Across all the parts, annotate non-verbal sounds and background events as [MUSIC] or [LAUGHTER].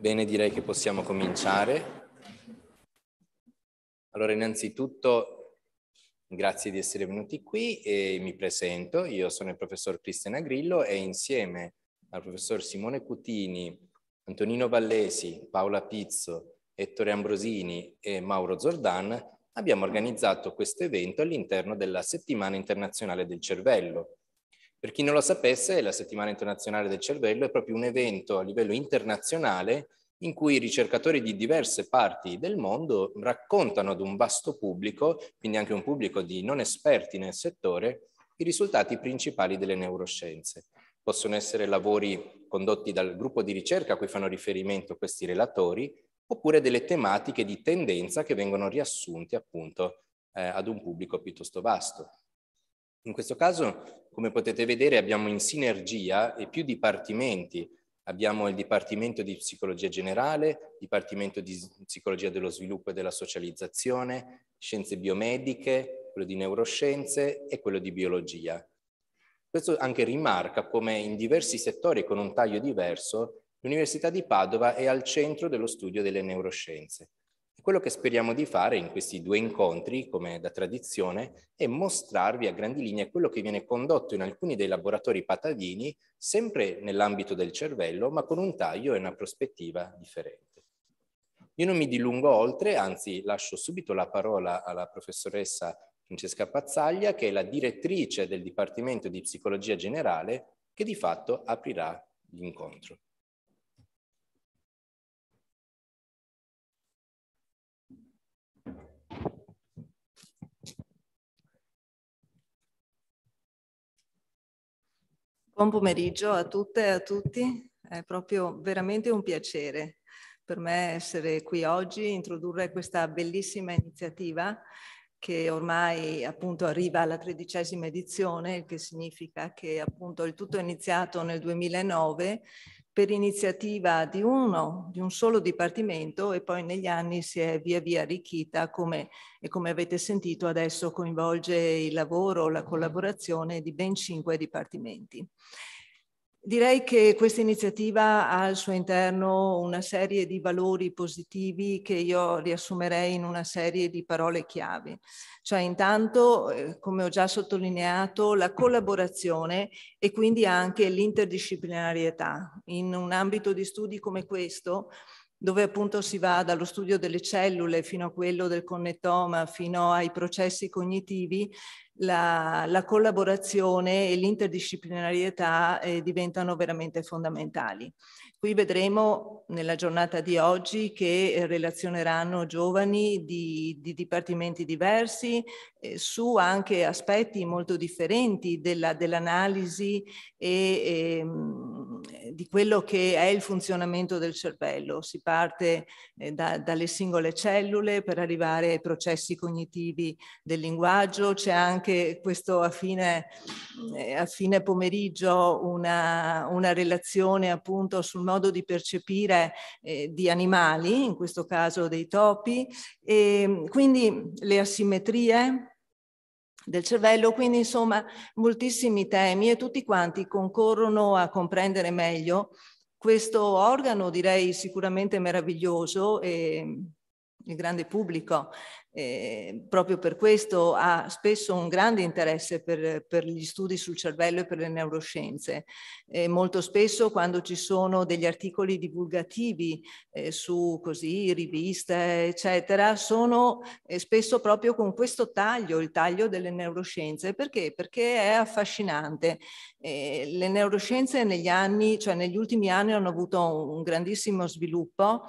Bene, direi che possiamo cominciare. Allora, innanzitutto, grazie di essere venuti qui e mi presento. Io sono il professor Cristian Agrillo e insieme al professor Simone Cutini, Antonino Vallesi, Paola Pizzo, Ettore Ambrosini e Mauro Zordan abbiamo organizzato questo evento all'interno della Settimana Internazionale del Cervello, per chi non lo sapesse, la Settimana Internazionale del Cervello è proprio un evento a livello internazionale in cui ricercatori di diverse parti del mondo raccontano ad un vasto pubblico, quindi anche un pubblico di non esperti nel settore, i risultati principali delle neuroscienze. Possono essere lavori condotti dal gruppo di ricerca a cui fanno riferimento questi relatori, oppure delle tematiche di tendenza che vengono riassunte appunto eh, ad un pubblico piuttosto vasto. In questo caso come potete vedere abbiamo in sinergia e più dipartimenti. Abbiamo il Dipartimento di Psicologia Generale, Dipartimento di Psicologia dello Sviluppo e della Socializzazione, Scienze Biomediche, quello di Neuroscienze e quello di Biologia. Questo anche rimarca come in diversi settori con un taglio diverso l'Università di Padova è al centro dello studio delle neuroscienze quello che speriamo di fare in questi due incontri, come da tradizione, è mostrarvi a grandi linee quello che viene condotto in alcuni dei laboratori patavini, sempre nell'ambito del cervello, ma con un taglio e una prospettiva differente. Io non mi dilungo oltre, anzi lascio subito la parola alla professoressa Francesca Pazzaglia, che è la direttrice del Dipartimento di Psicologia Generale, che di fatto aprirà l'incontro. Buon pomeriggio a tutte e a tutti, è proprio veramente un piacere per me essere qui oggi, introdurre questa bellissima iniziativa che ormai appunto arriva alla tredicesima edizione, il che significa che appunto il tutto è iniziato nel 2009 per iniziativa di uno, di un solo dipartimento e poi negli anni si è via via arricchita come, e come avete sentito adesso coinvolge il lavoro, la collaborazione di ben cinque dipartimenti. Direi che questa iniziativa ha al suo interno una serie di valori positivi che io riassumerei in una serie di parole chiave. Cioè intanto, eh, come ho già sottolineato, la collaborazione e quindi anche l'interdisciplinarietà. In un ambito di studi come questo, dove appunto si va dallo studio delle cellule fino a quello del connettoma, fino ai processi cognitivi, la, la collaborazione e l'interdisciplinarietà eh, diventano veramente fondamentali. Qui vedremo nella giornata di oggi che eh, relazioneranno giovani di, di dipartimenti diversi eh, su anche aspetti molto differenti dell'analisi e, e, ehm, di quello che è il funzionamento del cervello. Si parte eh, da, dalle singole cellule per arrivare ai processi cognitivi del linguaggio. C'è anche questo a fine, eh, a fine pomeriggio una, una relazione appunto sul modo di percepire eh, di animali, in questo caso dei topi, e ehm, quindi le asimmetrie del cervello, quindi insomma moltissimi temi e tutti quanti concorrono a comprendere meglio questo organo, direi sicuramente meraviglioso e ehm, il grande pubblico eh, proprio per questo ha spesso un grande interesse per, per, gli studi sul cervello e per le neuroscienze. Eh, molto spesso quando ci sono degli articoli divulgativi eh, su così, riviste, eccetera, sono eh, spesso proprio con questo taglio, il taglio delle neuroscienze. Perché? Perché è affascinante. Eh, le neuroscienze negli anni, cioè negli ultimi anni, hanno avuto un, un grandissimo sviluppo.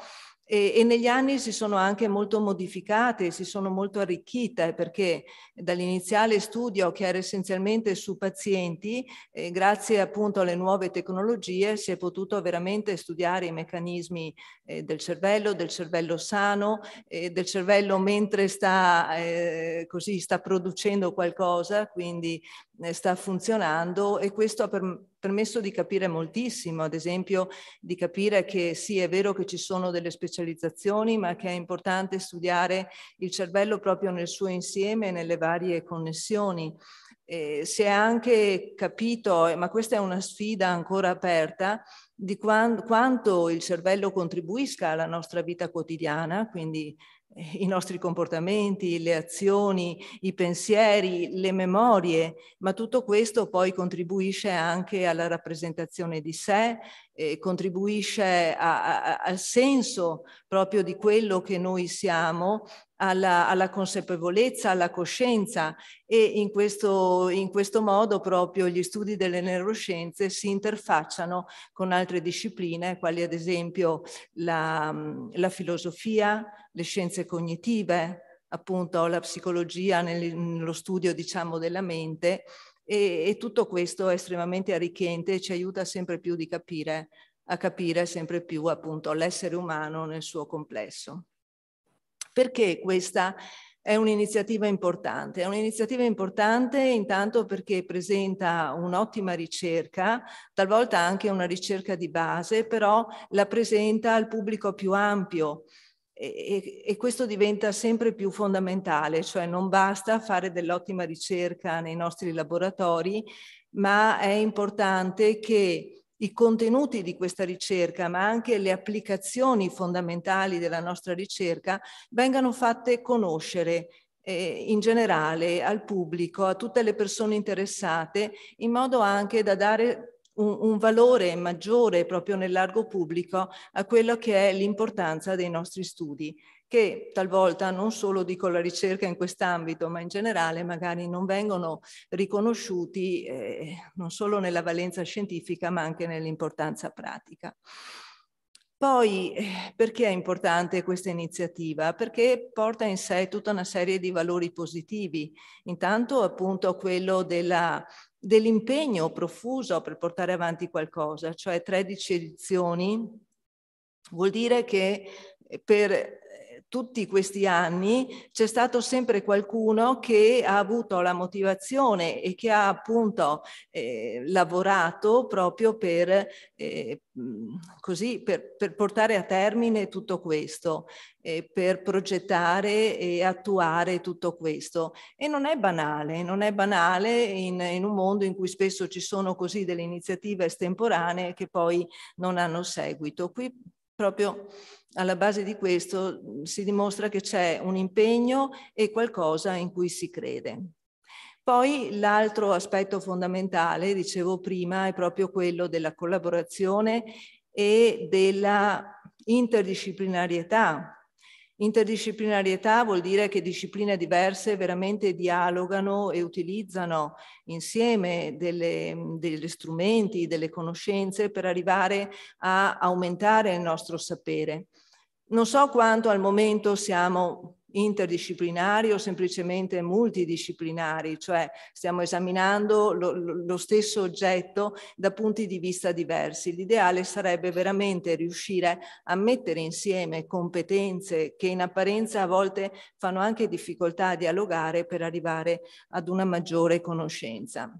E, e, negli anni si sono anche molto modificate, si sono molto arricchite perché dall'iniziale studio che era essenzialmente su pazienti, eh, grazie appunto alle nuove tecnologie si è potuto veramente studiare i meccanismi eh, del cervello, del cervello sano, eh, del cervello mentre sta, eh, così, sta producendo qualcosa, quindi eh, sta funzionando e questo ha per, permesso di capire moltissimo, ad esempio di capire che sì, è vero che ci sono delle specializzazioni, ma che è importante studiare il cervello proprio nel suo insieme, nelle varie connessioni. Eh, si è anche capito, ma questa è una sfida ancora aperta, di quando, quanto il cervello contribuisca alla nostra vita quotidiana, quindi i nostri comportamenti, le azioni, i pensieri, le memorie, ma tutto questo poi contribuisce anche alla rappresentazione di sé, eh, contribuisce a, a, al senso proprio di quello che noi siamo alla, alla consapevolezza, alla coscienza e in questo, in questo modo proprio gli studi delle neuroscienze si interfacciano con altre discipline, quali ad esempio la, la filosofia, le scienze cognitive, appunto la psicologia nello studio diciamo della mente e, e, tutto questo è estremamente arricchente e ci aiuta sempre più di capire, a capire sempre più appunto l'essere umano nel suo complesso. Perché questa è un'iniziativa importante. È un'iniziativa importante intanto perché presenta un'ottima ricerca, talvolta anche una ricerca di base, però la presenta al pubblico più ampio. E, e, questo diventa sempre più fondamentale, cioè non basta fare dell'ottima ricerca nei nostri laboratori, ma è importante che i contenuti di questa ricerca, ma anche le applicazioni fondamentali della nostra ricerca, vengano fatte conoscere eh, in generale al pubblico, a tutte le persone interessate, in modo anche da dare un, un valore maggiore proprio nel largo pubblico a quello che è l'importanza dei nostri studi che talvolta non solo dico la ricerca in quest'ambito, ma in generale magari non vengono riconosciuti eh, non solo nella valenza scientifica, ma anche nell'importanza pratica. Poi, eh, perché è importante questa iniziativa? Perché porta in sé tutta una serie di valori positivi. Intanto appunto quello dell'impegno profuso per portare avanti qualcosa, cioè 13 edizioni, vuol dire che eh, per tutti questi anni c'è stato sempre qualcuno che ha avuto la motivazione e che ha appunto eh, lavorato proprio per, eh, così, per, per, portare a termine tutto questo, eh, per progettare e attuare tutto questo. E non è banale, non è banale in, in un mondo in cui spesso ci sono così delle iniziative estemporanee che poi non hanno seguito. Qui proprio alla base di questo mm, si dimostra che c'è un impegno e qualcosa in cui si crede. Poi l'altro aspetto fondamentale, dicevo prima, è proprio quello della collaborazione e della interdisciplinarietà. Interdisciplinarietà vuol dire che discipline diverse veramente dialogano e utilizzano insieme delle, mm, degli strumenti, delle conoscenze per arrivare a aumentare il nostro sapere. Non so quanto al momento siamo interdisciplinari o semplicemente multidisciplinari, cioè stiamo esaminando lo, lo, stesso oggetto da punti di vista diversi. L'ideale sarebbe veramente riuscire a mettere insieme competenze che in apparenza a volte fanno anche difficoltà a dialogare per arrivare ad una maggiore conoscenza.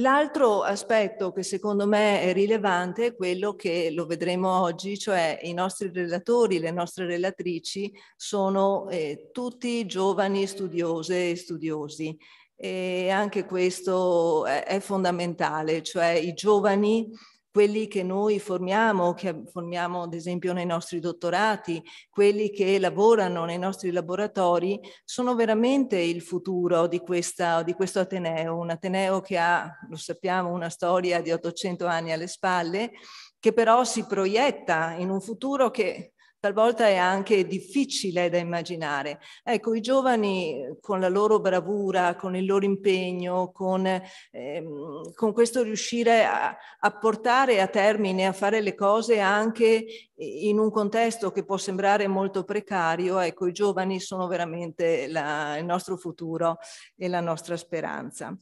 L'altro aspetto che secondo me è rilevante è quello che lo vedremo oggi, cioè i nostri relatori, le nostre relatrici sono eh, tutti giovani studiose e studiosi e anche questo è, è fondamentale, cioè i giovani quelli che noi formiamo, che formiamo ad esempio nei nostri dottorati, quelli che lavorano nei nostri laboratori, sono veramente il futuro di, questa, di questo Ateneo, un Ateneo che ha, lo sappiamo, una storia di 800 anni alle spalle, che però si proietta in un futuro che talvolta è anche difficile da immaginare. Ecco, i giovani con la loro bravura, con il loro impegno, con, ehm, con questo riuscire a, a, portare a termine, a fare le cose anche in un contesto che può sembrare molto precario, ecco, i giovani sono veramente la, il nostro futuro e la nostra speranza.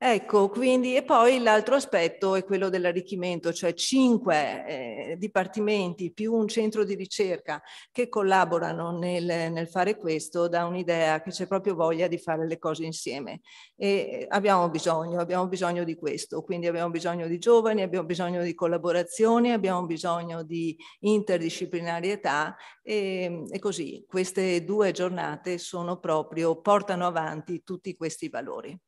Ecco, quindi, e poi l'altro aspetto è quello dell'arricchimento, cioè cinque eh, dipartimenti più un centro di ricerca che collaborano nel, nel fare questo dà un'idea che c'è proprio voglia di fare le cose insieme e abbiamo bisogno, abbiamo bisogno di questo, quindi abbiamo bisogno di giovani, abbiamo bisogno di collaborazione, abbiamo bisogno di interdisciplinarietà e, e così queste due giornate sono proprio, portano avanti tutti questi valori.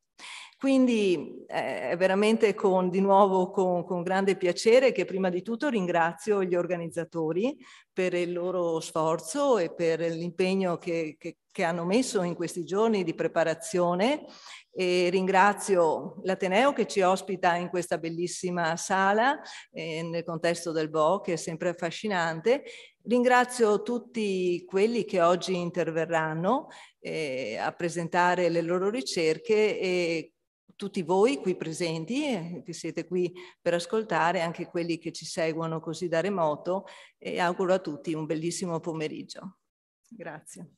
Quindi eh, è veramente con, di nuovo con, con, grande piacere che prima di tutto ringrazio gli organizzatori per il loro sforzo e per l'impegno che, che, che hanno messo in questi giorni di preparazione e ringrazio l'Ateneo che ci ospita in questa bellissima sala eh, nel contesto del BO che è sempre affascinante. Ringrazio tutti quelli che oggi interverranno eh, a presentare le loro ricerche e tutti voi qui presenti, eh, che siete qui per ascoltare, anche quelli che ci seguono così da remoto, e auguro a tutti un bellissimo pomeriggio. Grazie.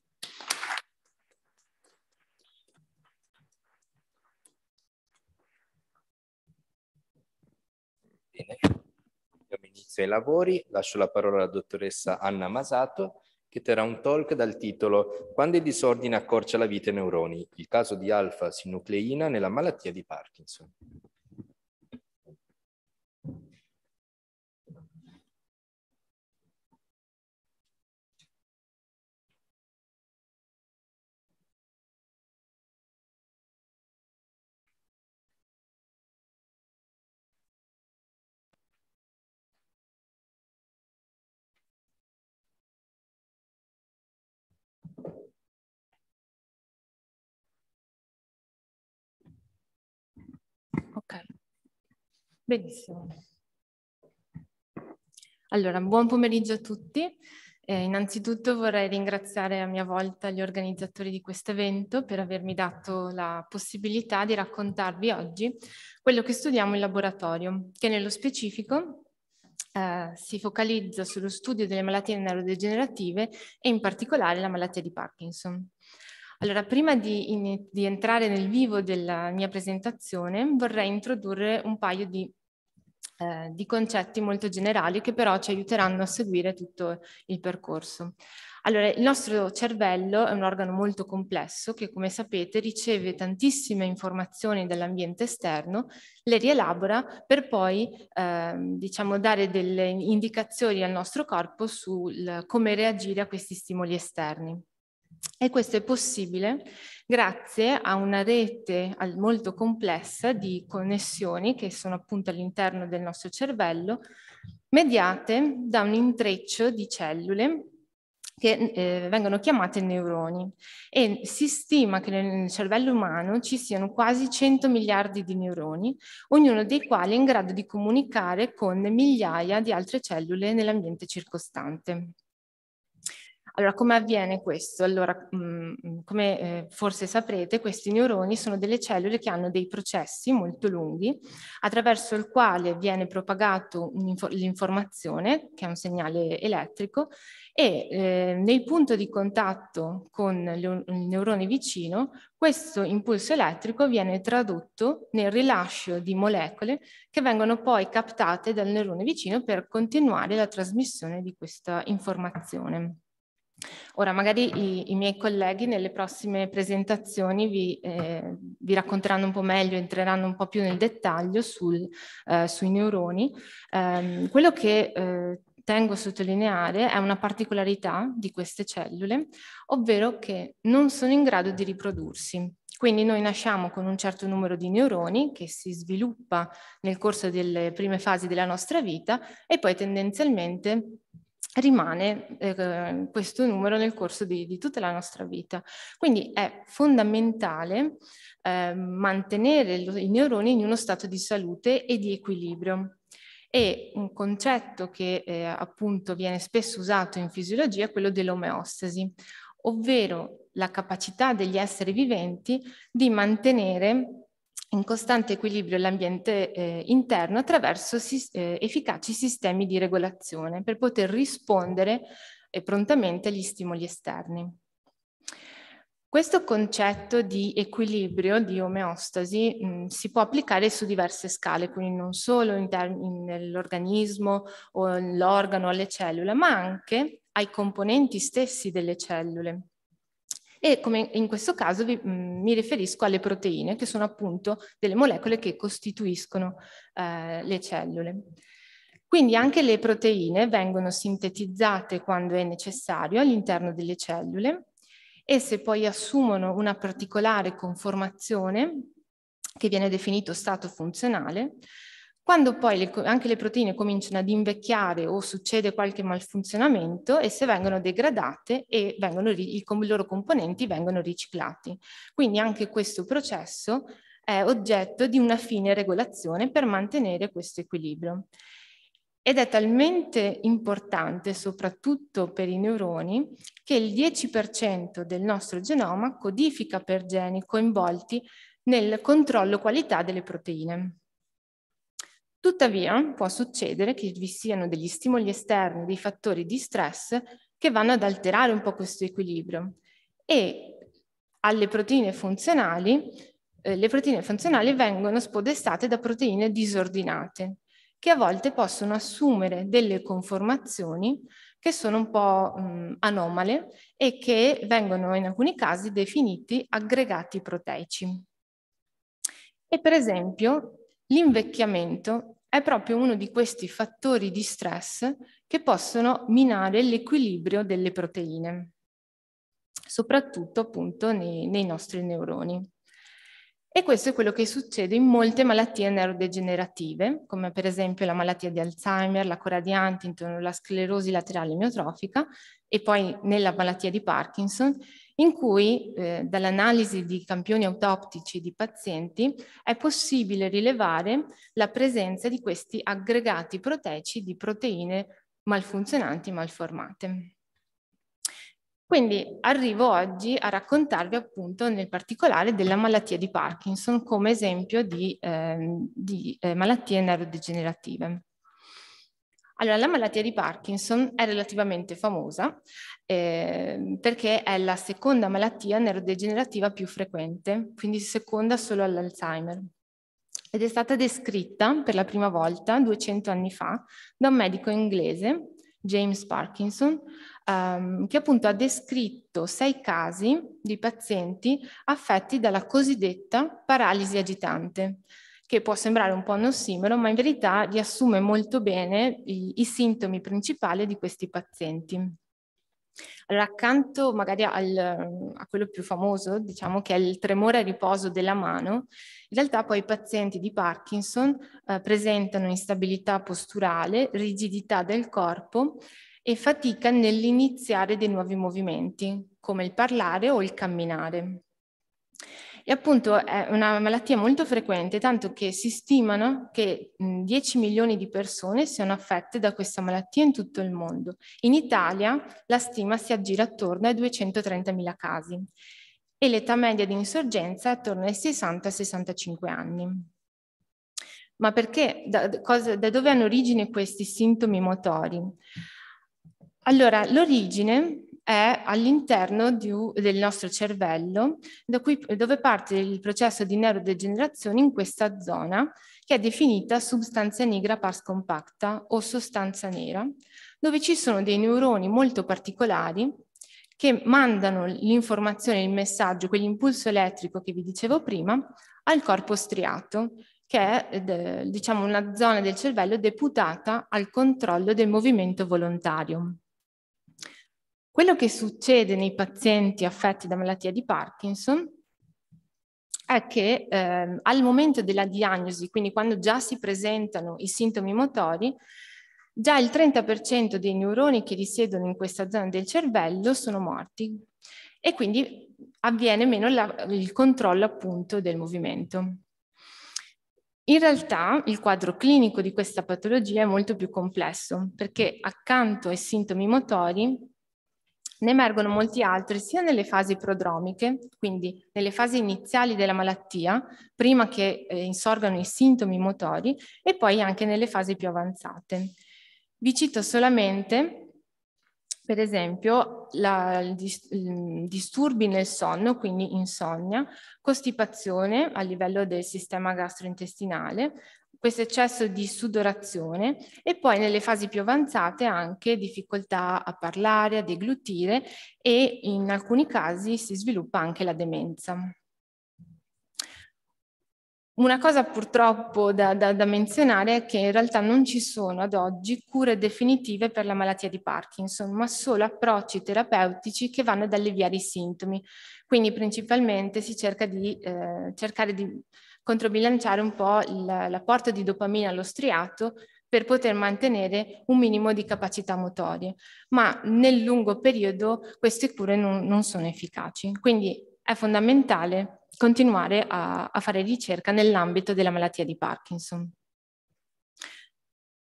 Bene, io inizio i lavori, lascio la parola alla dottoressa Anna Masato che terrà un talk dal titolo Quando il disordine accorcia la vita ai neuroni, il caso di alfa-sinucleina nella malattia di Parkinson. Benissimo. Allora, buon pomeriggio a tutti. Eh, innanzitutto vorrei ringraziare a mia volta gli organizzatori di questo evento per avermi dato la possibilità di raccontarvi oggi quello che studiamo in laboratorio, che nello specifico eh, si focalizza sullo studio delle malattie neurodegenerative e in particolare la malattia di Parkinson. Allora, prima di, in, di entrare nel vivo della mia presentazione, vorrei introdurre un paio di eh, di concetti molto generali che però ci aiuteranno a seguire tutto il percorso. Allora, il nostro cervello è un organo molto complesso che, come sapete, riceve tantissime informazioni dall'ambiente esterno, le rielabora per poi, eh, diciamo, dare delle indicazioni al nostro corpo su come reagire a questi stimoli esterni. E questo è possibile grazie a una rete molto complessa di connessioni che sono appunto all'interno del nostro cervello, mediate da un intreccio di cellule che eh, vengono chiamate neuroni e si stima che nel cervello umano ci siano quasi 100 miliardi di neuroni, ognuno dei quali è in grado di comunicare con migliaia di altre cellule nell'ambiente circostante. Allora, come avviene questo? Allora, mh, mm, come eh, forse saprete, questi neuroni sono delle cellule che hanno dei processi molto lunghi attraverso il quale viene propagato l'informazione, che è un segnale elettrico, e eh, nel punto di contatto con il neurone vicino, questo impulso elettrico viene tradotto nel rilascio di molecole che vengono poi captate dal neurone vicino per continuare la trasmissione di questa informazione. Ora, magari i, i, miei colleghi nelle prossime presentazioni vi, eh, vi, racconteranno un po' meglio, entreranno un po' più nel dettaglio sul, eh, sui neuroni. Eh, quello che eh, tengo a sottolineare è una particolarità di queste cellule, ovvero che non sono in grado di riprodursi. Quindi noi nasciamo con un certo numero di neuroni che si sviluppa nel corso delle prime fasi della nostra vita e poi tendenzialmente rimane eh, questo numero nel corso di, di, tutta la nostra vita. Quindi è fondamentale eh, mantenere lo, i neuroni in uno stato di salute e di equilibrio. E un concetto che eh, appunto viene spesso usato in fisiologia è quello dell'omeostasi, ovvero la capacità degli esseri viventi di mantenere in costante equilibrio l'ambiente eh, interno attraverso si, eh, efficaci sistemi di regolazione per poter rispondere eh, prontamente agli stimoli esterni. Questo concetto di equilibrio, di omeostasi, mh, mm, si può applicare su diverse scale, quindi non solo nell'organismo o nell'organo, alle cellule, ma anche ai componenti stessi delle cellule e come in questo caso vi, mm, mi riferisco alle proteine che sono appunto delle molecole che costituiscono eh, le cellule. Quindi anche le proteine vengono sintetizzate quando è necessario all'interno delle cellule, esse poi assumono una particolare conformazione che viene definito stato funzionale, quando poi le, anche le proteine cominciano ad invecchiare o succede qualche malfunzionamento, esse vengono degradate e vengono, i, i loro componenti vengono riciclati. Quindi anche questo processo è oggetto di una fine regolazione per mantenere questo equilibrio. Ed è talmente importante, soprattutto per i neuroni, che il 10% del nostro genoma codifica per geni coinvolti nel controllo qualità delle proteine. Tuttavia può succedere che vi siano degli stimoli esterni, dei fattori di stress che vanno ad alterare un po' questo equilibrio e alle proteine funzionali, eh, le proteine funzionali vengono spodestate da proteine disordinate che a volte possono assumere delle conformazioni che sono un po' mh, anomale e che vengono in alcuni casi definiti aggregati proteici. E per esempio L'invecchiamento è proprio uno di questi fattori di stress che possono minare l'equilibrio delle proteine, soprattutto appunto nei, nei nostri neuroni. E questo è quello che succede in molte malattie neurodegenerative, come per esempio la malattia di Alzheimer, la cora di Huntington, la sclerosi laterale miotrofica e poi nella malattia di Parkinson in cui eh, dall'analisi di campioni autoptici di pazienti è possibile rilevare la presenza di questi aggregati proteici di proteine malfunzionanti, malformate. Quindi arrivo oggi a raccontarvi appunto nel particolare della malattia di Parkinson come esempio di, eh, di eh, malattie neurodegenerative. Allora, la malattia di Parkinson è relativamente famosa eh, perché è la seconda malattia neurodegenerativa più frequente, quindi seconda solo all'Alzheimer. Ed è stata descritta per la prima volta 200 anni fa da un medico inglese, James Parkinson, ehm, che appunto ha descritto sei casi di pazienti affetti dalla cosiddetta paralisi agitante, che può sembrare un po' non annossimero, ma in verità riassume molto bene i, i sintomi principali di questi pazienti. Allora, accanto magari al, a quello più famoso, diciamo che è il tremore a riposo della mano, in realtà poi i pazienti di Parkinson eh, presentano instabilità posturale, rigidità del corpo e fatica nell'iniziare dei nuovi movimenti, come il parlare o il camminare. E appunto è una malattia molto frequente, tanto che si stimano che 10 milioni di persone siano affette da questa malattia in tutto il mondo. In Italia la stima si aggira attorno ai 230 mila casi e l'età media di insorgenza è attorno ai 60-65 anni. Ma perché? Da, cosa, da dove hanno origine questi sintomi motori? Allora, l'origine è all'interno del nostro cervello, cui, dove parte il processo di neurodegenerazione in questa zona, che è definita substanza nigra pars compacta o sostanza nera, dove ci sono dei neuroni molto particolari che mandano l'informazione, il messaggio, quell'impulso elettrico che vi dicevo prima, al corpo striato, che è diciamo, una zona del cervello deputata al controllo del movimento volontario. Quello che succede nei pazienti affetti da malattia di Parkinson è che eh, al momento della diagnosi, quindi quando già si presentano i sintomi motori, già il 30% dei neuroni che risiedono in questa zona del cervello sono morti e quindi avviene meno la, il controllo appunto del movimento. In realtà il quadro clinico di questa patologia è molto più complesso perché accanto ai sintomi motori ne emergono molti altri sia nelle fasi prodromiche, quindi nelle fasi iniziali della malattia, prima che eh, insorgano i sintomi motori, e poi anche nelle fasi più avanzate. Vi cito solamente per esempio la, dis, disturbi nel sonno, quindi insonnia, costipazione a livello del sistema gastrointestinale, questo eccesso di sudorazione e poi nelle fasi più avanzate anche difficoltà a parlare, a deglutire e in alcuni casi si sviluppa anche la demenza. Una cosa purtroppo da, da, da, menzionare è che in realtà non ci sono ad oggi cure definitive per la malattia di Parkinson, ma solo approcci terapeutici che vanno ad alleviare i sintomi. Quindi principalmente si cerca di eh, cercare di controbilanciare un po' l'apporto di dopamina allo striato per poter mantenere un minimo di capacità motorie, ma nel lungo periodo queste cure non, non sono efficaci. Quindi è fondamentale continuare a, a fare ricerca nell'ambito della malattia di Parkinson.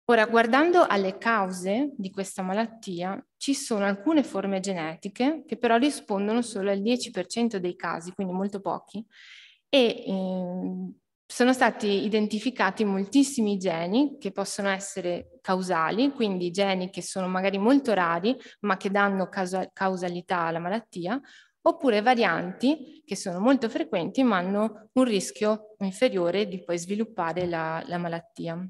Ora, guardando alle cause di questa malattia, ci sono alcune forme genetiche che però rispondono solo al 10% dei casi, quindi molto pochi, e ehm, sono stati identificati moltissimi geni che possono essere causali, quindi geni che sono magari molto rari ma che danno causalità alla malattia, oppure varianti che sono molto frequenti ma hanno un rischio inferiore di poi sviluppare la, la malattia.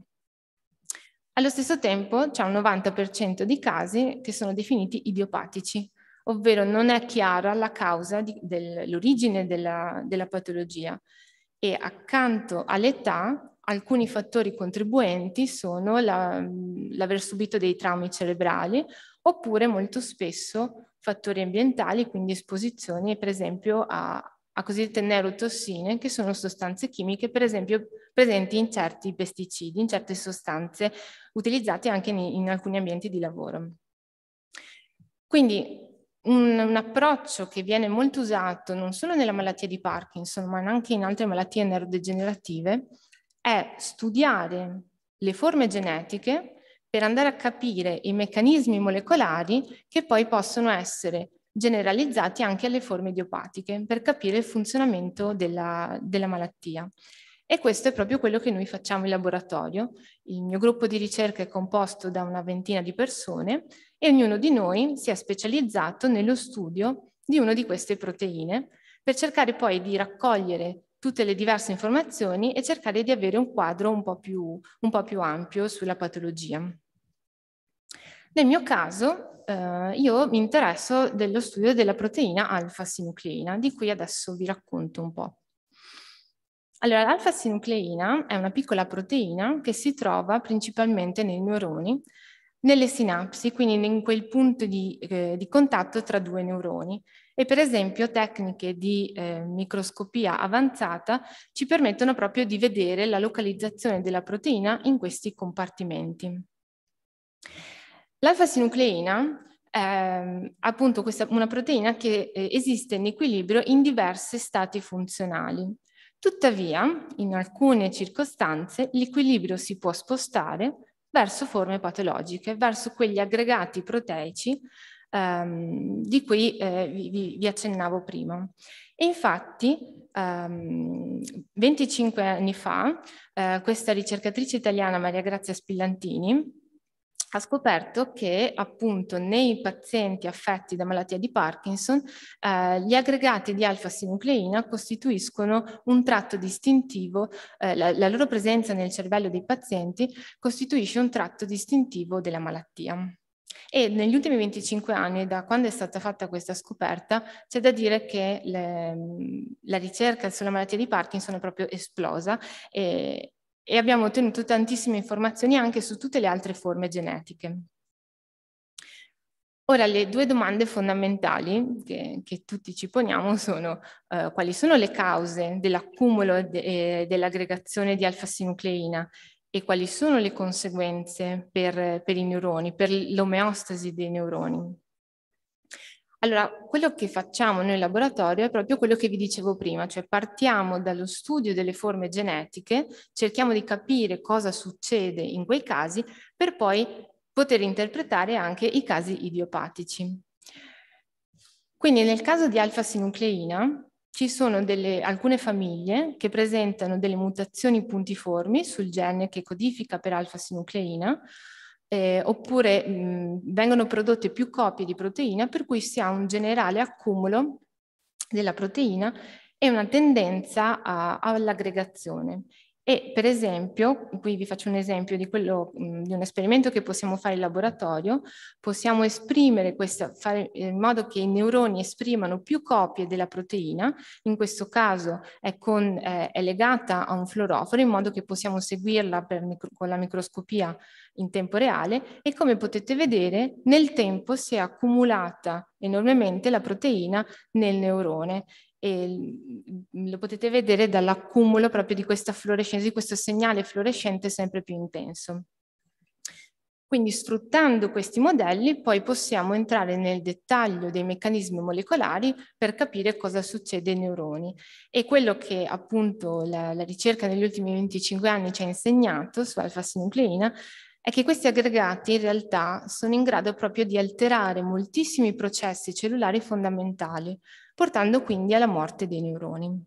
Allo stesso tempo c'è un 90% di casi che sono definiti idiopatici, ovvero non è chiara la causa dell'origine della, della patologia e accanto all'età alcuni fattori contribuenti sono la, l'aver subito dei traumi cerebrali oppure molto spesso fattori ambientali, quindi esposizioni per esempio a, a cosiddette neurotossine che sono sostanze chimiche per esempio presenti in certi pesticidi, in certe sostanze utilizzate anche in, in alcuni ambienti di lavoro. Quindi un, un, approccio che viene molto usato non solo nella malattia di Parkinson, ma anche in altre malattie neurodegenerative, è studiare le forme genetiche per andare a capire i meccanismi molecolari che poi possono essere generalizzati anche alle forme idiopatiche per capire il funzionamento della, della malattia. E questo è proprio quello che noi facciamo in laboratorio. Il mio gruppo di ricerca è composto da una ventina di persone e ognuno di noi si è specializzato nello studio di una di queste proteine per cercare poi di raccogliere tutte le diverse informazioni e cercare di avere un quadro un po' più, un po più ampio sulla patologia. Nel mio caso eh, io mi interesso dello studio della proteina alfa-sinucleina, di cui adesso vi racconto un po'. Allora, l'alfa-sinucleina è una piccola proteina che si trova principalmente nei neuroni nelle sinapsi, quindi in quel punto di, eh, di contatto tra due neuroni. E per esempio tecniche di eh, microscopia avanzata ci permettono proprio di vedere la localizzazione della proteina in questi compartimenti. L'alfa-sinucleina eh, appunto questa, una proteina che eh, esiste in equilibrio in diversi stati funzionali. Tuttavia, in alcune circostanze, l'equilibrio si può spostare verso forme patologiche, verso quegli aggregati proteici ehm, di cui eh, vi, vi, accennavo prima. E infatti, ehm, 25 anni fa, eh, questa ricercatrice italiana Maria Grazia Spillantini ha scoperto che appunto nei pazienti affetti da malattia di Parkinson eh, gli aggregati di alfa-sinucleina costituiscono un tratto distintivo, eh, la, la loro presenza nel cervello dei pazienti costituisce un tratto distintivo della malattia. E negli ultimi 25 anni, da quando è stata fatta questa scoperta, c'è da dire che le, la ricerca sulla malattia di Parkinson è proprio esplosa e, e abbiamo ottenuto tantissime informazioni anche su tutte le altre forme genetiche. Ora le due domande fondamentali che, che tutti ci poniamo sono eh, quali sono le cause dell'accumulo e de, eh, dell'aggregazione di alfa-sinucleina e quali sono le conseguenze per, per i neuroni, per l'omeostasi dei neuroni. Allora, quello che facciamo noi in laboratorio è proprio quello che vi dicevo prima, cioè partiamo dallo studio delle forme genetiche, cerchiamo di capire cosa succede in quei casi per poi poter interpretare anche i casi idiopatici. Quindi nel caso di alfa-sinucleina ci sono delle, alcune famiglie che presentano delle mutazioni puntiformi sul gene che codifica per alfa-sinucleina, eh, oppure mh, vengono prodotte più copie di proteina per cui si ha un generale accumulo della proteina e una tendenza all'aggregazione. E per esempio, qui vi faccio un esempio di, quello, mm, di un esperimento che possiamo fare in laboratorio, possiamo esprimere questa, fare in modo che i neuroni esprimano più copie della proteina, in questo caso è, con, eh, è legata a un fluoroforo, in modo che possiamo seguirla micro, con la microscopia in tempo reale e come potete vedere nel tempo si è accumulata enormemente la proteina nel neurone e lo potete vedere dall'accumulo proprio di questa fluorescenza, di questo segnale fluorescente sempre più intenso. Quindi sfruttando questi modelli poi possiamo entrare nel dettaglio dei meccanismi molecolari per capire cosa succede ai neuroni e quello che appunto la, la ricerca negli ultimi 25 anni ci ha insegnato su alfa-sinucleina è che questi aggregati in realtà sono in grado proprio di alterare moltissimi processi cellulari fondamentali, portando quindi alla morte dei neuroni.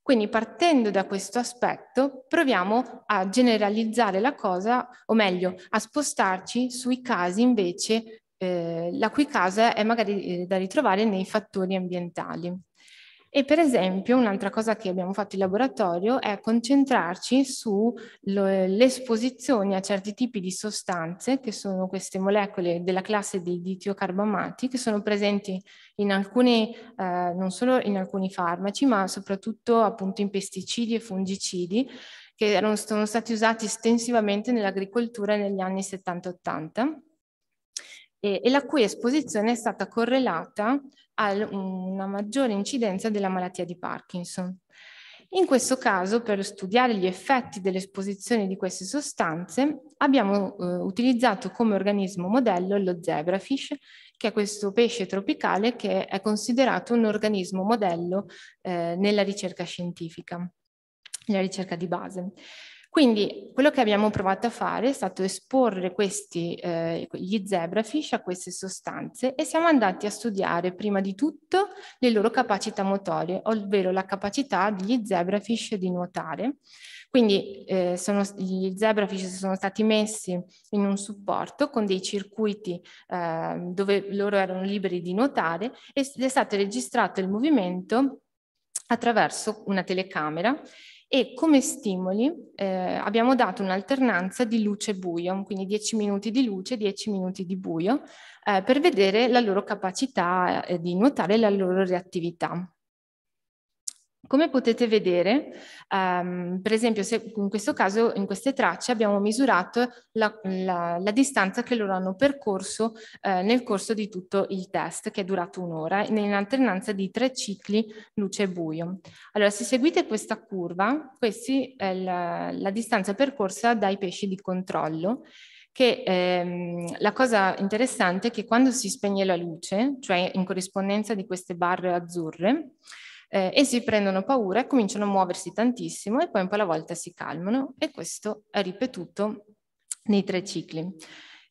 Quindi partendo da questo aspetto proviamo a generalizzare la cosa, o meglio a spostarci sui casi invece eh, la cui causa è magari eh, da ritrovare nei fattori ambientali. E per esempio un'altra cosa che abbiamo fatto in laboratorio è concentrarci sull'esposizione a certi tipi di sostanze, che sono queste molecole della classe dei ditiocarbamati, che sono presenti in alcuni, eh, non solo in alcuni farmaci, ma soprattutto appunto in pesticidi e fungicidi, che erano, sono stati usati estensivamente nell'agricoltura negli anni 70-80 e, e la cui esposizione è stata correlata a mm, una maggiore incidenza della malattia di Parkinson. In questo caso, per studiare gli effetti dell'esposizione di queste sostanze, abbiamo eh, utilizzato come organismo modello lo zebrafish, che è questo pesce tropicale che è considerato un organismo modello eh, nella ricerca scientifica, nella ricerca di base. Quindi quello che abbiamo provato a fare è stato esporre questi, eh, gli zebrafish a queste sostanze e siamo andati a studiare prima di tutto le loro capacità motorie, ovvero la capacità degli zebrafish di nuotare. Quindi eh, sono, gli zebrafish sono stati messi in un supporto con dei circuiti eh, dove loro erano liberi di nuotare ed è stato registrato il movimento attraverso una telecamera e come stimoli eh, abbiamo dato un'alternanza di luce e buio, quindi 10 minuti di luce, e 10 minuti di buio, eh, per vedere la loro capacità eh, di nuotare e la loro reattività. Come potete vedere, ehm, per esempio, se in questo caso, in queste tracce, abbiamo misurato la, la, la distanza che loro hanno percorso eh, nel corso di tutto il test, che è durato un'ora, in alternanza di tre cicli luce e buio. Allora, se seguite questa curva, questa è eh, la, la distanza percorsa dai pesci di controllo, che ehm, la cosa interessante è che quando si spegne la luce, cioè in corrispondenza di queste barre azzurre, eh, essi prendono paura e cominciano a muoversi tantissimo e poi un po' alla volta si calmano e questo è ripetuto nei tre cicli.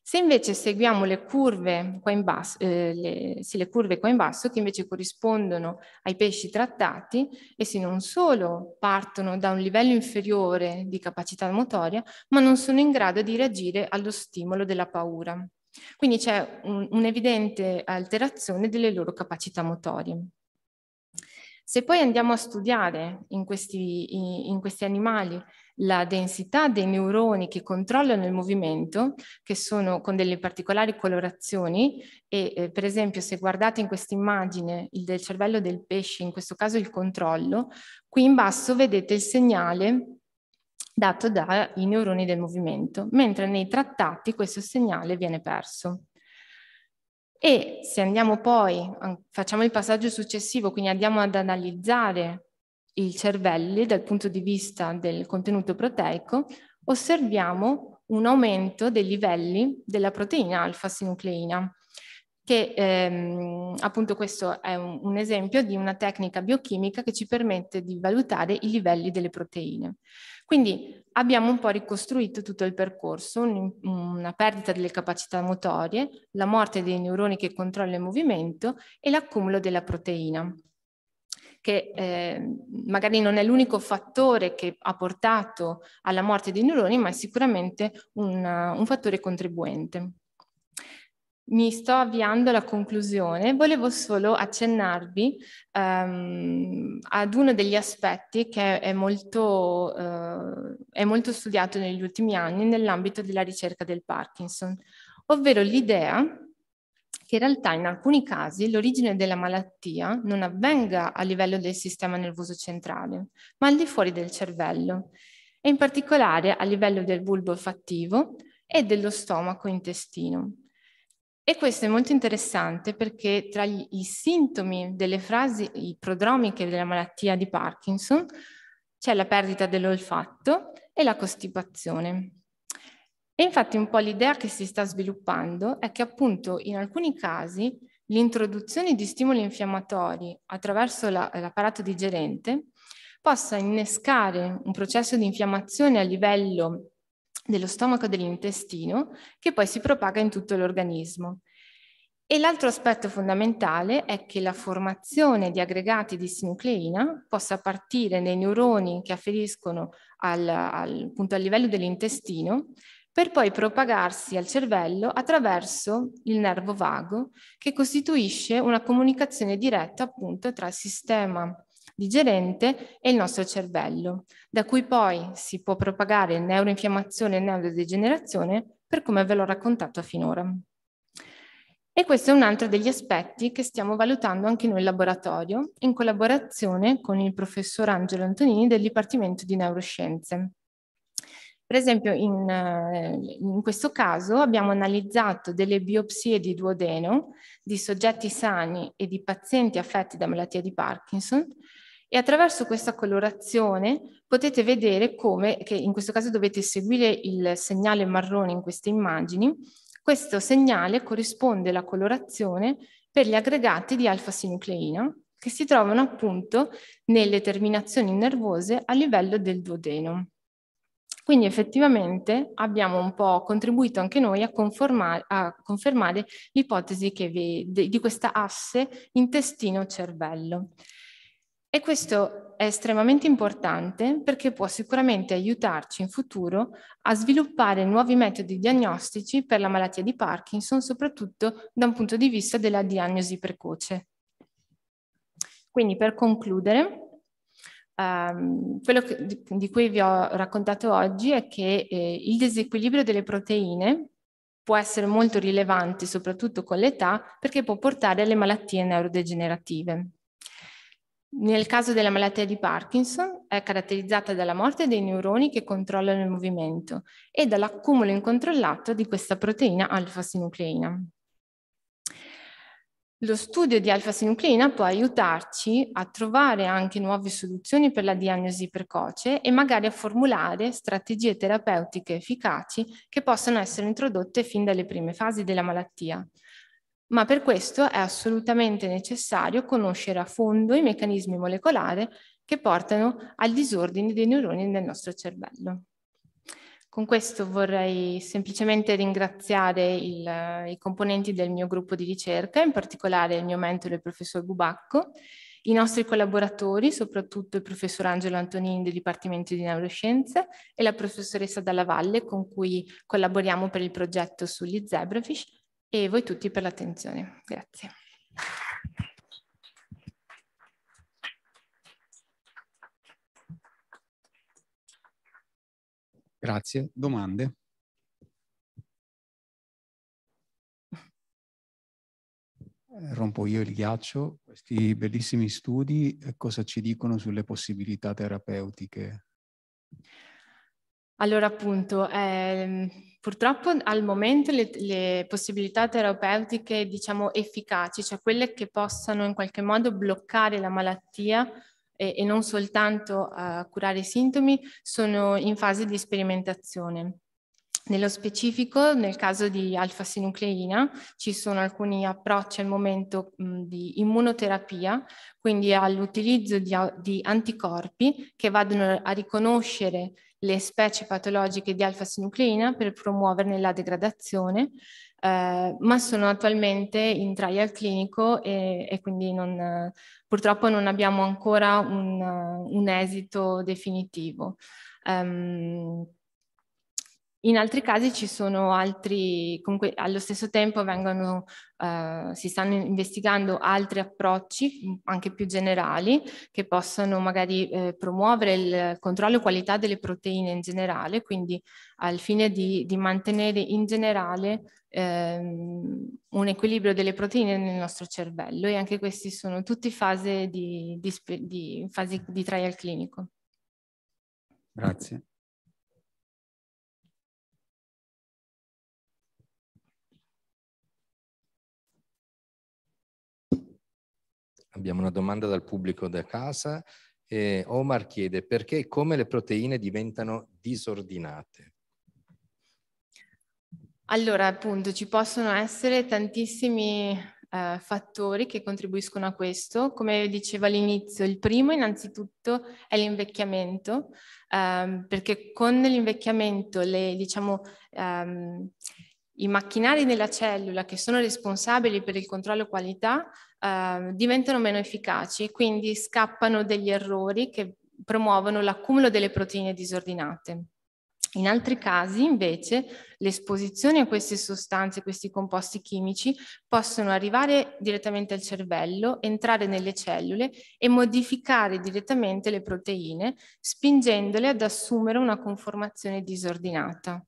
Se invece seguiamo le curve qua in basso, eh, le, sì, le curve qua in basso che invece corrispondono ai pesci trattati, essi non solo partono da un livello inferiore di capacità motoria, ma non sono in grado di reagire allo stimolo della paura. Quindi c'è un'evidente un alterazione delle loro capacità motorie. Se poi andiamo a studiare in questi, in questi animali la densità dei neuroni che controllano il movimento, che sono con delle particolari colorazioni, e eh, per esempio se guardate in questa immagine il del cervello del pesce, in questo caso il controllo, qui in basso vedete il segnale dato dai neuroni del movimento, mentre nei trattati questo segnale viene perso. E se andiamo poi, facciamo il passaggio successivo, quindi andiamo ad analizzare il cervello dal punto di vista del contenuto proteico, osserviamo un aumento dei livelli della proteina alfa-sinucleina, che ehm, appunto questo è un, un esempio di una tecnica biochimica che ci permette di valutare i livelli delle proteine. Quindi abbiamo un po' ricostruito tutto il percorso, un, una perdita delle capacità motorie, la morte dei neuroni che controllano il movimento e l'accumulo della proteina che eh, magari non è l'unico fattore che ha portato alla morte dei neuroni, ma è sicuramente un, un fattore contribuente mi sto avviando alla conclusione, volevo solo accennarvi um, ad uno degli aspetti che è molto, uh, è molto studiato negli ultimi anni nell'ambito della ricerca del Parkinson, ovvero l'idea che in realtà in alcuni casi l'origine della malattia non avvenga a livello del sistema nervoso centrale, ma al di fuori del cervello, e in particolare a livello del bulbo olfattivo e dello stomaco intestino. E questo è molto interessante perché tra gli, i sintomi delle frasi prodromiche della malattia di Parkinson c'è la perdita dell'olfatto e la costipazione. E infatti un po' l'idea che si sta sviluppando è che appunto in alcuni casi l'introduzione di stimoli infiammatori attraverso la, l'apparato digerente possa innescare un processo di infiammazione a livello dello stomaco e dell'intestino che poi si propaga in tutto l'organismo. E l'altro aspetto fondamentale è che la formazione di aggregati di sinucleina possa partire nei neuroni che afferiscono al, al, al livello dell'intestino per poi propagarsi al cervello attraverso il nervo vago che costituisce una comunicazione diretta appunto tra il sistema digerente e il nostro cervello, da cui poi si può propagare neuroinfiammazione e neurodegenerazione per come ve l'ho raccontato finora. E questo è un altro degli aspetti che stiamo valutando anche noi in laboratorio, in collaborazione con il professor Angelo Antonini del Dipartimento di Neuroscienze. Per esempio, in, eh, in, questo caso abbiamo analizzato delle biopsie di duodeno di soggetti sani e di pazienti affetti da malattia di Parkinson e attraverso questa colorazione potete vedere come, che in questo caso dovete seguire il segnale marrone in queste immagini, questo segnale corrisponde alla colorazione per gli aggregati di alfa-sinucleina che si trovano appunto nelle terminazioni nervose a livello del duodeno. Quindi effettivamente abbiamo un po' contribuito anche noi a, a confermare l'ipotesi di questa asse intestino-cervello. E questo è estremamente importante perché può sicuramente aiutarci in futuro a sviluppare nuovi metodi diagnostici per la malattia di Parkinson, soprattutto da un punto di vista della diagnosi precoce. Quindi per concludere, Um, quello che, di, di, cui vi ho raccontato oggi è che eh, il disequilibrio delle proteine può essere molto rilevante, soprattutto con l'età, perché può portare alle malattie neurodegenerative. Nel caso della malattia di Parkinson è caratterizzata dalla morte dei neuroni che controllano il movimento e dall'accumulo incontrollato di questa proteina alfa-sinucleina. Lo studio di alfa-sinucleina può aiutarci a trovare anche nuove soluzioni per la diagnosi precoce e magari a formulare strategie terapeutiche efficaci che possono essere introdotte fin dalle prime fasi della malattia ma per questo è assolutamente necessario conoscere a fondo i meccanismi molecolari che portano al disordine dei neuroni nel nostro cervello. Con questo vorrei semplicemente ringraziare il, i componenti del mio gruppo di ricerca, in particolare il mio mentore, il professor Bubacco, i nostri collaboratori, soprattutto il professor Angelo Antonin del Dipartimento di Neuroscienze e la professoressa Dalla Valle con cui collaboriamo per il progetto sugli zebrafish e voi tutti per l'attenzione. Grazie. Grazie. Domande? Eh, rompo io il ghiaccio. Questi bellissimi studi eh, cosa ci dicono sulle possibilità terapeutiche? Allora appunto, eh, Purtroppo al momento le, le, possibilità terapeutiche, diciamo, efficaci, cioè quelle che possano in qualche modo bloccare la malattia e, e non soltanto uh, curare i sintomi, sono in fase di sperimentazione. Nello specifico, nel caso di alfa-sinucleina, ci sono alcuni approcci al momento mh, di immunoterapia, quindi all'utilizzo di, di, anticorpi che vadano a riconoscere le specie patologiche di alfa-sinucleina per promuoverne la degradazione, eh, ma sono attualmente in trial clinico e, e quindi non, purtroppo non abbiamo ancora un, un esito definitivo. Um, in altri casi ci sono altri, comunque allo stesso tempo vengono, eh, si stanno investigando altri approcci, mm, anche più generali, che possono magari eh, promuovere il controllo qualità delle proteine in generale, quindi al fine di, di mantenere in generale ehm, un equilibrio delle proteine nel nostro cervello e anche questi sono tutti fasi di, di, di, fasi di trial clinico. Grazie. Abbiamo una domanda dal pubblico da casa. Eh, Omar chiede perché e come le proteine diventano disordinate. Allora, appunto, ci possono essere tantissimi eh, fattori che contribuiscono a questo. Come dicevo all'inizio, il primo innanzitutto è l'invecchiamento, ehm, perché con l'invecchiamento le, diciamo, ehm, i macchinari della cellula che sono responsabili per il controllo qualità eh, diventano meno efficaci e quindi scappano degli errori che promuovono l'accumulo delle proteine disordinate. In altri casi, invece, l'esposizione a queste sostanze, questi composti chimici, possono arrivare direttamente al cervello, entrare nelle cellule e modificare direttamente le proteine, spingendole ad assumere una conformazione disordinata.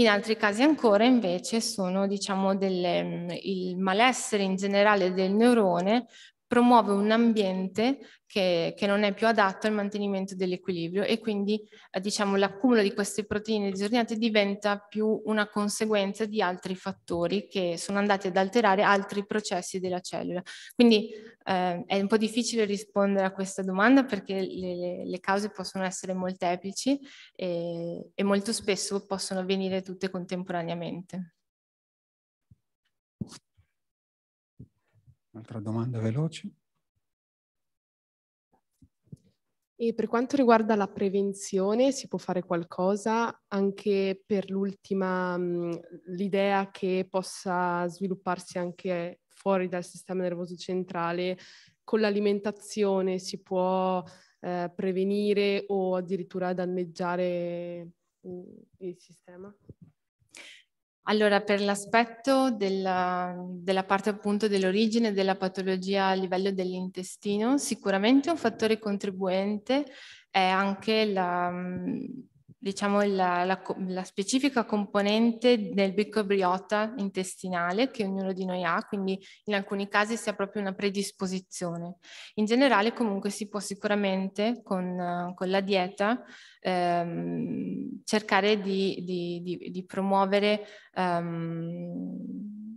In altri casi ancora invece sono diciamo, delle, mm, il malessere in generale del neurone promuove un ambiente che, che, non è più adatto al mantenimento dell'equilibrio e quindi eh, diciamo, l'accumulo di queste proteine disordinate diventa più una conseguenza di altri fattori che sono andati ad alterare altri processi della cellula. Quindi eh, è un po' difficile rispondere a questa domanda perché le, le cause possono essere molteplici e, e molto spesso possono avvenire tutte contemporaneamente. Un'altra domanda veloce. E per quanto riguarda la prevenzione, si può fare qualcosa anche per l'ultima, mm, l'idea che possa svilupparsi anche fuori dal sistema nervoso centrale, con l'alimentazione si può eh, prevenire o addirittura danneggiare mm, il sistema? Allora, per l'aspetto della, della, parte appunto dell'origine della patologia a livello dell'intestino, sicuramente un fattore contribuente è anche la, diciamo, la, la, la, specifica componente del bicobriota intestinale che ognuno di noi ha, quindi in alcuni casi sia proprio una predisposizione. In generale comunque si può sicuramente con, con la dieta ehm, cercare di, di, di, di promuovere ehm,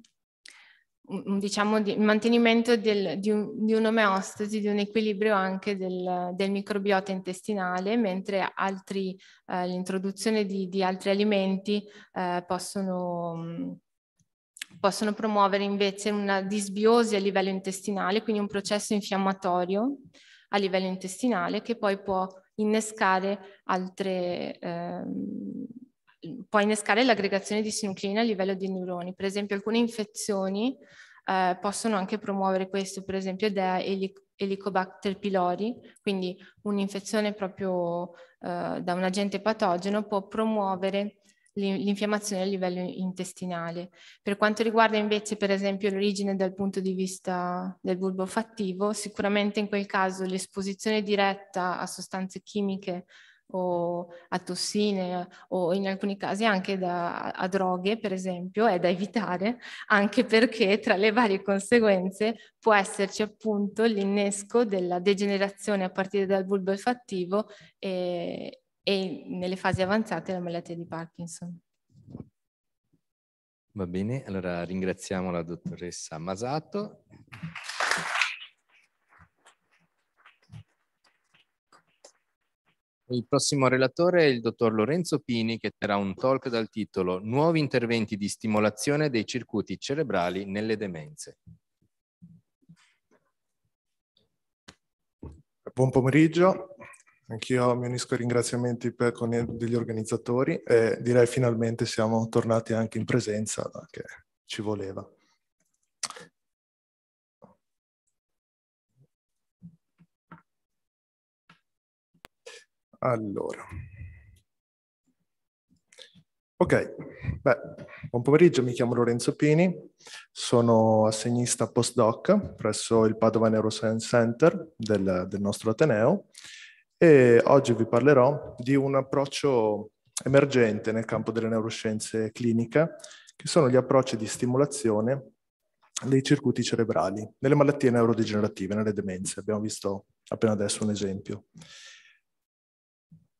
diciamo, di mantenimento del, di, un, di un'omeostasi, di un equilibrio anche del, del microbiota intestinale, mentre altri, eh, l'introduzione di, di, altri alimenti eh, possono, mm, possono, promuovere invece una disbiosi a livello intestinale, quindi un processo infiammatorio a livello intestinale che poi può innescare altre... Ehm, può innescare l'aggregazione di sinuclina a livello dei neuroni. Per esempio alcune infezioni eh, possono anche promuovere questo, per esempio da Helicobacter pylori, quindi un'infezione proprio eh, da un agente patogeno può promuovere l'infiammazione a livello intestinale. Per quanto riguarda invece per esempio l'origine dal punto di vista del bulbo fattivo, sicuramente in quel caso l'esposizione diretta a sostanze chimiche o a tossine o in alcuni casi anche da, a droghe, per esempio, è da evitare, anche perché tra le varie conseguenze può esserci appunto l'innesco della degenerazione a partire dal bulbo olfattivo e, e nelle fasi avanzate la malattia di Parkinson. Va bene, allora ringraziamo la dottoressa Masato. Il prossimo relatore è il dottor Lorenzo Pini che terrà un talk dal titolo Nuovi interventi di stimolazione dei circuiti cerebrali nelle demenze. Buon pomeriggio, anch'io mi unisco ai ringraziamenti per, con degli organizzatori e direi finalmente siamo tornati anche in presenza che ci voleva. Allora. Ok, Beh, buon pomeriggio, mi chiamo Lorenzo Pini, sono assegnista postdoc presso il Padova Neuroscience Center del, del nostro Ateneo e oggi vi parlerò di un approccio emergente nel campo delle neuroscienze cliniche, che sono gli approcci di stimolazione dei circuiti cerebrali nelle malattie neurodegenerative, nelle demenze. Abbiamo visto appena adesso un esempio.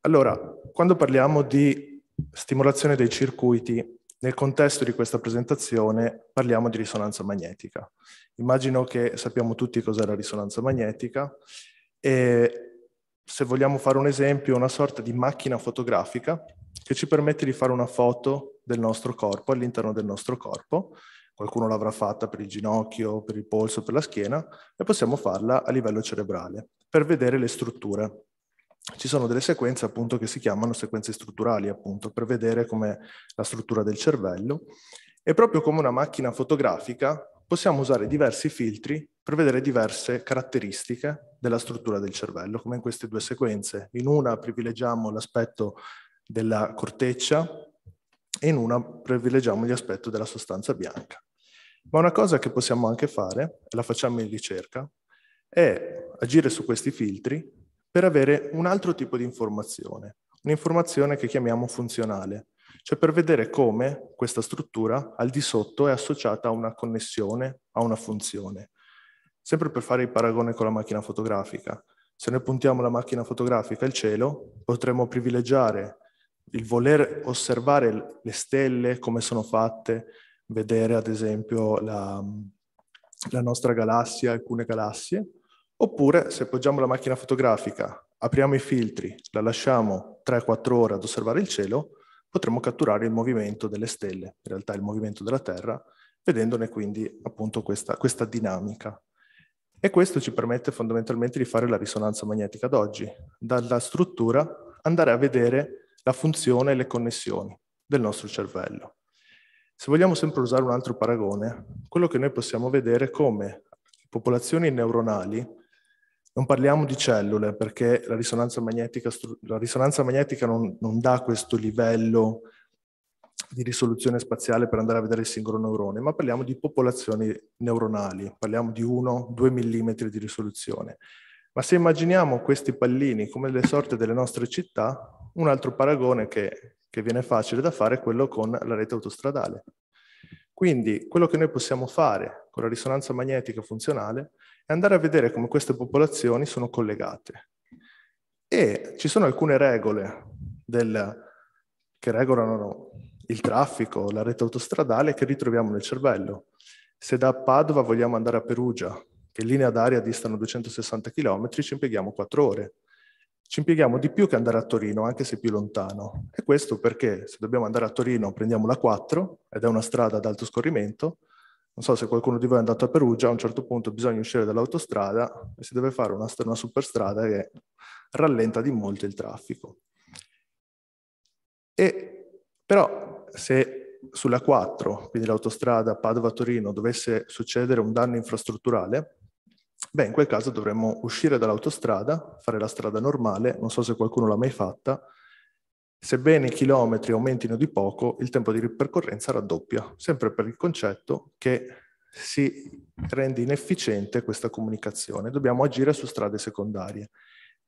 Allora, quando parliamo di stimolazione dei circuiti, nel contesto di questa presentazione parliamo di risonanza magnetica. Immagino che sappiamo tutti cos'è la risonanza magnetica e se vogliamo fare un esempio, una sorta di macchina fotografica che ci permette di fare una foto del nostro corpo, all'interno del nostro corpo. Qualcuno l'avrà fatta per il ginocchio, per il polso, per la schiena e possiamo farla a livello cerebrale per vedere le strutture ci sono delle sequenze appunto che si chiamano sequenze strutturali appunto per vedere come la struttura del cervello e proprio come una macchina fotografica possiamo usare diversi filtri per vedere diverse caratteristiche della struttura del cervello come in queste due sequenze. In una privilegiamo l'aspetto della corteccia e in una privilegiamo l'aspetto della sostanza bianca. Ma una cosa che possiamo anche fare, e la facciamo in ricerca, è agire su questi filtri per avere un altro tipo di informazione, un'informazione che chiamiamo funzionale, cioè per vedere come questa struttura al di sotto è associata a una connessione, a una funzione. Sempre per fare il paragone con la macchina fotografica. Se noi puntiamo la macchina fotografica al cielo, potremmo privilegiare il voler osservare le stelle, come sono fatte, vedere ad esempio la, la nostra galassia, alcune galassie, Oppure se appoggiamo la macchina fotografica, apriamo i filtri, la lasciamo 3-4 ore ad osservare il cielo, potremo catturare il movimento delle stelle, in realtà il movimento della Terra, vedendone quindi appunto questa, questa dinamica. E questo ci permette fondamentalmente di fare la risonanza magnetica d'oggi, dalla struttura andare a vedere la funzione e le connessioni del nostro cervello. Se vogliamo sempre usare un altro paragone, quello che noi possiamo vedere è come popolazioni neuronali non parliamo di cellule perché la risonanza magnetica, la risonanza magnetica non, non, dà questo livello di risoluzione spaziale per andare a vedere il singolo neurone, ma parliamo di popolazioni neuronali, parliamo di 1-2 mm di risoluzione. Ma se immaginiamo questi pallini come le sorte delle nostre città, un altro paragone che, che viene facile da fare è quello con la rete autostradale. Quindi quello che noi possiamo fare con la risonanza magnetica funzionale e andare a vedere come queste popolazioni sono collegate. E ci sono alcune regole del, che regolano il traffico, la rete autostradale che ritroviamo nel cervello. Se da Padova vogliamo andare a Perugia, che in linea d'aria distano 260 km, ci impieghiamo 4 ore. Ci impieghiamo di più che andare a Torino, anche se più lontano. E questo perché se dobbiamo andare a Torino prendiamo la 4, ed è una strada ad alto scorrimento, non so se qualcuno di voi è andato a Perugia, a un certo punto bisogna uscire dall'autostrada e si deve fare una, una superstrada che rallenta di molto il traffico. E, però se sulla 4, quindi l'autostrada Padova-Torino, dovesse succedere un danno infrastrutturale, beh, in quel caso dovremmo uscire dall'autostrada, fare la strada normale, non so se qualcuno l'ha mai fatta, Sebbene i chilometri aumentino di poco, il tempo di ripercorrenza raddoppia, sempre per il concetto che si rende inefficiente questa comunicazione. Dobbiamo agire su strade secondarie.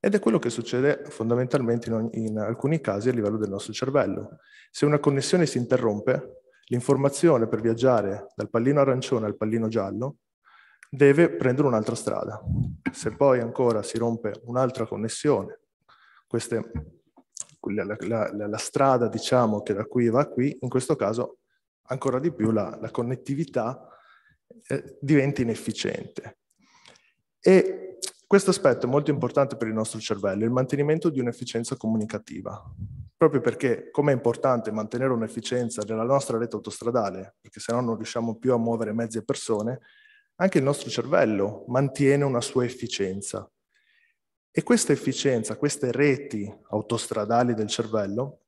Ed è quello che succede fondamentalmente in, in alcuni casi a livello del nostro cervello. Se una connessione si interrompe, l'informazione per viaggiare dal pallino arancione al pallino giallo deve prendere un'altra strada. Se poi ancora si rompe un'altra connessione, queste la, la, la, strada diciamo che da qui va qui, in questo caso ancora di più la, la connettività eh, diventa inefficiente. E questo aspetto è molto importante per il nostro cervello, il mantenimento di un'efficienza comunicativa, proprio perché come è importante mantenere un'efficienza della nostra rete autostradale, perché se no non riusciamo più a muovere mezzi e persone, anche il nostro cervello mantiene una sua efficienza e questa efficienza, queste reti autostradali del cervello,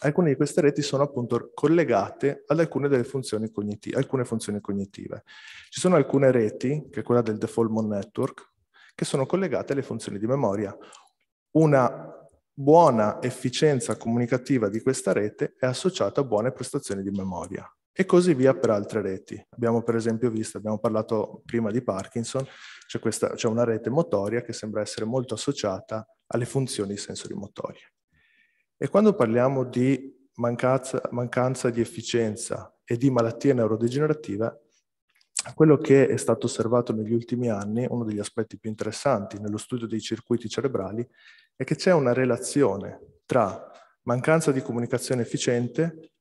alcune di queste reti sono appunto collegate ad alcune delle funzioni cognitive, alcune funzioni cognitive. Ci sono alcune reti, che è quella del default mode network, che sono collegate alle funzioni di memoria. Una buona efficienza comunicativa di questa rete è associata a buone prestazioni di memoria e così via per altre reti. Abbiamo per esempio visto, abbiamo parlato prima di Parkinson, c'è, questa, c'è una rete motoria che sembra essere molto associata alle funzioni sensorimotorie. E quando parliamo di mancanza, mancanza di efficienza e di malattie neurodegenerative, quello che è stato osservato negli ultimi anni, uno degli aspetti più interessanti nello studio dei circuiti cerebrali, è che c'è una relazione tra mancanza di comunicazione efficiente,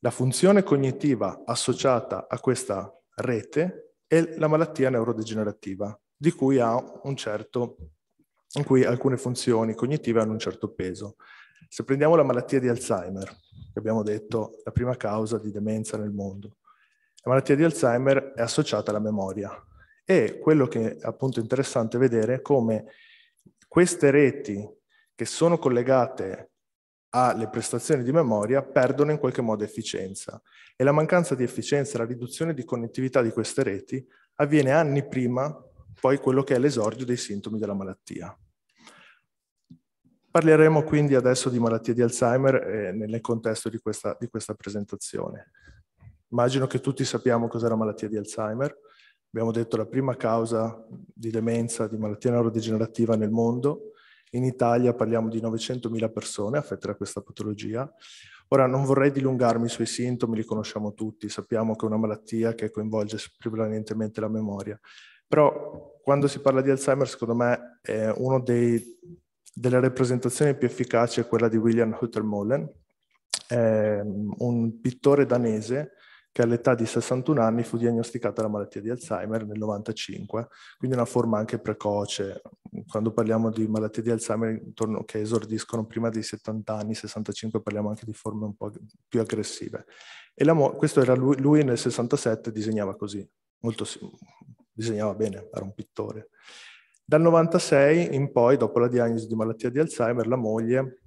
la funzione cognitiva associata a questa rete e la malattia neurodegenerativa, di cui, certo, cui alcune funzioni cognitive hanno un certo peso. Se prendiamo la malattia di Alzheimer, che abbiamo detto la prima causa di demenza nel mondo, la malattia di Alzheimer è associata alla memoria e quello che è appunto interessante vedere è come queste reti che sono collegate alle prestazioni di memoria perdono in qualche modo efficienza e la mancanza di efficienza e la riduzione di connettività di queste reti avviene anni prima poi quello che è l'esordio dei sintomi della malattia. Parleremo quindi adesso di malattia di Alzheimer eh, nel contesto di questa, di questa presentazione. Immagino che tutti sappiamo cos'è la malattia di Alzheimer. Abbiamo detto la prima causa di demenza, di malattia neurodegenerativa nel mondo, in Italia parliamo di 900.000 persone affette da questa patologia. Ora non vorrei dilungarmi sui sintomi, li conosciamo tutti, sappiamo che è una malattia che coinvolge prevalentemente la memoria, però quando si parla di Alzheimer secondo me eh, una delle rappresentazioni più efficaci è quella di William Huttermolen, eh, un pittore danese che all'età di 61 anni fu diagnosticata la malattia di Alzheimer nel 95, quindi una forma anche precoce. Quando parliamo di malattie di Alzheimer intorno, che esordiscono prima dei 70 anni, 65, parliamo anche di forme un po' più aggressive. E la, questo era lui, lui nel 67 disegnava così, molto, disegnava bene, era un pittore. Dal 96 in poi, dopo la diagnosi di malattia di Alzheimer, la moglie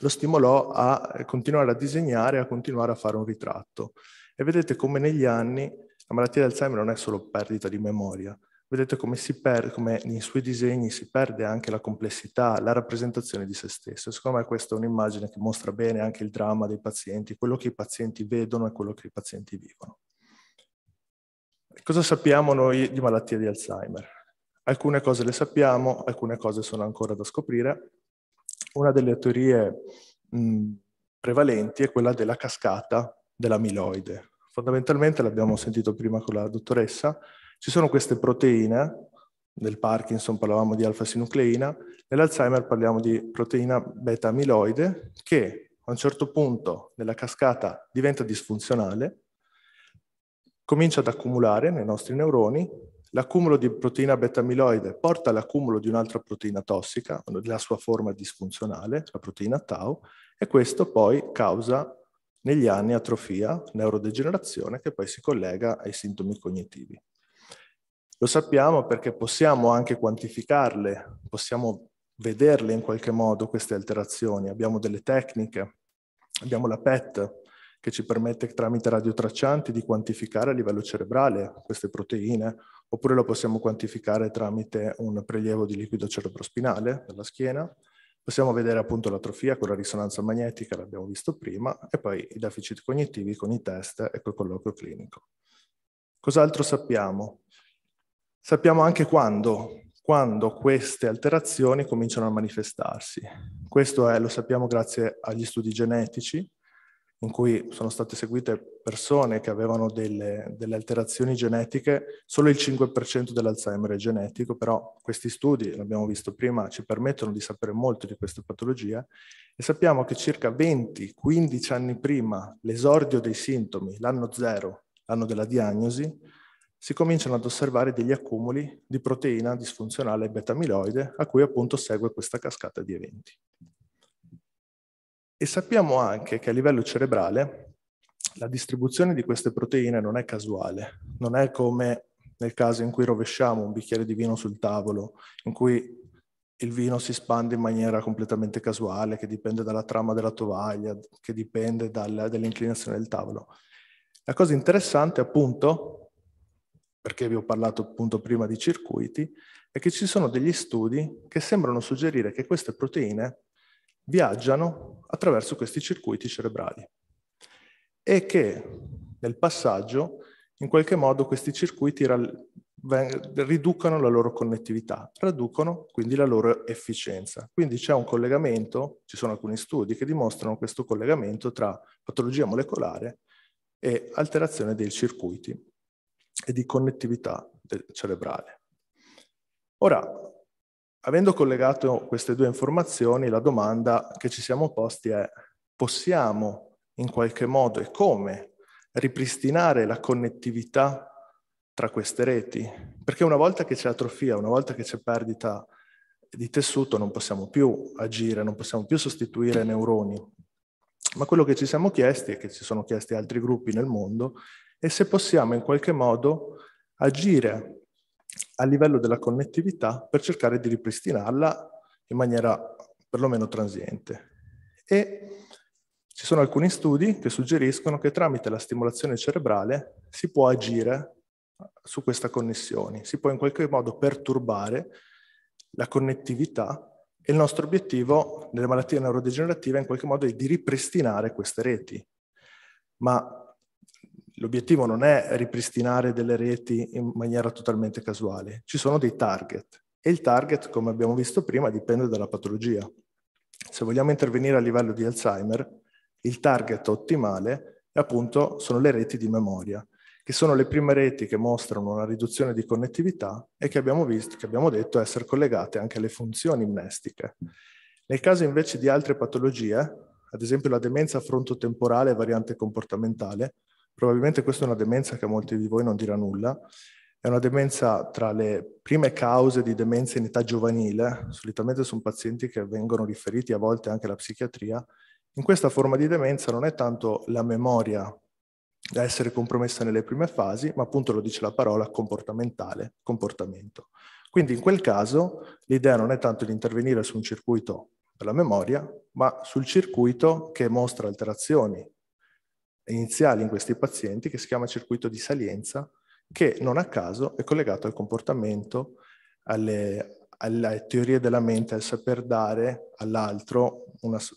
lo stimolò a continuare a disegnare, e a continuare a fare un ritratto. E vedete come negli anni la malattia di Alzheimer non è solo perdita di memoria, vedete come, perde, come, nei suoi disegni si perde anche la complessità, la rappresentazione di se stesso. Secondo me questa è un'immagine che mostra bene anche il dramma dei pazienti, quello che i pazienti vedono e quello che i pazienti vivono. Cosa sappiamo noi di malattia di Alzheimer? Alcune cose le sappiamo, alcune cose sono ancora da scoprire. Una delle teorie mh, prevalenti è quella della cascata dell'amiloide. Fondamentalmente, l'abbiamo sentito prima con la dottoressa, ci sono queste proteine, nel Parkinson parlavamo di alfa-sinucleina, nell'Alzheimer parliamo di proteina beta-amiloide che a un certo punto nella cascata diventa disfunzionale, comincia ad accumulare nei nostri neuroni, l'accumulo di proteina beta-amiloide porta all'accumulo di un'altra proteina tossica, della sua forma disfunzionale, la proteina tau, e questo poi causa negli anni atrofia, neurodegenerazione, che poi si collega ai sintomi cognitivi. Lo sappiamo perché possiamo anche quantificarle, possiamo vederle in qualche modo queste alterazioni. Abbiamo delle tecniche, abbiamo la PET che ci permette tramite radiotraccianti di quantificare a livello cerebrale queste proteine, oppure lo possiamo quantificare tramite un prelievo di liquido cerebrospinale dalla schiena, Possiamo vedere appunto l'atrofia con la risonanza magnetica, l'abbiamo visto prima, e poi i deficit cognitivi con i test e col colloquio clinico. Cos'altro sappiamo? Sappiamo anche quando, quando queste alterazioni cominciano a manifestarsi. Questo è, lo sappiamo grazie agli studi genetici, in cui sono state seguite persone che avevano delle, delle alterazioni genetiche, solo il 5% dell'Alzheimer è genetico, però questi studi, l'abbiamo visto prima, ci permettono di sapere molto di questa patologia e sappiamo che circa 20-15 anni prima l'esordio dei sintomi, l'anno zero, l'anno della diagnosi, si cominciano ad osservare degli accumuli di proteina disfunzionale beta-amiloide a cui appunto segue questa cascata di eventi. E sappiamo anche che a livello cerebrale la distribuzione di queste proteine non è casuale, non è come nel caso in cui rovesciamo un bicchiere di vino sul tavolo, in cui il vino si spande in maniera completamente casuale, che dipende dalla trama della tovaglia, che dipende dal, dall'inclinazione del tavolo. La cosa interessante, appunto, perché vi ho parlato appunto prima di circuiti, è che ci sono degli studi che sembrano suggerire che queste proteine viaggiano attraverso questi circuiti cerebrali e che nel passaggio in qualche modo questi circuiti riducono la loro connettività, riducono quindi la loro efficienza. Quindi c'è un collegamento, ci sono alcuni studi che dimostrano questo collegamento tra patologia molecolare e alterazione dei circuiti e di connettività cerebrale. Ora, avendo collegato queste due informazioni, la domanda che ci siamo posti è possiamo in qualche modo e come ripristinare la connettività tra queste reti? Perché una volta che c'è atrofia, una volta che c'è perdita di tessuto, non possiamo più agire, non possiamo più sostituire neuroni. Ma quello che ci siamo chiesti e che ci sono chiesti altri gruppi nel mondo è se possiamo in qualche modo agire a livello della connettività per cercare di ripristinarla in maniera perlomeno transiente. E ci sono alcuni studi che suggeriscono che tramite la stimolazione cerebrale si può agire su questa connessione, si può in qualche modo perturbare la connettività e il nostro obiettivo nelle malattie neurodegenerative in qualche modo è di ripristinare queste reti. Ma l'obiettivo non è ripristinare delle reti in maniera totalmente casuale, ci sono dei target e il target, come abbiamo visto prima, dipende dalla patologia. Se vogliamo intervenire a livello di Alzheimer, il target ottimale appunto sono le reti di memoria, che sono le prime reti che mostrano una riduzione di connettività e che abbiamo visto, che abbiamo detto essere collegate anche alle funzioni amnestiche. Nel caso invece di altre patologie, ad esempio la demenza frontotemporale variante comportamentale, Probabilmente questa è una demenza che a molti di voi non dirà nulla, è una demenza tra le prime cause di demenza in età giovanile, solitamente sono pazienti che vengono riferiti a volte anche alla psichiatria. In questa forma di demenza non è tanto la memoria da essere compromessa nelle prime fasi, ma appunto lo dice la parola comportamentale, comportamento. Quindi in quel caso l'idea non è tanto di intervenire su un circuito della memoria, ma sul circuito che mostra alterazioni iniziali in questi pazienti che si chiama circuito di salienza, che non a caso è collegato al comportamento, alle, alla teoria della mente, al saper dare all'altro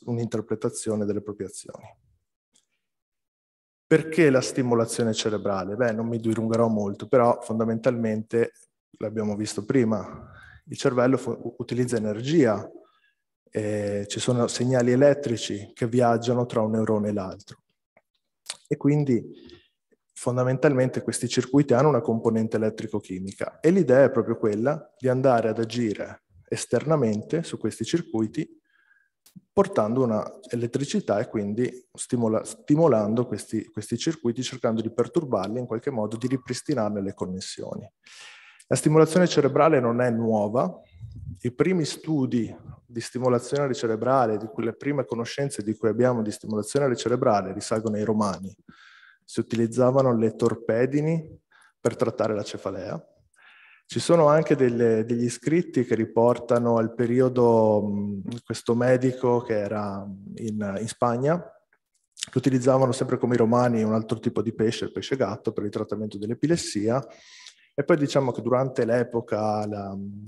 un'interpretazione delle proprie azioni. Perché la stimolazione cerebrale? Beh, non mi dilungherò molto, però fondamentalmente, l'abbiamo visto prima, il cervello utilizza energia, eh, ci sono segnali elettrici che viaggiano tra un neurone e l'altro e quindi fondamentalmente questi circuiti hanno una componente elettrico-chimica e l'idea è proprio quella di andare ad agire esternamente su questi circuiti portando una elettricità e quindi stimola, stimolando questi, questi, circuiti, cercando di perturbarli in qualche modo, di ripristinarne le connessioni. La stimolazione cerebrale non è nuova, i primi studi di stimolazione cerebrale, di quelle prime conoscenze di cui abbiamo di stimolazione cerebrale, risalgono ai romani. Si utilizzavano le torpedini per trattare la cefalea. Ci sono anche delle, degli scritti che riportano al periodo mh, questo medico che era in, in Spagna, che utilizzavano sempre come i romani un altro tipo di pesce, il pesce gatto, per il trattamento dell'epilessia e poi diciamo che durante l'epoca, la, mm,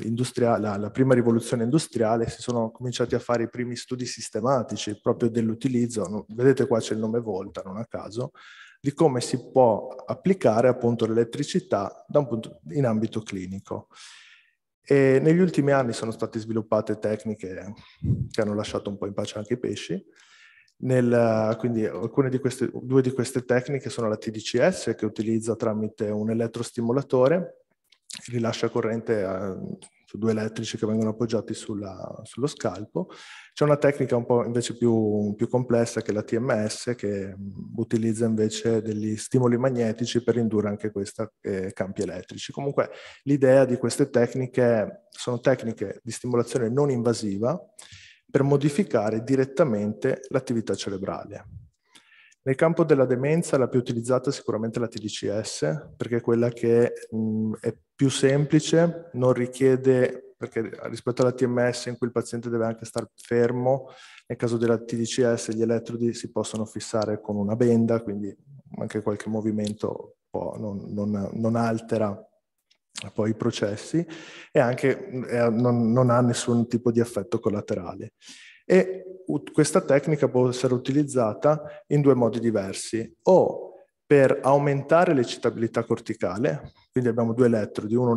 la, la prima rivoluzione industriale, si sono cominciati a fare i primi studi sistematici proprio dell'utilizzo, no, vedete qua c'è il nome Volta, non a caso, di come si può applicare appunto l'elettricità punto, in ambito clinico. E negli ultimi anni sono state sviluppate tecniche che hanno lasciato un po' in pace anche i pesci, nel, quindi alcune di queste, due di queste tecniche sono la TDCS che utilizza tramite un elettrostimolatore, rilascia corrente a, eh, su due elettrici che vengono appoggiati sulla, sullo scalpo. C'è una tecnica un po' invece più, più complessa che è la TMS che utilizza invece degli stimoli magnetici per indurre anche questi eh, campi elettrici. Comunque l'idea di queste tecniche sono tecniche di stimolazione non invasiva per modificare direttamente l'attività cerebrale. Nel campo della demenza la più utilizzata è sicuramente la TDCS, perché è quella che mh, mm, è più semplice, non richiede, perché rispetto alla TMS in cui il paziente deve anche stare fermo, nel caso della TDCS gli elettrodi si possono fissare con una benda, quindi anche qualche movimento non, non, non altera poi i processi e anche eh, non, non, ha nessun tipo di effetto collaterale. E uh, questa tecnica può essere utilizzata in due modi diversi, o per aumentare l'eccitabilità corticale, quindi abbiamo due elettrodi, uno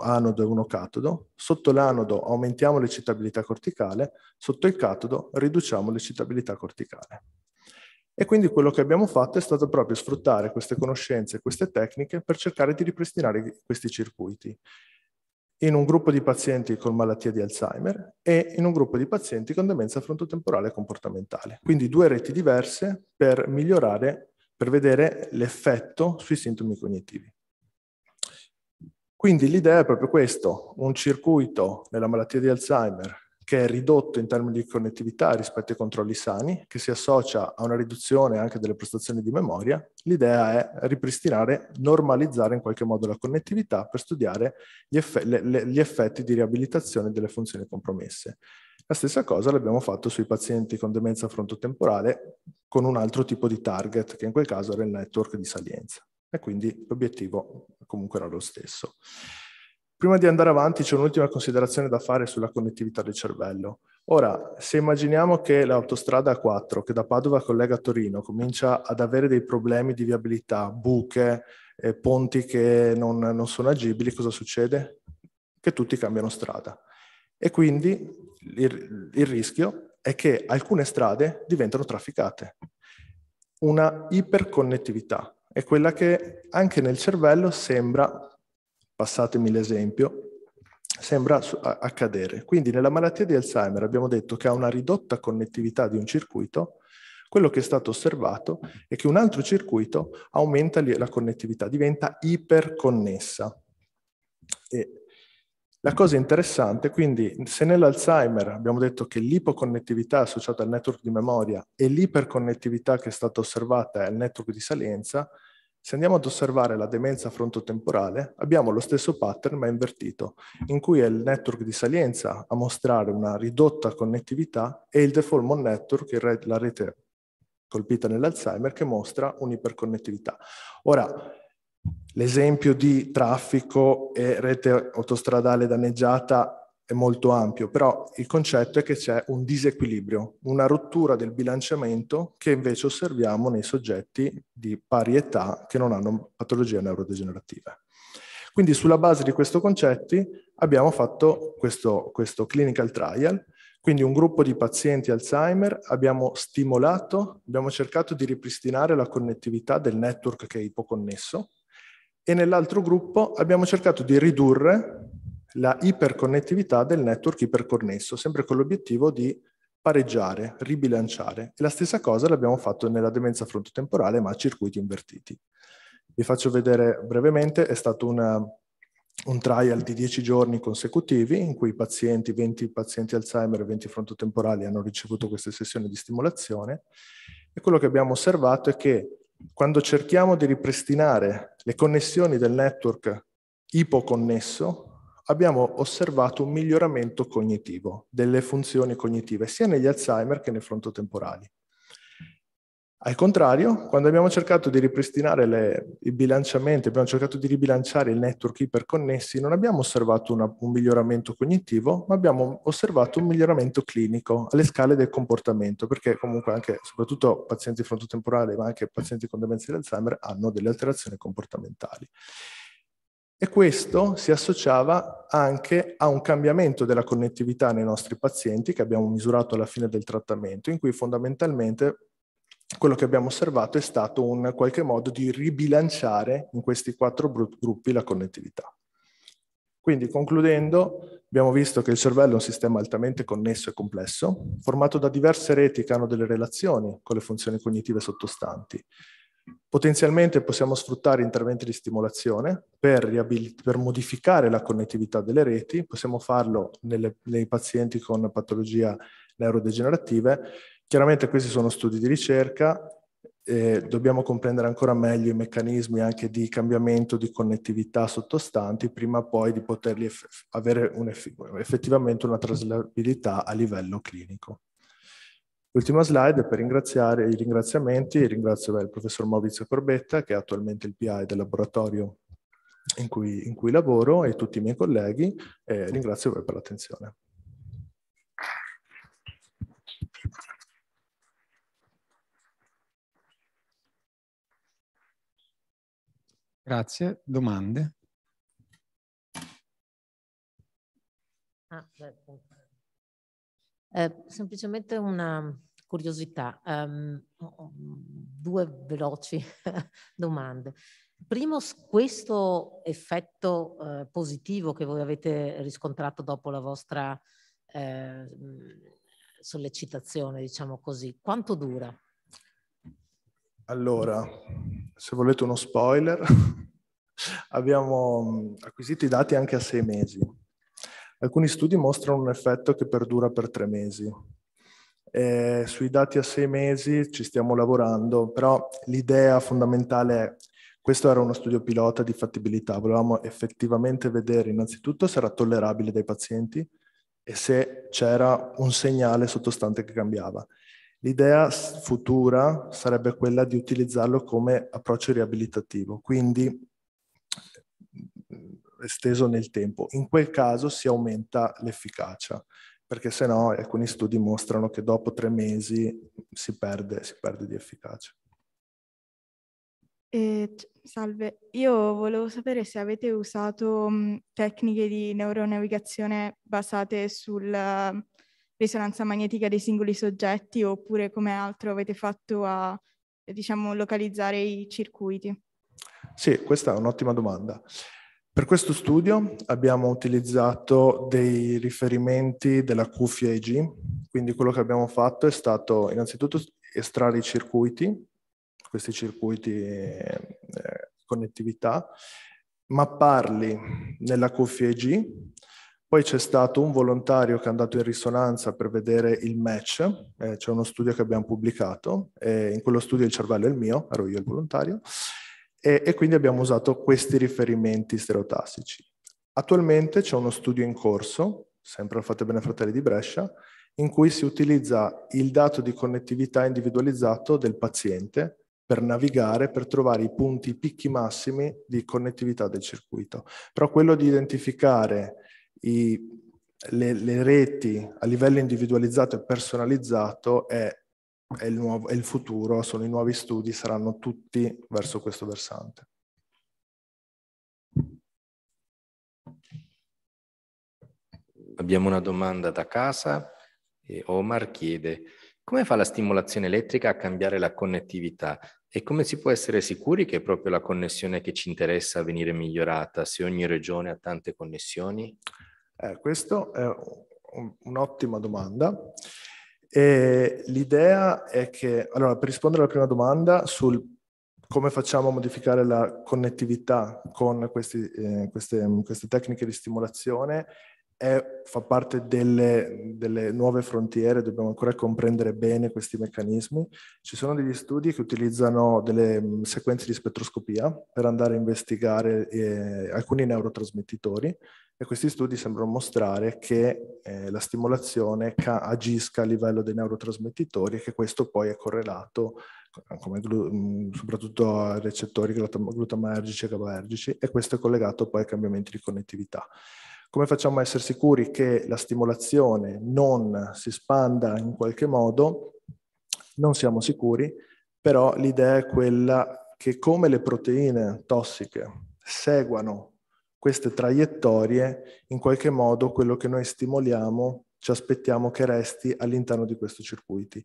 anodo e uno catodo, sotto l'anodo aumentiamo l'eccitabilità corticale, sotto il catodo riduciamo l'eccitabilità corticale. E quindi quello che abbiamo fatto è stato proprio sfruttare queste conoscenze, queste tecniche per cercare di ripristinare questi circuiti in un gruppo di pazienti con malattia di Alzheimer e in un gruppo di pazienti con demenza frontotemporale comportamentale. Quindi due reti diverse per migliorare, per vedere l'effetto sui sintomi cognitivi. Quindi l'idea è proprio questo, un circuito nella malattia di Alzheimer che è ridotto in termini di connettività rispetto ai controlli sani, che si associa a una riduzione anche delle prestazioni di memoria. L'idea è ripristinare, normalizzare in qualche modo la connettività per studiare gli, eff- le, le, gli effetti di riabilitazione delle funzioni compromesse. La stessa cosa l'abbiamo fatto sui pazienti con demenza frontotemporale con un altro tipo di target, che in quel caso era il network di salienza. E quindi l'obiettivo comunque era lo stesso. Prima di andare avanti c'è un'ultima considerazione da fare sulla connettività del cervello. Ora, se immaginiamo che l'autostrada a 4 che da Padova collega a Torino comincia ad avere dei problemi di viabilità, buche, eh, ponti che non, non sono agibili, cosa succede? Che tutti cambiano strada. E quindi il, il rischio è che alcune strade diventano trafficate. Una iperconnettività è quella che anche nel cervello sembra passatemi l'esempio, sembra accadere. Quindi nella malattia di Alzheimer abbiamo detto che ha una ridotta connettività di un circuito, quello che è stato osservato è che un altro circuito aumenta la connettività, diventa iperconnessa. E la cosa interessante, quindi, se nell'Alzheimer abbiamo detto che l'ipoconnettività associata al network di memoria e l'iperconnettività che è stata osservata è al network di salienza, se andiamo ad osservare la demenza frontotemporale, abbiamo lo stesso pattern ma invertito, in cui è il network di salienza a mostrare una ridotta connettività e il default mode network, la rete colpita nell'Alzheimer, che mostra un'iperconnettività. Ora, l'esempio di traffico e rete autostradale danneggiata è molto ampio, però il concetto è che c'è un disequilibrio, una rottura del bilanciamento che invece osserviamo nei soggetti di pari età che non hanno patologie neurodegenerative. Quindi sulla base di questi concetti abbiamo fatto questo, questo clinical trial, quindi un gruppo di pazienti Alzheimer, abbiamo stimolato, abbiamo cercato di ripristinare la connettività del network che è ipoconnesso e nell'altro gruppo abbiamo cercato di ridurre la iperconnettività del network iperconnesso, sempre con l'obiettivo di pareggiare, ribilanciare. E la stessa cosa l'abbiamo fatto nella demenza frontotemporale, ma a circuiti invertiti. Vi faccio vedere brevemente, è stato una, un trial di 10 giorni consecutivi in cui i pazienti, 20 pazienti Alzheimer e 20 frontotemporali hanno ricevuto queste sessioni di stimolazione e quello che abbiamo osservato è che quando cerchiamo di ripristinare le connessioni del network ipoconnesso, abbiamo osservato un miglioramento cognitivo delle funzioni cognitive sia negli Alzheimer che nei frontotemporali. Al contrario, quando abbiamo cercato di ripristinare le, i bilanciamenti, abbiamo cercato di ribilanciare il network iperconnessi, non abbiamo osservato una, un miglioramento cognitivo, ma abbiamo osservato un miglioramento clinico alle scale del comportamento, perché comunque anche, soprattutto pazienti frontotemporali, ma anche pazienti con demenza di Alzheimer, hanno delle alterazioni comportamentali. E questo si associava anche a un cambiamento della connettività nei nostri pazienti che abbiamo misurato alla fine del trattamento, in cui fondamentalmente quello che abbiamo osservato è stato un qualche modo di ribilanciare in questi quattro gruppi la connettività. Quindi concludendo, abbiamo visto che il cervello è un sistema altamente connesso e complesso, formato da diverse reti che hanno delle relazioni con le funzioni cognitive sottostanti Potenzialmente possiamo sfruttare interventi di stimolazione per, per modificare la connettività delle reti, possiamo farlo nelle, nei pazienti con patologie neurodegenerative. Chiaramente questi sono studi di ricerca, eh, dobbiamo comprendere ancora meglio i meccanismi anche di cambiamento di connettività sottostanti prima poi di poterli avere un eff effettivamente una traslabilità a livello clinico. L'ultima slide per ringraziare i ringraziamenti. Ringrazio beh, il professor Maurizio Corbetta, che è attualmente il PI del laboratorio in cui, in cui lavoro, e tutti i miei colleghi. Eh, ringrazio voi per l'attenzione. Grazie. Domande? Ah, certo. Eh, semplicemente una curiosità, um, due veloci [LAUGHS] domande. Primo, questo effetto eh, positivo che voi avete riscontrato dopo la vostra eh, sollecitazione, diciamo così, quanto dura? Allora, se volete uno spoiler, [LAUGHS] abbiamo mm, acquisito i dati anche a sei mesi Alcuni studi mostrano un effetto che perdura per tre mesi. Eh, sui dati a sei mesi ci stiamo lavorando, però l'idea fondamentale è questo era uno studio pilota di fattibilità, volevamo effettivamente vedere innanzitutto se era tollerabile dai pazienti e se c'era un segnale sottostante che cambiava. L'idea futura sarebbe quella di utilizzarlo come approccio riabilitativo, quindi esteso nel tempo. In quel caso si aumenta l'efficacia, perché se no alcuni studi mostrano che dopo tre mesi si perde, si perde di efficacia. Eh, salve, io volevo sapere se avete usato mh, tecniche di neuronavigazione basate sulla risonanza magnetica dei singoli soggetti oppure come altro avete fatto a diciamo, localizzare i circuiti. Sì, questa è un'ottima domanda. Per questo studio abbiamo utilizzato dei riferimenti della cuffia EG, quindi quello che abbiamo fatto è stato innanzitutto estrarre i circuiti, questi circuiti eh, connettività, mapparli nella cuffia EG, poi c'è stato un volontario che è andato in risonanza per vedere il match, eh, c'è uno studio che abbiamo pubblicato, eh, in quello studio il cervello è il mio, ero io il volontario, e, e quindi abbiamo usato questi riferimenti stereotassici. Attualmente c'è uno studio in corso, sempre al Fate Bene Fratelli di Brescia, in cui si utilizza il dato di connettività individualizzato del paziente per navigare, per trovare i punti, i picchi massimi di connettività del circuito. Però quello di identificare i, le, le, reti a livello individualizzato e personalizzato è è il, nuovo, è il futuro, sono i nuovi studi, saranno tutti verso questo versante. Abbiamo una domanda da casa e Omar chiede come fa la stimolazione elettrica a cambiare la connettività e come si può essere sicuri che è proprio la connessione che ci interessa venire migliorata se ogni regione ha tante connessioni? Eh, questa è un'ottima domanda. E l'idea è che, allora, per rispondere alla prima domanda sul come facciamo a modificare la connettività con questi, eh, queste, queste, tecniche di stimolazione, è, fa parte delle, delle, nuove frontiere, dobbiamo ancora comprendere bene questi meccanismi. Ci sono degli studi che utilizzano delle mm, sequenze di spettroscopia per andare a investigare eh, alcuni neurotrasmettitori e questi studi sembrano mostrare che eh, la stimolazione agisca a livello dei neurotrasmettitori e che questo poi è correlato glu- mm, soprattutto a recettori glutamaergici e GABAergici e questo è collegato poi ai cambiamenti di connettività. Come facciamo a essere sicuri che la stimolazione non si espanda in qualche modo? Non siamo sicuri, però l'idea è quella che come le proteine tossiche seguano queste traiettorie, in qualche modo quello che noi stimoliamo ci aspettiamo che resti all'interno di questi circuiti.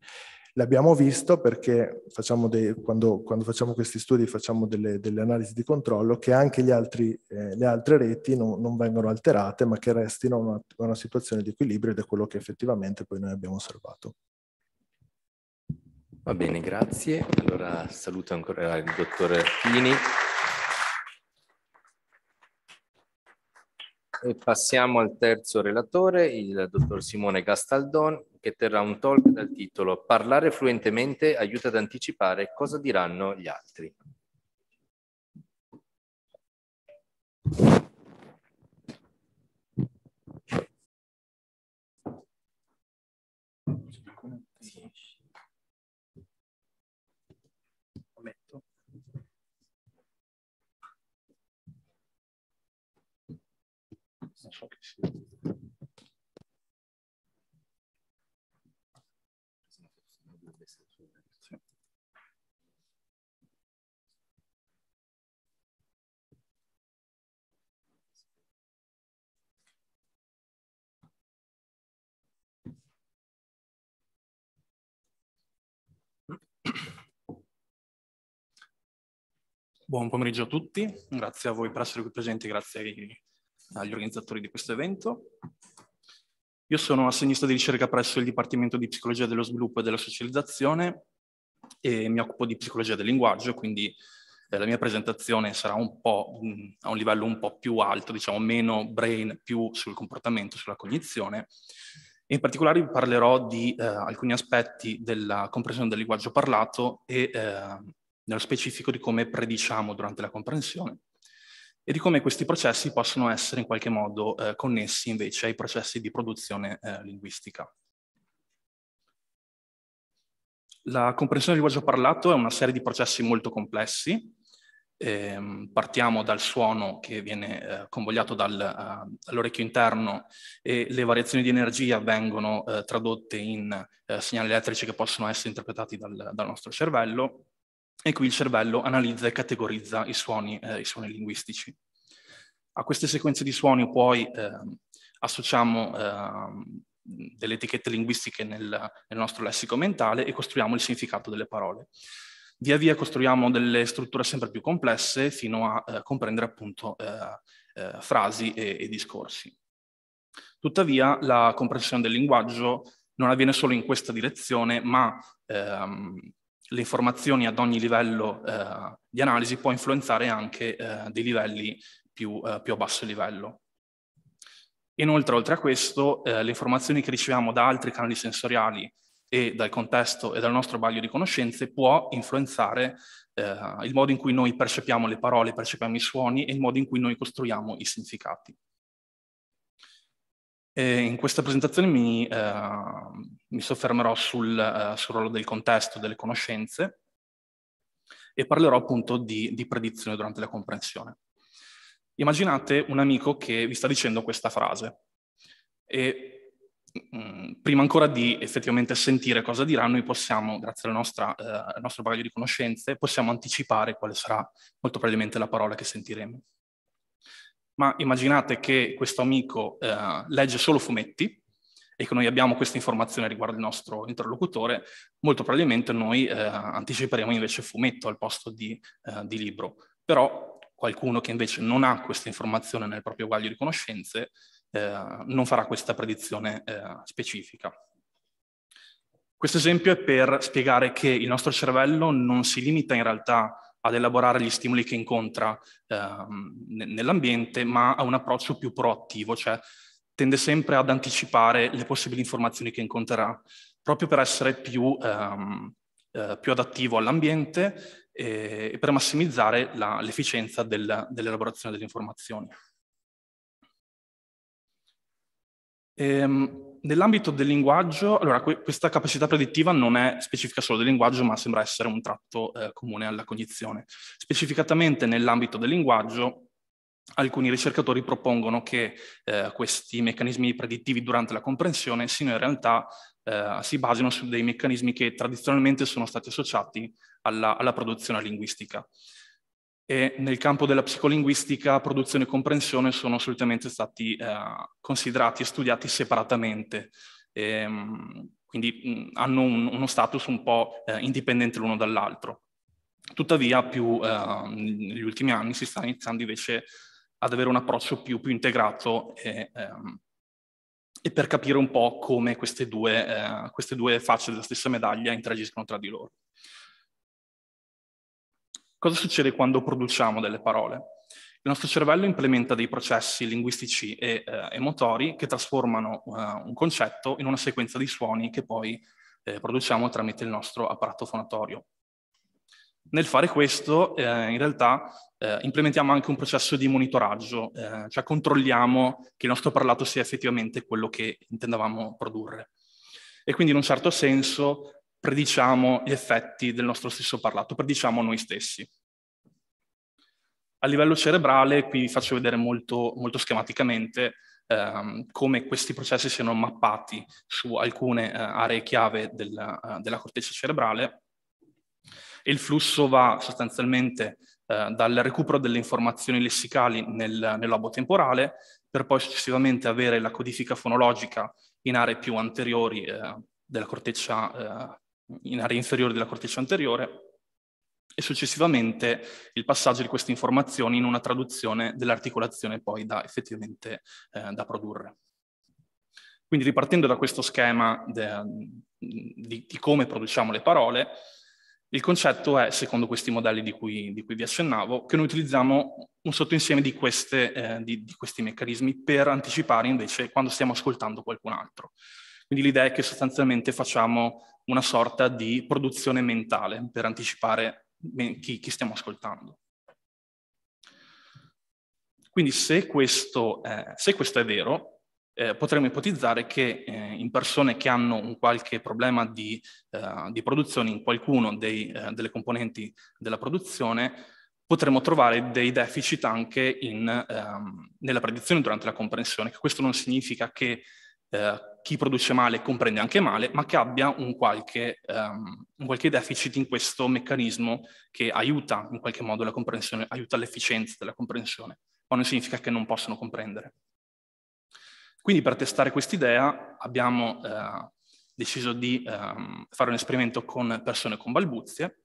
L'abbiamo visto perché facciamo dei, quando, quando, facciamo questi studi facciamo delle, delle analisi di controllo che anche altri, eh, le altre reti non, non, vengono alterate ma che restino una, una situazione di equilibrio ed è quello che effettivamente poi noi abbiamo osservato. Va bene, grazie. Allora saluto ancora il dottore Fini. E passiamo al terzo relatore, il dottor Simone Gastaldon, che terrà un talk dal titolo Parlare fluentemente aiuta ad anticipare cosa diranno gli altri. çok kişi. Buon pomeriggio a tutti, grazie a voi per essere qui presenti, grazie ai agli organizzatori di questo evento. Io sono assegnista di ricerca presso il Dipartimento di Psicologia dello Sviluppo e della Socializzazione e mi occupo di psicologia del linguaggio, quindi eh, la mia presentazione sarà un po' un, mm, a un livello un po' più alto, diciamo meno brain, più sul comportamento, sulla cognizione. In particolare vi parlerò di eh, alcuni aspetti della comprensione del linguaggio parlato e eh, nello specifico di come prediciamo durante la comprensione e di come questi processi possono essere in qualche modo eh, connessi invece ai processi di produzione eh, linguistica. La comprensione del linguaggio parlato è una serie di processi molto complessi. Eh, partiamo dal suono che viene eh, convogliato dal, dall'orecchio eh, interno e le variazioni di energia vengono eh, tradotte in segnali elettrici che possono essere interpretati dal, dal nostro cervello e qui il cervello analizza e categorizza i suoni, eh, i suoni linguistici. A queste sequenze di suoni poi eh, associamo ehm, delle etichette linguistiche nel, nel nostro lessico mentale e costruiamo il significato delle parole via via costruiamo delle strutture sempre più complesse fino a eh, comprendere appunto eh, eh, frasi e, e, discorsi. Tuttavia la comprensione del linguaggio non avviene solo in questa direzione, ma ehm, le informazioni ad ogni livello eh, di analisi può influenzare anche eh, dei livelli più, eh, più, a basso livello. Inoltre, oltre a questo, eh, le informazioni che riceviamo da altri canali sensoriali e dal contesto e dal nostro baglio di conoscenze può influenzare eh, il modo in cui noi percepiamo le parole, percepiamo i suoni e il modo in cui noi costruiamo i significati. E in questa presentazione mi, eh, mi soffermerò sul, eh, sul, ruolo del contesto, delle conoscenze e parlerò appunto di, di, predizione durante la comprensione. Immaginate un amico che vi sta dicendo questa frase e mh, mm, prima ancora di effettivamente sentire cosa dirà, noi possiamo, grazie nostra, eh, al nostro bagaglio di conoscenze, possiamo anticipare quale sarà molto probabilmente la parola che sentiremo ma immaginate che questo amico eh, legge solo fumetti e che noi abbiamo questa informazione riguardo il nostro interlocutore, molto probabilmente noi eh, anticiperemo invece fumetto al posto di, eh, di, libro. Però qualcuno che invece non ha questa informazione nel proprio guaglio di conoscenze eh, non farà questa predizione eh, specifica. Questo esempio è per spiegare che il nostro cervello non si limita in realtà ad elaborare gli stimoli che incontra eh, nell'ambiente, ma ha un approccio più proattivo, cioè tende sempre ad anticipare le possibili informazioni che incontrerà, proprio per essere più, ehm, eh, più adattivo all'ambiente e, e, per massimizzare la, l'efficienza del, dell'elaborazione delle informazioni. Ehm, nell'ambito del linguaggio, allora que- questa capacità predittiva non è specifica solo del linguaggio, ma sembra essere un tratto eh, comune alla cognizione. Specificatamente nell'ambito del linguaggio, alcuni ricercatori propongono che eh, questi meccanismi predittivi durante la comprensione siano in realtà eh, si basino su dei meccanismi che tradizionalmente sono stati associati alla, alla produzione linguistica e nel campo della psicolinguistica produzione e comprensione sono solitamente stati eh, considerati e studiati separatamente, e, ehm, quindi mh, hanno un, uno status un po' eh, indipendente l'uno dall'altro. Tuttavia più, eh, negli ultimi anni si sta iniziando invece ad avere un approccio più, più integrato e, ehm, e, per capire un po' come queste due, eh, queste due facce della stessa medaglia interagiscono tra di loro. Cosa succede quando produciamo delle parole? Il nostro cervello implementa dei processi linguistici e, eh, e motori che trasformano uh, un concetto in una sequenza di suoni che poi eh, produciamo tramite il nostro apparato fonatorio. Nel fare questo, eh, in realtà, eh, implementiamo anche un processo di monitoraggio, eh, cioè controlliamo che il nostro parlato sia effettivamente quello che intendavamo produrre. E quindi in un certo senso prediciamo gli effetti del nostro stesso parlato, prediciamo noi stessi. A livello cerebrale, qui vi faccio vedere molto, molto schematicamente ehm, come questi processi siano mappati su alcune eh, aree chiave della, eh, della corteccia cerebrale. Il flusso va sostanzialmente eh, dal recupero delle informazioni lessicali nel, nel lobo temporale, per poi successivamente avere la codifica fonologica in aree più anteriori eh, della corteccia eh, in area inferiore della corteccia anteriore e successivamente il passaggio di queste informazioni in una traduzione dell'articolazione poi da, effettivamente eh, da produrre. Quindi ripartendo da questo schema de, di, di, come produciamo le parole, il concetto è, secondo questi modelli di cui, di cui vi accennavo, che noi utilizziamo un sottoinsieme di, queste, eh, di, di questi meccanismi per anticipare invece quando stiamo ascoltando qualcun altro. Quindi l'idea è che sostanzialmente facciamo una sorta di produzione mentale per anticipare chi, chi stiamo ascoltando. Quindi se questo, eh, se questo è vero, eh, potremmo ipotizzare che eh, in persone che hanno un qualche problema di, eh, di produzione in qualcuno dei, eh, delle componenti della produzione, potremmo trovare dei deficit anche in, ehm, nella predizione durante la comprensione, che questo non significa che eh, chi produce male comprende anche male, ma che abbia un qualche, um, un qualche, deficit in questo meccanismo che aiuta in qualche modo la comprensione, aiuta l'efficienza della comprensione, ma non significa che non possono comprendere. Quindi per testare quest'idea abbiamo uh, deciso di um, fare un esperimento con persone con balbuzie,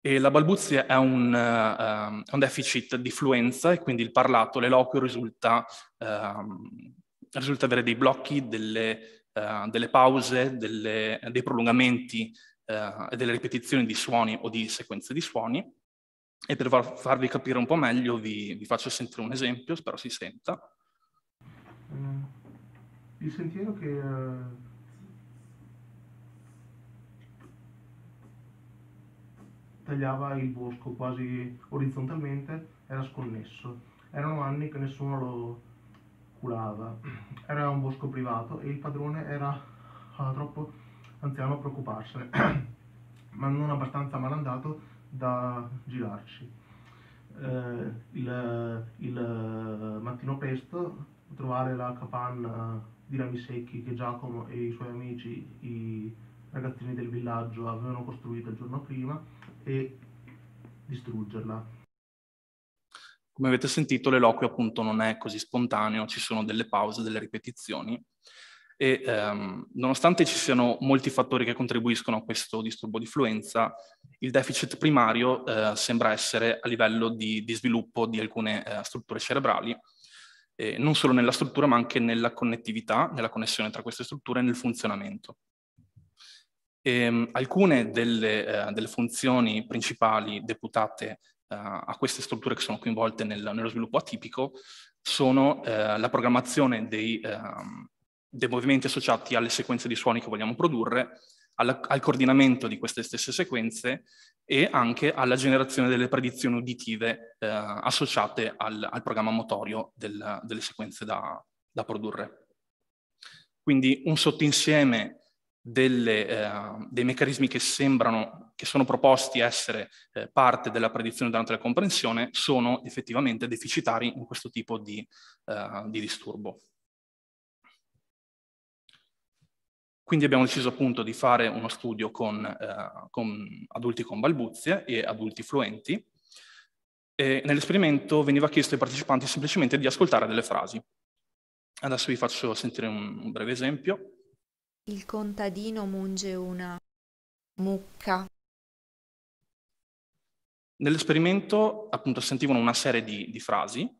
e la balbuzia è un, uh, un, deficit di fluenza e quindi il parlato, l'eloquio risulta uh, risulta avere dei blocchi, delle, uh, delle pause, delle, dei prolungamenti uh, e delle ripetizioni di suoni o di sequenze di suoni. E per farvi capire un po' meglio vi, vi faccio sentire un esempio, spero si senta. Mm, il sentiero che... Eh, tagliava il bosco quasi orizzontalmente era sconnesso. Erano anni che nessuno lo, culava. Era un bosco privato e il padrone era ah, troppo anziano a preoccuparsene, [CLEARS THROAT] ma non abbastanza malandato da girarci. Eh, il, il mattino presto trovare la capanna di rami secchi che Giacomo e i suoi amici, i ragazzini del villaggio, avevano costruito il giorno prima e distruggerla come avete sentito l'eloquio appunto non è così spontaneo, ci sono delle pause, delle ripetizioni e ehm, nonostante ci siano molti fattori che contribuiscono a questo disturbo di fluenza, il deficit primario eh, sembra essere a livello di, di sviluppo di alcune eh, strutture cerebrali, eh, non solo nella struttura ma anche nella connettività, nella connessione tra queste strutture e nel funzionamento. E, ehm, alcune delle, eh, delle, funzioni principali deputate eh, a queste strutture che sono coinvolte nel, nello sviluppo atipico sono eh, la programmazione dei, ehm, dei movimenti associati alle sequenze di suoni che vogliamo produrre, al, al coordinamento di queste stesse sequenze e anche alla generazione delle predizioni uditive eh, associate al, al, programma motorio del, delle sequenze da, da, produrre. Quindi un sottoinsieme delle, eh, dei meccanismi che sembrano, che sono proposti essere eh, parte della predizione durante la comprensione, sono effettivamente deficitari in questo tipo di, eh, di disturbo. Quindi abbiamo deciso appunto di fare uno studio con, eh, con adulti con balbuzie e adulti fluenti. nell'esperimento veniva chiesto ai partecipanti semplicemente di ascoltare delle frasi. Adesso vi faccio sentire un breve esempio. Il contadino munge una mucca. Nell'esperimento appunto sentivano una serie di, di, frasi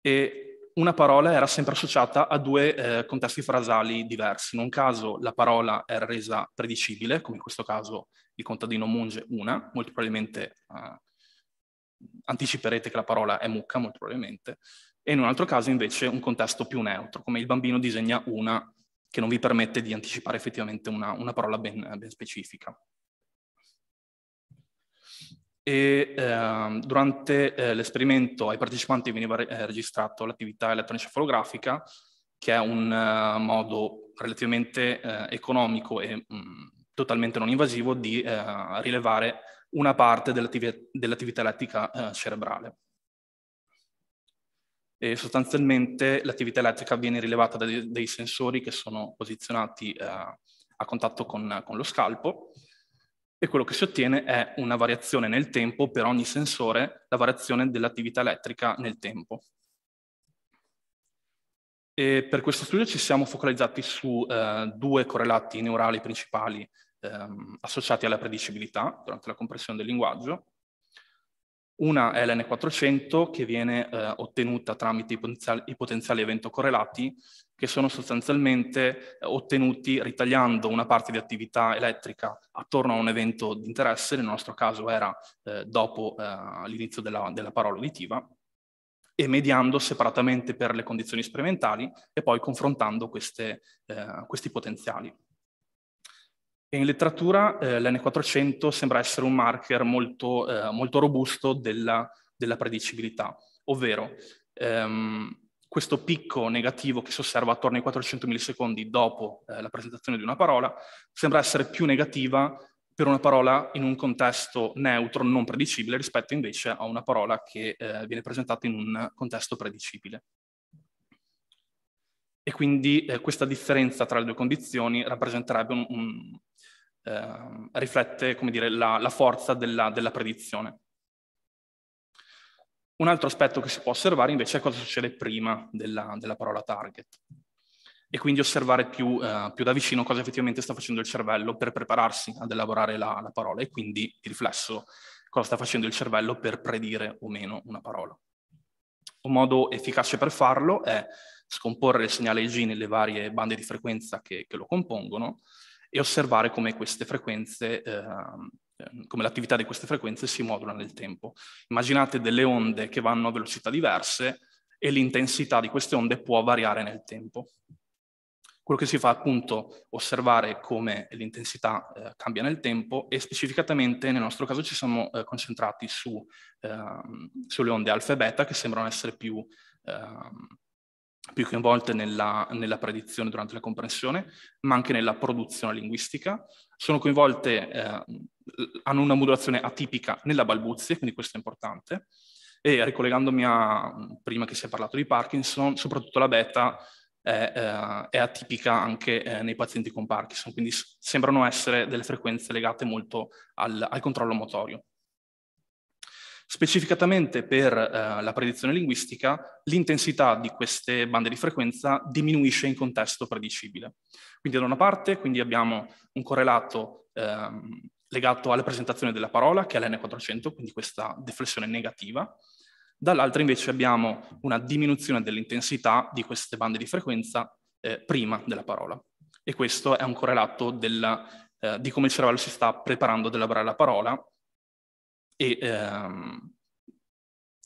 e una parola era sempre associata a due eh, contesti frasali diversi. In un caso la parola era resa predicibile, come in questo caso il contadino munge una, molto probabilmente eh, anticiperete che la parola è mucca, molto probabilmente, e in un altro caso invece un contesto più neutro, come il bambino disegna una che non vi permette di anticipare effettivamente una, una parola ben, ben specifica. E, eh, durante eh, l'esperimento ai partecipanti veniva re- eh, registrato l'attività elettroencefalografica, che è un uh, modo relativamente uh, economico e mh, mm, totalmente non invasivo di uh, rilevare una parte dell'attiv- dell'attività elettrica cerebrale. E sostanzialmente l'attività elettrica viene rilevata da dei, sensori che sono posizionati eh, a contatto con, con, lo scalpo e quello che si ottiene è una variazione nel tempo per ogni sensore, la variazione dell'attività elettrica nel tempo. E per questo studio ci siamo focalizzati su eh, due correlati neurali principali ehm, associati alla predicibilità durante la compressione del linguaggio, una è l'N400 che viene eh, ottenuta tramite i potenziali, i potenziali, evento correlati che sono sostanzialmente eh, ottenuti ritagliando una parte di attività elettrica attorno a un evento di interesse, nel nostro caso era eh, dopo eh, l'inizio della, della parola uditiva, e mediando separatamente per le condizioni sperimentali e poi confrontando queste, eh, questi potenziali in letteratura eh, l'N400 sembra essere un marker molto, eh, molto robusto della, della, predicibilità, ovvero ehm, questo picco negativo che si osserva attorno ai 400 millisecondi dopo eh, la presentazione di una parola sembra essere più negativa per una parola in un contesto neutro, non predicibile, rispetto invece a una parola che eh, viene presentata in un contesto predicibile. E quindi eh, questa differenza tra le due condizioni rappresenterebbe un, un, eh, riflette dire, la, la, forza della, della predizione. Un altro aspetto che si può osservare invece è cosa succede prima della, della parola target e quindi osservare più, eh, più, da vicino cosa effettivamente sta facendo il cervello per prepararsi ad elaborare la, la, parola e quindi di riflesso cosa sta facendo il cervello per predire o meno una parola. Un modo efficace per farlo è scomporre il segnale IG nelle varie bande di frequenza che, che lo compongono e osservare come queste frequenze, eh, come l'attività di queste frequenze si modula nel tempo. Immaginate delle onde che vanno a velocità diverse e l'intensità di queste onde può variare nel tempo. Quello che si fa appunto osservare come l'intensità eh, cambia nel tempo e specificatamente nel nostro caso ci siamo eh, concentrati su, ehm, sulle onde alfa e beta che sembrano essere più, ehm, più coinvolte nella, nella, predizione durante la comprensione, ma anche nella produzione linguistica. Sono coinvolte, eh, hanno una modulazione atipica nella balbuzia, quindi questo è importante. E ricollegandomi a prima che si è parlato di Parkinson, soprattutto la beta è, eh, è atipica anche eh, nei pazienti con Parkinson, quindi sembrano essere delle frequenze legate molto al, al controllo motorio. Specificatamente per eh, la predizione linguistica, l'intensità di queste bande di frequenza diminuisce in contesto predicibile. Quindi da una parte quindi abbiamo un correlato ehm, legato alla presentazione della parola, che è l'N400, quindi questa deflessione negativa, dall'altra invece abbiamo una diminuzione dell'intensità di queste bande di frequenza eh, prima della parola. E questo è un correlato della, eh, di come il cervello si sta preparando ad elaborare la parola e ehm,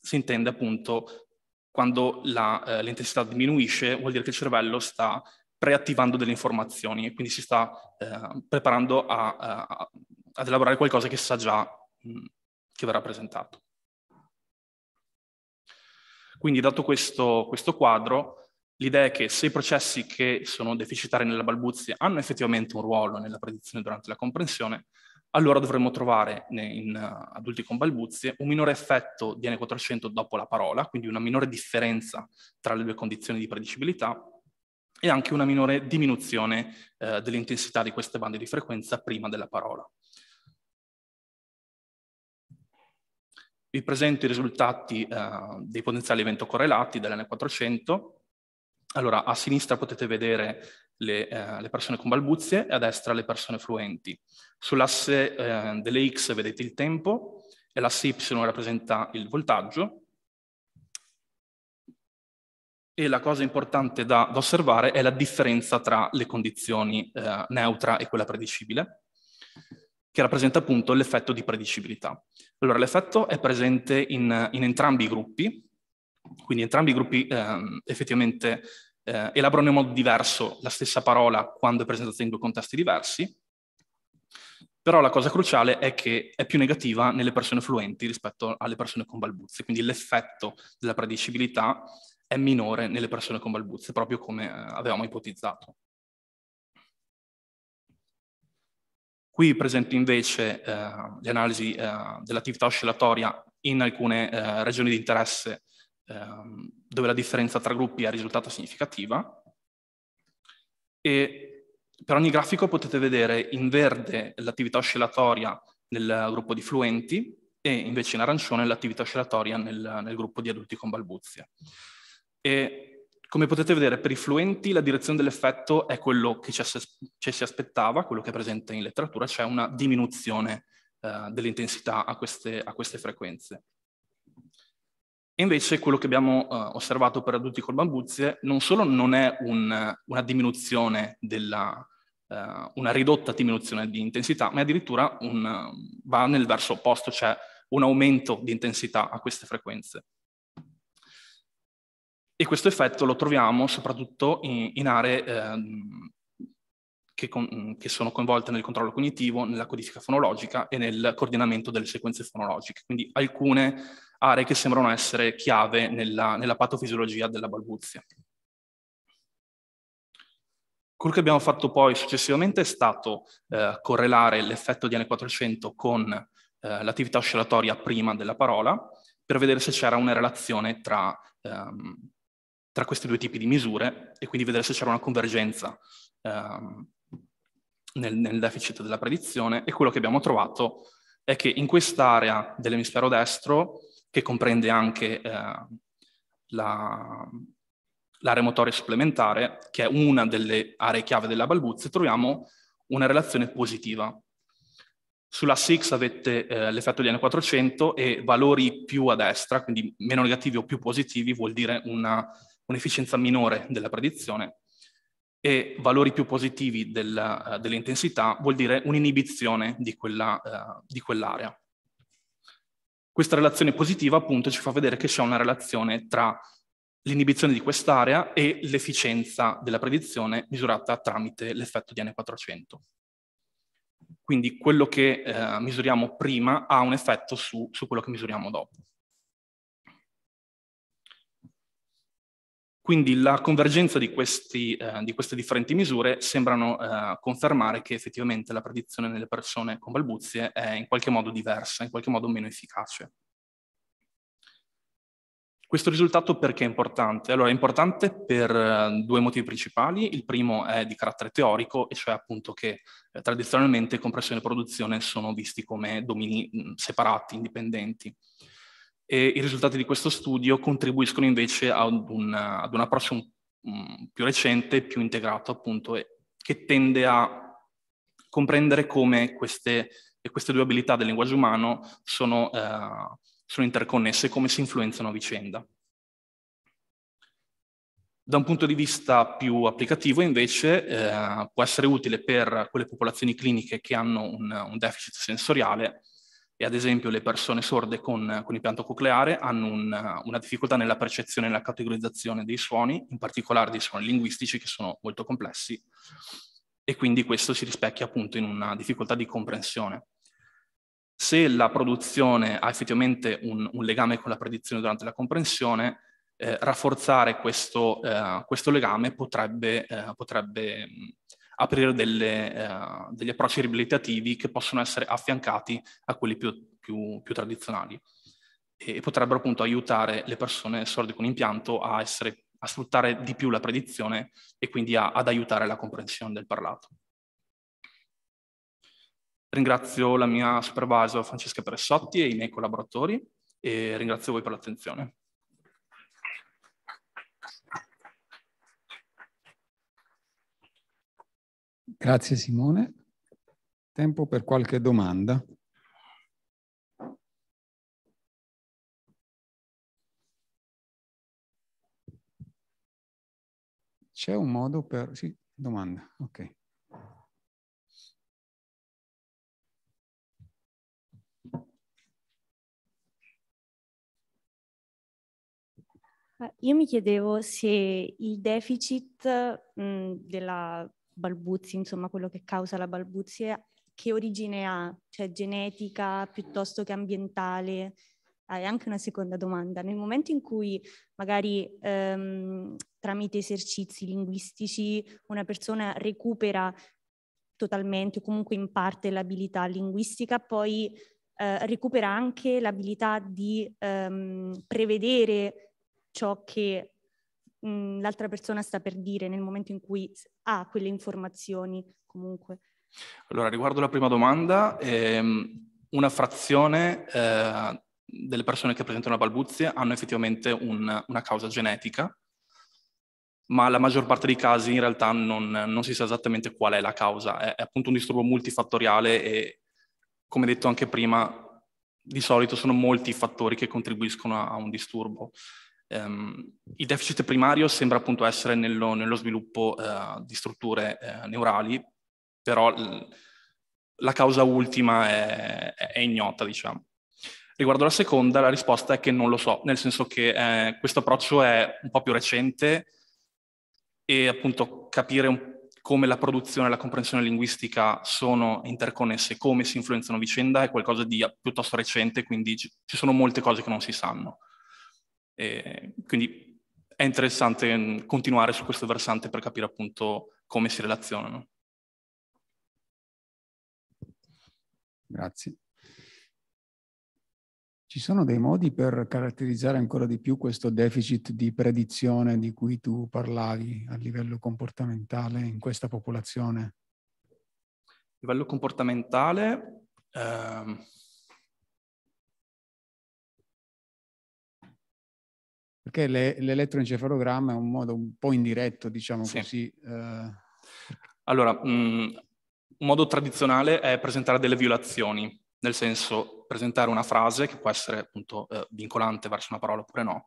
si intende appunto quando la, eh, l'intensità diminuisce vuol dire che il cervello sta preattivando delle informazioni e quindi si sta eh, preparando a, a, ad elaborare qualcosa che sa già mh, che verrà presentato. Quindi dato questo, questo quadro, l'idea è che se i processi che sono deficitari nella balbuzia hanno effettivamente un ruolo nella predizione durante la comprensione, allora dovremmo trovare in eh, adulti con balbuzie un minore effetto di N400 dopo la parola, quindi una minore differenza tra le due condizioni di predicibilità e anche una minore diminuzione eh, dell'intensità di queste bande di frequenza prima della parola. Vi presento i risultati eh, dei potenziali evento correlati dell'N400. Allora, a sinistra potete vedere le, eh, le, persone con balbuzie e a destra le persone fluenti. Sull'asse eh, delle X vedete il tempo e l'asse Y rappresenta il voltaggio. E la cosa importante da, da osservare è la differenza tra le condizioni eh, neutra e quella predicibile, che rappresenta appunto l'effetto di predicibilità. Allora, l'effetto è presente in, in, entrambi i gruppi, quindi entrambi i gruppi ehm, effettivamente eh, elaborano in modo diverso la stessa parola quando è presentata in due contesti diversi, però la cosa cruciale è che è più negativa nelle persone fluenti rispetto alle persone con balbuzze, quindi l'effetto della predicibilità è minore nelle persone con balbuzze, proprio come eh, avevamo ipotizzato. Qui presento invece eh, le analisi eh, dell'attività oscillatoria in alcune eh, regioni di interesse ehm, dove la differenza tra gruppi è risultata significativa e per ogni grafico potete vedere in verde l'attività oscillatoria nel gruppo di fluenti e invece in arancione l'attività oscillatoria nel, nel gruppo di adulti con balbuzie. E come potete vedere per i fluenti la direzione dell'effetto è quello che ci, ci, si aspettava, quello che è presente in letteratura, cioè una diminuzione eh, dell'intensità a, a queste, frequenze invece quello che abbiamo uh, osservato per adulti con bambuzie non solo non è un, una diminuzione della, uh, una ridotta diminuzione di intensità, ma addirittura un, va nel verso opposto, cioè un aumento di intensità a queste frequenze. E questo effetto lo troviamo soprattutto in, in aree ehm, che, con, che, sono coinvolte nel controllo cognitivo, nella codifica fonologica e nel coordinamento delle sequenze fonologiche. Quindi alcune aree che sembrano essere chiave nella, nella patofisiologia della balbuzia. Quello che abbiamo fatto poi successivamente è stato eh, correlare l'effetto di N400 con eh, l'attività oscillatoria prima della parola per vedere se c'era una relazione tra, ehm, tra, questi due tipi di misure e quindi vedere se c'era una convergenza ehm, nel, nel deficit della predizione e quello che abbiamo trovato è che in quest'area dell'emisfero destro che comprende anche eh, la, l'area motoria supplementare, che è una delle aree chiave della balbuzia, troviamo una relazione positiva. Sulla X avete eh, l'effetto di N400 e valori più a destra, quindi meno negativi o più positivi, vuol dire una, un'efficienza minore della predizione, e valori più positivi del, uh, dell'intensità vuol dire un'inibizione di, quella, uh, di quell'area. Questa relazione positiva appunto ci fa vedere che c'è una relazione tra l'inibizione di quest'area e l'efficienza della predizione misurata tramite l'effetto di N400. Quindi quello che eh, misuriamo prima ha un effetto su, su quello che misuriamo dopo. Quindi la convergenza di, questi, eh, di queste differenti misure sembrano eh, confermare che effettivamente la predizione nelle persone con balbuzie è in qualche modo diversa, in qualche modo meno efficace. Questo risultato perché è importante? Allora, è importante per eh, due motivi principali. Il primo è di carattere teorico, e cioè appunto che eh, tradizionalmente compressione e produzione sono visti come domini mh, separati, indipendenti e i risultati di questo studio contribuiscono invece ad, una, ad un approccio um, più recente, più integrato appunto, e, che tende a comprendere come queste, queste due abilità del linguaggio umano sono, eh, sono interconnesse e come si influenzano a vicenda. Da un punto di vista più applicativo, invece, eh, può essere utile per quelle popolazioni cliniche che hanno un, un deficit sensoriale e ad esempio le persone sorde con, con impianto cocleare hanno un, una difficoltà nella percezione e nella categorizzazione dei suoni, in particolare dei suoni linguistici che sono molto complessi e quindi questo si rispecchia appunto in una difficoltà di comprensione. Se la produzione ha effettivamente un, un legame con la predizione durante la comprensione, eh, rafforzare questo, eh, questo, legame potrebbe, eh, potrebbe aprire delle, uh, degli approcci riabilitativi che possono essere affiancati a quelli più, più, più tradizionali e, potrebbero appunto aiutare le persone sorde con impianto a, essere, a sfruttare di più la predizione e quindi a, ad aiutare la comprensione del parlato. Ringrazio la mia supervisor Francesca Peressotti e i miei collaboratori e ringrazio voi per l'attenzione. Grazie Simone. Tempo per qualche domanda. C'è un modo per... Sì, domanda, ok. Ah, io mi chiedevo se il deficit mh, della balbuzi, insomma quello che causa la balbuzia, che origine ha, cioè genetica piuttosto che ambientale? Hai ah, anche una seconda domanda. Nel momento in cui magari ehm, tramite esercizi linguistici una persona recupera totalmente o comunque in parte l'abilità linguistica, poi eh, recupera anche l'abilità di ehm, prevedere ciò che mh, mhmm, l'altra persona sta per dire nel momento in cui ha quelle informazioni comunque. Allora, riguardo la prima domanda, ehm, una frazione eh, delle persone che presentano la balbuzia hanno effettivamente un, una causa genetica, ma la maggior parte dei casi in realtà non, non si sa esattamente qual è la causa. È, è, appunto un disturbo multifattoriale e, come detto anche prima, di solito sono molti i fattori che contribuiscono a, a un disturbo. Um, il deficit primario sembra appunto essere nello, nello sviluppo uh, di strutture uh, neurali, però l- la causa ultima è, è, ignota, diciamo. Riguardo la seconda, la risposta è che non lo so, nel senso che eh, questo approccio è un po' più recente e appunto capire un, come la produzione e la comprensione linguistica sono interconnesse, come si influenzano vicenda, è qualcosa di ah, piuttosto recente, quindi ci, ci sono molte cose che non si sanno. E quindi è interessante ehm, continuare su questo versante per capire appunto come si relazionano. Grazie. Ci sono dei modi per caratterizzare ancora di più questo deficit di predizione di cui tu parlavi a livello comportamentale in questa popolazione? A livello comportamentale, ehm, Perché le, l'elettroencefalogramma è un modo un po' indiretto, diciamo sì. così. Eh... Allora, mh, un modo tradizionale è presentare delle violazioni, nel senso presentare una frase che può essere appunto eh, vincolante verso una parola oppure no,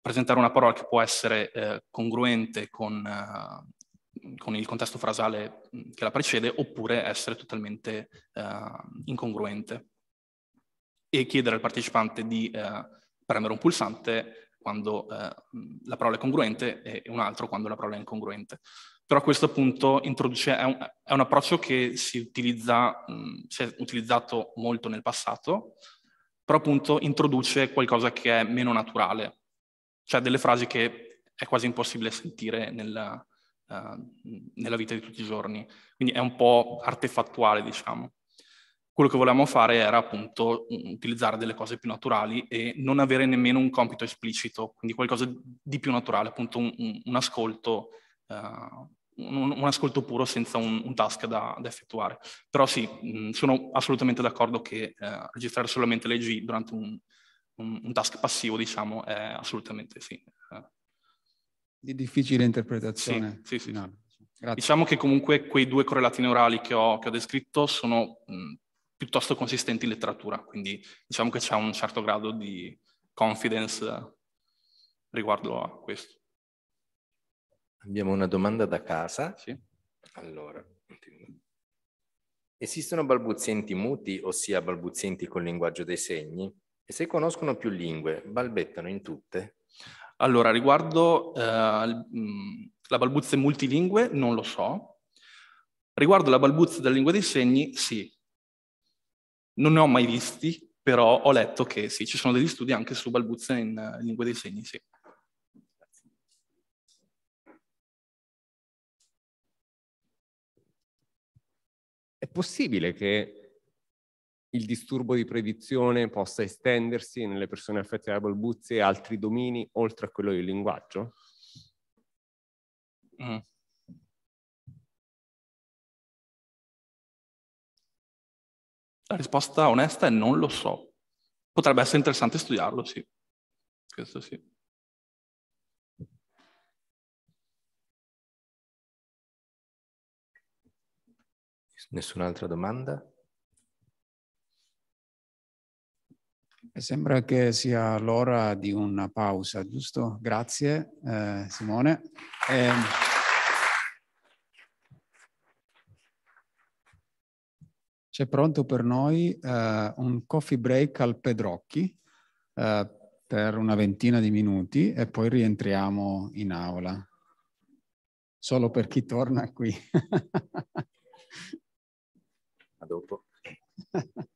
presentare una parola che può essere eh, congruente con, eh, con, il contesto frasale che la precede oppure essere totalmente eh, incongruente e chiedere al partecipante di eh, premere un pulsante quando eh, la parola è congruente e un altro quando la parola è incongruente. Però questo appunto introduce, è un, è un approccio che si utilizza, mh, mm, si è utilizzato molto nel passato, però appunto introduce qualcosa che è meno naturale, cioè delle frasi che è quasi impossibile sentire nella, uh, nella vita di tutti i giorni. Quindi è un po' artefattuale, diciamo quello che volevamo fare era appunto utilizzare delle cose più naturali e non avere nemmeno un compito esplicito, quindi qualcosa di più naturale, appunto un, un, ascolto. Uh, un, un, ascolto puro senza un, un task da, da, effettuare. Però sì, mh, sono assolutamente d'accordo che eh, registrare solamente le G durante un, un, task passivo, diciamo, è assolutamente sì. Eh. Di difficile interpretazione. Sì, sì, sì, no. sì. Diciamo che comunque quei due correlati neurali che ho, che ho descritto sono mh, piuttosto consistenti in letteratura, quindi diciamo che c'è un certo grado di confidence eh, riguardo a questo. Abbiamo una domanda da casa. Sì. Allora, continuo. Esistono balbuzienti muti, ossia balbuzienti con linguaggio dei segni? E se conoscono più lingue, balbettano in tutte? Allora, riguardo eh, mm, la balbuzia multilingue, non lo so. Riguardo la balbuzia della lingua dei segni, sì. Non ne ho mai visti, però ho letto che sì, ci sono degli studi anche su balbuzze in eh, lingua dei segni, sì. È possibile che il disturbo di predizione possa estendersi nelle persone affette da balbuzie e altri domini oltre a quello del linguaggio? Mm. La risposta onesta è non lo so. Potrebbe essere interessante studiarlo, sì. Questo sì. Nessun'altra domanda? Sembra che sia l'ora di una pausa, giusto? Grazie eh, Simone. Eh... c'è pronto per noi eh, un coffee break al Pedrocchi eh, per una ventina di minuti e poi rientriamo in aula. Solo per chi torna qui. A dopo. [LAUGHS]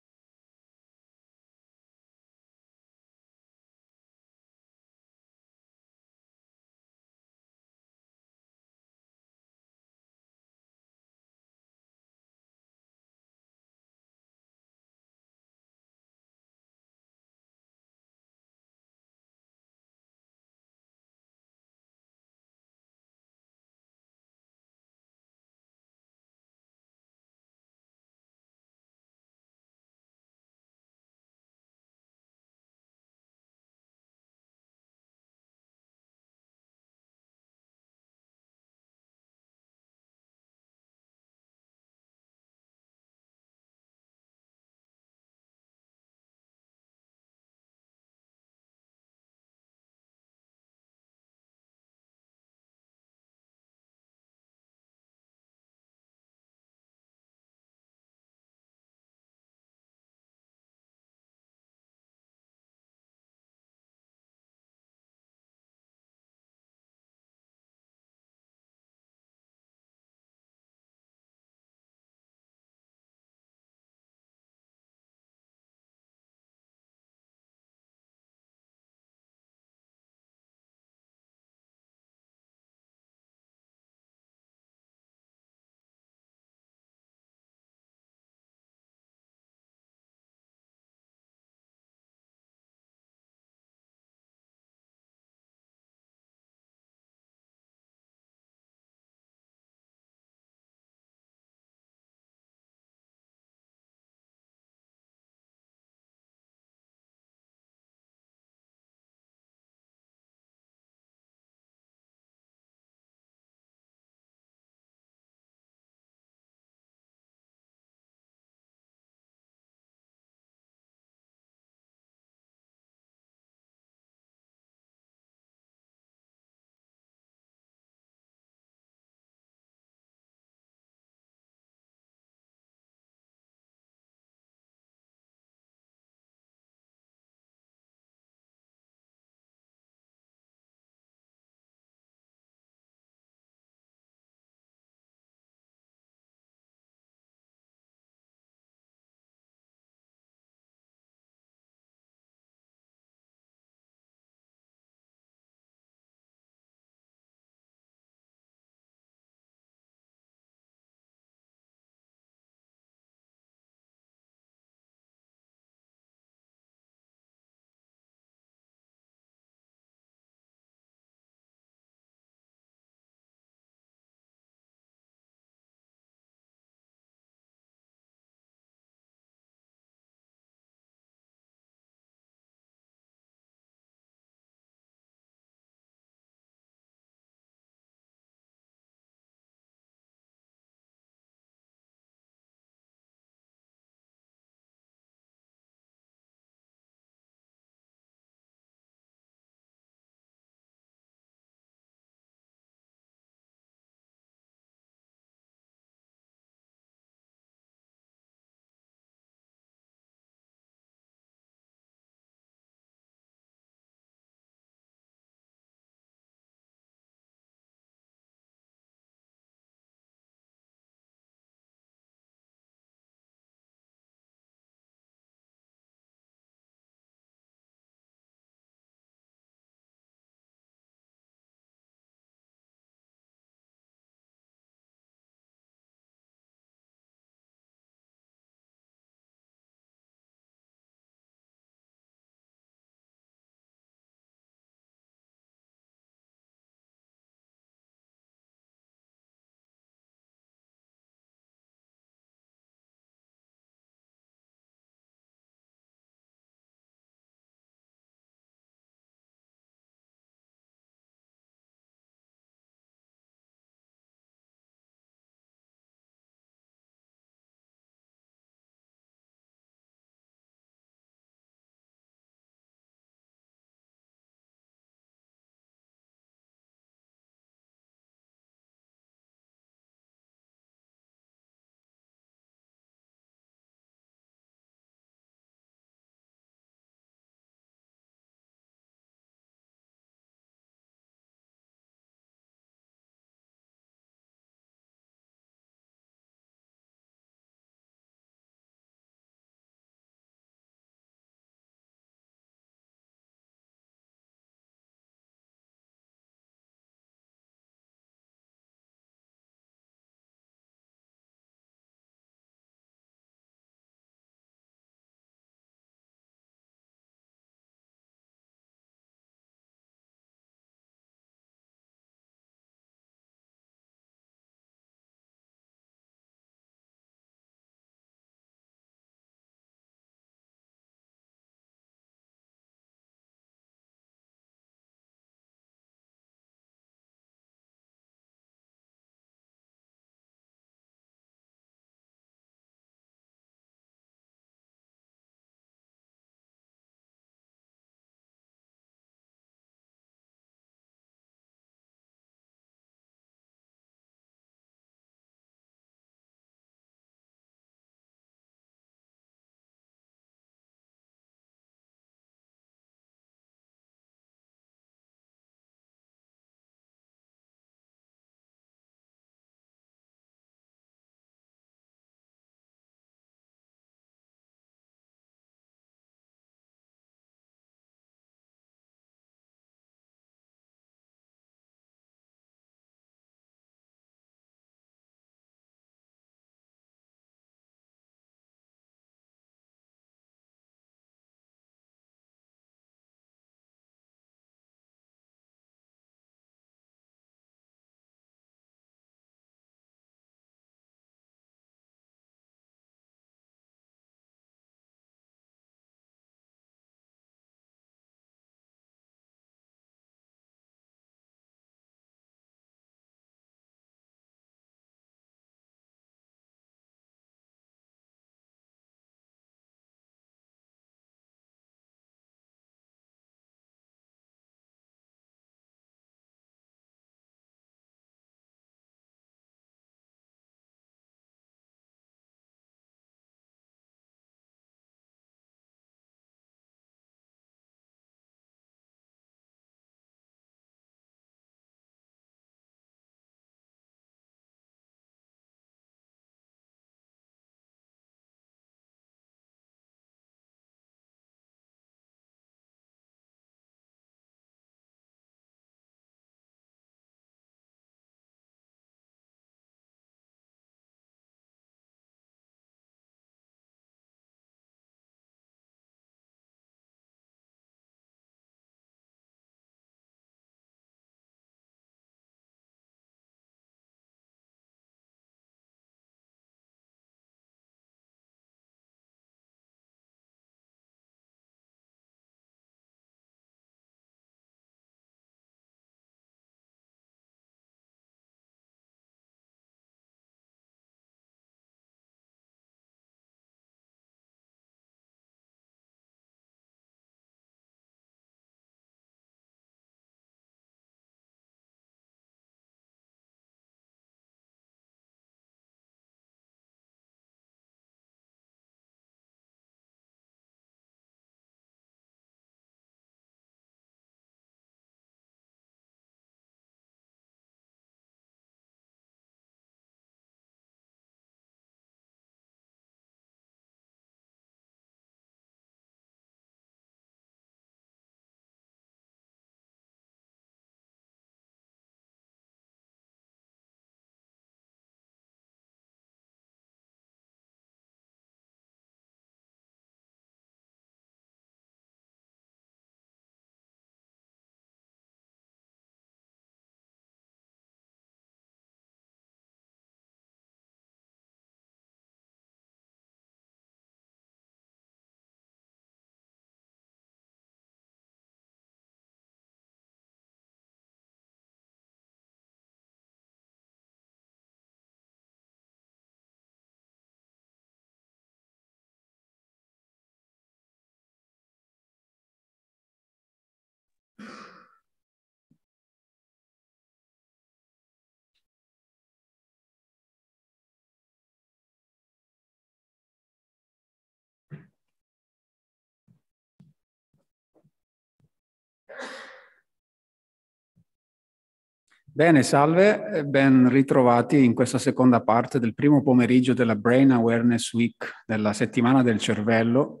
Bene, salve, ben ritrovati in questa seconda parte del primo pomeriggio della Brain Awareness Week, della settimana del cervello,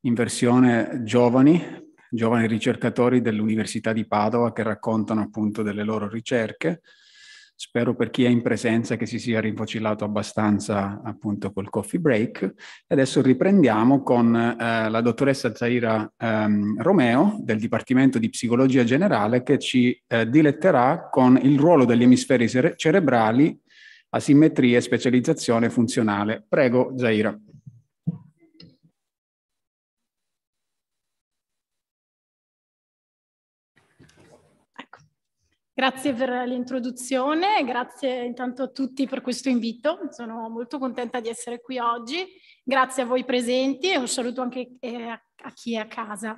in versione giovani, giovani ricercatori dell'Università di Padova che raccontano appunto delle loro ricerche. Spero per chi è in presenza che si sia rinfocillato abbastanza appunto col coffee break. adesso riprendiamo con eh, la dottoressa Zaira ehm, Romeo del Dipartimento di Psicologia Generale che ci eh, diletterà con il ruolo degli emisferi cere- cerebrali, asimmetria e specializzazione funzionale. Prego Zaira. Grazie per l'introduzione, grazie intanto a tutti per questo invito, sono molto contenta di essere qui oggi, grazie a voi presenti e un saluto anche eh, a chi è a casa.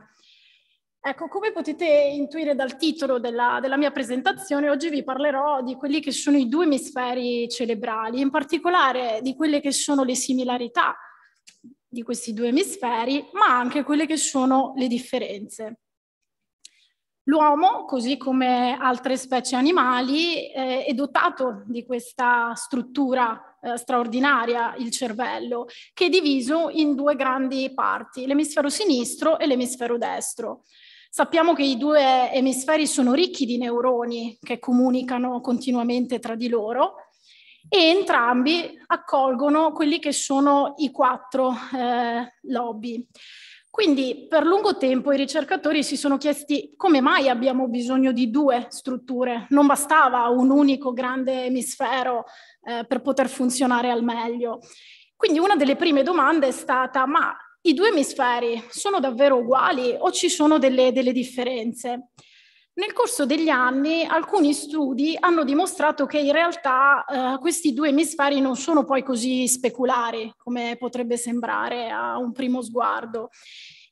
Ecco, come potete intuire dal titolo della, della, mia presentazione, oggi vi parlerò di quelli che sono i due emisferi cerebrali, in particolare di quelle che sono le similarità di questi due emisferi, ma anche quelle che sono le differenze. L'uomo, così come altre specie animali, eh, è dotato di questa struttura eh, straordinaria, il cervello, che è diviso in due grandi parti, l'emisfero sinistro e l'emisfero destro. Sappiamo che i due emisferi sono ricchi di neuroni che comunicano continuamente tra di loro e entrambi accolgono quelli che sono i quattro eh, lobby. Quindi per lungo tempo i ricercatori si sono chiesti come mai abbiamo bisogno di due strutture, non bastava un unico grande emisfero eh, per poter funzionare al meglio. Quindi una delle prime domande è stata ma i due emisferi sono davvero uguali o ci sono delle, delle differenze? Nel corso degli anni alcuni studi hanno dimostrato che in realtà eh, questi due emisferi non sono poi così speculari come potrebbe sembrare a un primo sguardo.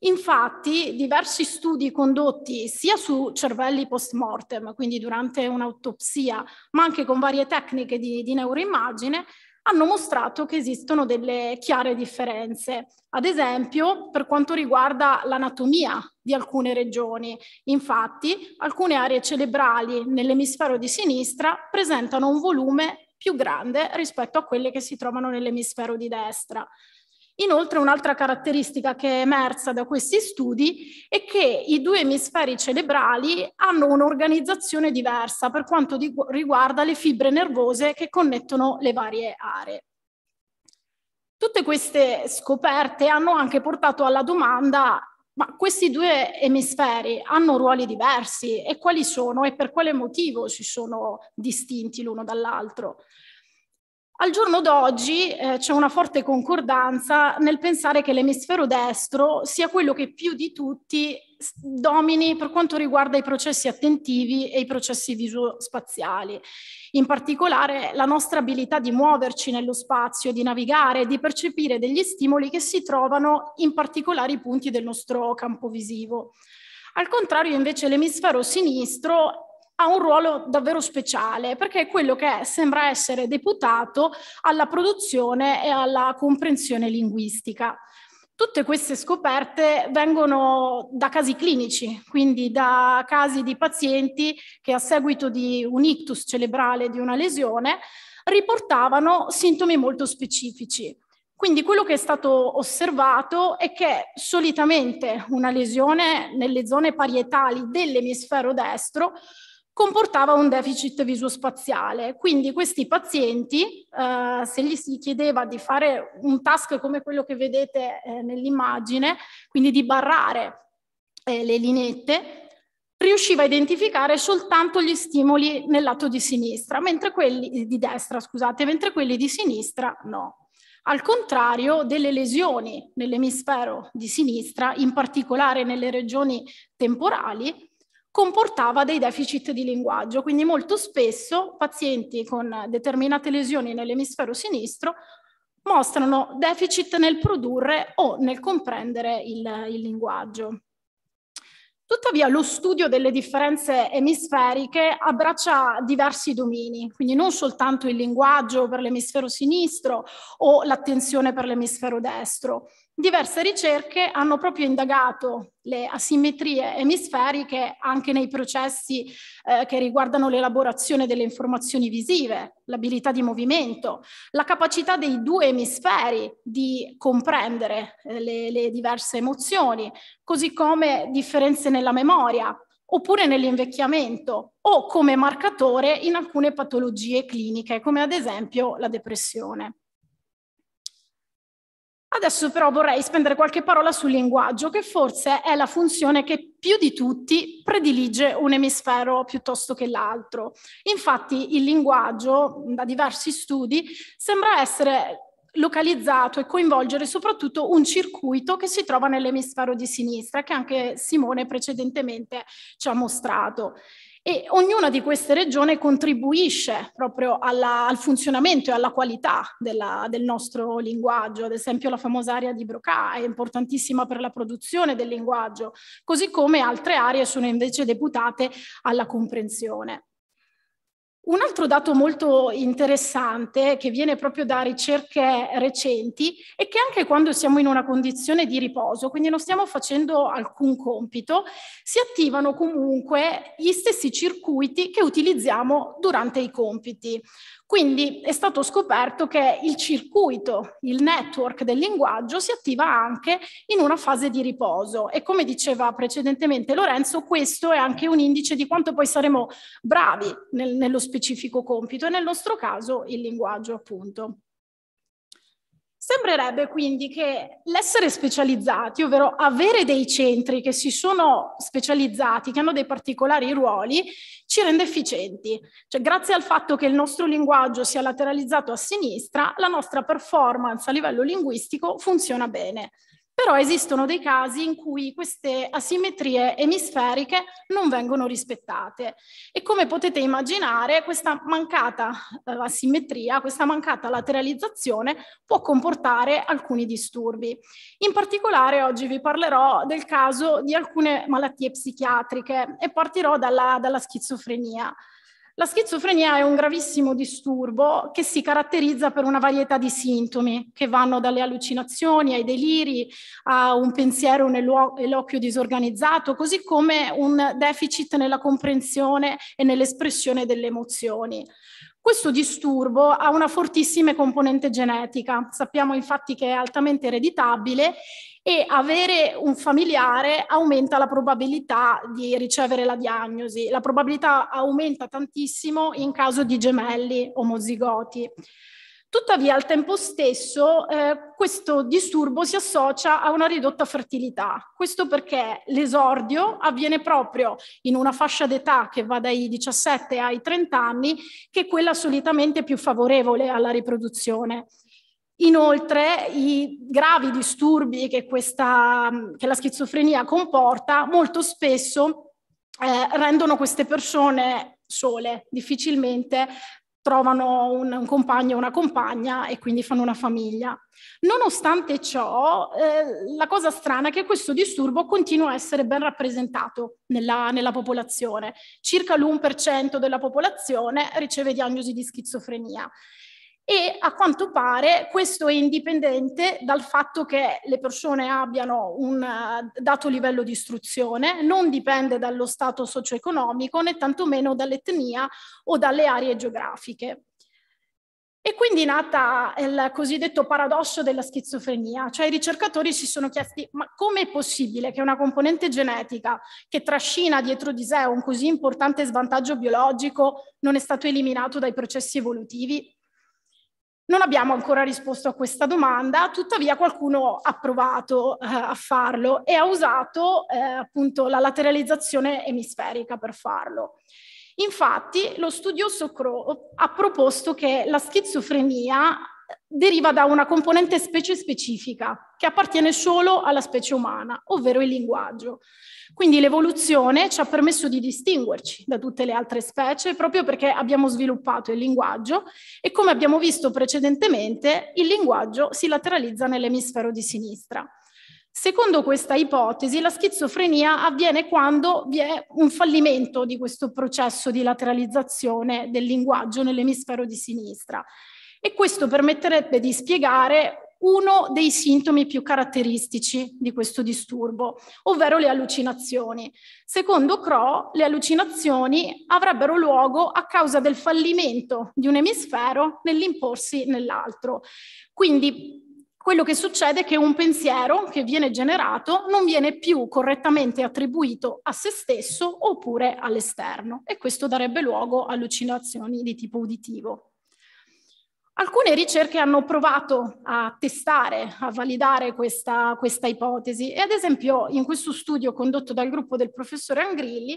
Infatti, diversi studi condotti sia su cervelli post mortem, quindi durante un'autopsia, ma anche con varie tecniche di, di neuroimmagine, hanno mostrato che esistono delle chiare differenze. Ad esempio, per quanto riguarda l'anatomia di alcune regioni. Infatti, alcune aree cerebrali nell'emisfero di sinistra presentano un volume più grande rispetto a quelle che si trovano nell'emisfero di destra. Inoltre un'altra caratteristica che è emersa da questi studi è che i due emisferi cerebrali hanno un'organizzazione diversa per quanto riguarda le fibre nervose che connettono le varie aree. Tutte queste scoperte hanno anche portato alla domanda ma questi due emisferi hanno ruoli diversi e quali sono e per quale motivo si sono distinti l'uno dall'altro? Al giorno d'oggi eh, c'è una forte concordanza nel pensare che l'emisfero destro sia quello che più di tutti domini per quanto riguarda i processi attentivi e i processi visuospaziali. In particolare la nostra abilità di muoverci nello spazio, di navigare, di percepire degli stimoli che si trovano in particolari punti del nostro campo visivo. Al contrario, invece, l'emisfero sinistro ha un ruolo davvero speciale perché è quello che sembra essere deputato alla produzione e alla comprensione linguistica. Tutte queste scoperte vengono da casi clinici, quindi da casi di pazienti che a seguito di un ictus cerebrale, di una lesione, riportavano sintomi molto specifici. Quindi quello che è stato osservato è che solitamente una lesione nelle zone parietali dell'emisfero destro comportava un deficit visuospaziale. Quindi questi pazienti, eh, se gli si chiedeva di fare un task come quello che vedete eh, nell'immagine, quindi di barrare eh, le linette, riusciva a identificare soltanto gli stimoli nel lato di sinistra, mentre quelli di destra, scusate, mentre quelli di sinistra no. Al contrario delle lesioni nell'emisfero di sinistra, in particolare nelle regioni temporali, comportava dei deficit di linguaggio, quindi molto spesso pazienti con determinate lesioni nell'emisfero sinistro mostrano deficit nel produrre o nel comprendere il, il linguaggio. Tuttavia lo studio delle differenze emisferiche abbraccia diversi domini, quindi non soltanto il linguaggio per l'emisfero sinistro o l'attenzione per l'emisfero destro, diverse ricerche hanno proprio indagato le asimmetrie emisferiche anche nei processi eh, che riguardano l'elaborazione delle informazioni visive, l'abilità di movimento, la capacità dei due emisferi di comprendere eh, le, le diverse emozioni, così come differenze nella memoria, oppure nell'invecchiamento o come marcatore in alcune patologie cliniche, come ad esempio la depressione. Adesso però vorrei spendere qualche parola sul linguaggio, che forse è la funzione che più di tutti predilige un emisfero piuttosto che l'altro. Infatti il linguaggio, da diversi studi, sembra essere localizzato e coinvolgere soprattutto un circuito che si trova nell'emisfero di sinistra, che anche Simone precedentemente ci ha mostrato e ognuna di queste regioni contribuisce proprio alla, al funzionamento e alla qualità della, del nostro linguaggio. Ad esempio la famosa area di Broca è importantissima per la produzione del linguaggio, così come altre aree sono invece deputate alla comprensione. Un altro dato molto interessante che viene proprio da ricerche recenti è che anche quando siamo in una condizione di riposo, quindi non stiamo facendo alcun compito, si attivano comunque gli stessi circuiti che utilizziamo durante i compiti. Quindi è stato scoperto che il circuito, il network del linguaggio si attiva anche in una fase di riposo e come diceva precedentemente Lorenzo, questo è anche un indice di quanto poi saremo bravi nel, nello specifico compito e nel nostro caso il linguaggio appunto. Sembrerebbe quindi che l'essere specializzati, ovvero avere dei centri che si sono specializzati, che hanno dei particolari ruoli, ci rende efficienti. Cioè, grazie al fatto che il nostro linguaggio sia lateralizzato a sinistra, la nostra performance a livello linguistico funziona bene però esistono dei casi in cui queste asimmetrie emisferiche non vengono rispettate e come potete immaginare questa mancata eh, asimmetria, questa mancata lateralizzazione può comportare alcuni disturbi. In particolare oggi vi parlerò del caso di alcune malattie psichiatriche e partirò dalla, dalla schizofrenia. La schizofrenia è un gravissimo disturbo che si caratterizza per una varietà di sintomi che vanno dalle allucinazioni ai deliri, a un pensiero, nell'occhio disorganizzato, così come un deficit nella comprensione e nell'espressione delle emozioni. Questo disturbo ha una fortissima componente genetica, sappiamo infatti che è altamente ereditabile e avere un familiare aumenta la probabilità di ricevere la diagnosi. La probabilità aumenta tantissimo in caso di gemelli omozigoti. Tuttavia, al tempo stesso, eh, questo disturbo si associa a una ridotta fertilità. Questo perché l'esordio avviene proprio in una fascia d'età che va dai 17 ai 30 anni, che è quella solitamente più favorevole alla riproduzione. Inoltre i gravi disturbi che, questa, che la schizofrenia comporta molto spesso eh, rendono queste persone sole, difficilmente trovano un, un compagno o una compagna e quindi fanno una famiglia. Nonostante ciò, eh, la cosa strana è che questo disturbo continua a essere ben rappresentato nella, nella popolazione. Circa l'1% della popolazione riceve diagnosi di schizofrenia e a quanto pare questo è indipendente dal fatto che le persone abbiano un eh, dato livello di istruzione, non dipende dallo stato socio-economico né tantomeno dall'etnia o dalle aree geografiche. E quindi è nata il cosiddetto paradosso della schizofrenia, cioè i ricercatori si sono chiesti ma come è possibile che una componente genetica che trascina dietro di sé un così importante svantaggio biologico non è stato eliminato dai processi evolutivi? Non abbiamo ancora risposto a questa domanda, tuttavia qualcuno ha provato eh, a farlo e ha usato eh, appunto la lateralizzazione emisferica per farlo. Infatti lo studioso Crow ha proposto che la schizofrenia deriva da una componente specie specifica che appartiene solo alla specie umana, ovvero il linguaggio. Quindi l'evoluzione ci ha permesso di distinguerci da tutte le altre specie proprio perché abbiamo sviluppato il linguaggio e come abbiamo visto precedentemente il linguaggio si lateralizza nell'emisfero di sinistra. Secondo questa ipotesi, la schizofrenia avviene quando vi è un fallimento di questo processo di lateralizzazione del linguaggio nell'emisfero di sinistra e questo permetterebbe di spiegare uno dei sintomi più caratteristici di questo disturbo, ovvero le allucinazioni. Secondo Crow, le allucinazioni avrebbero luogo a causa del fallimento di un emisfero nell'imporsi nell'altro. Quindi quello che succede è che un pensiero che viene generato non viene più correttamente attribuito a se stesso oppure all'esterno e questo darebbe luogo a allucinazioni di tipo uditivo. Alcune ricerche hanno provato a testare, a validare questa, questa, ipotesi e ad esempio in questo studio condotto dal gruppo del professore Angrilli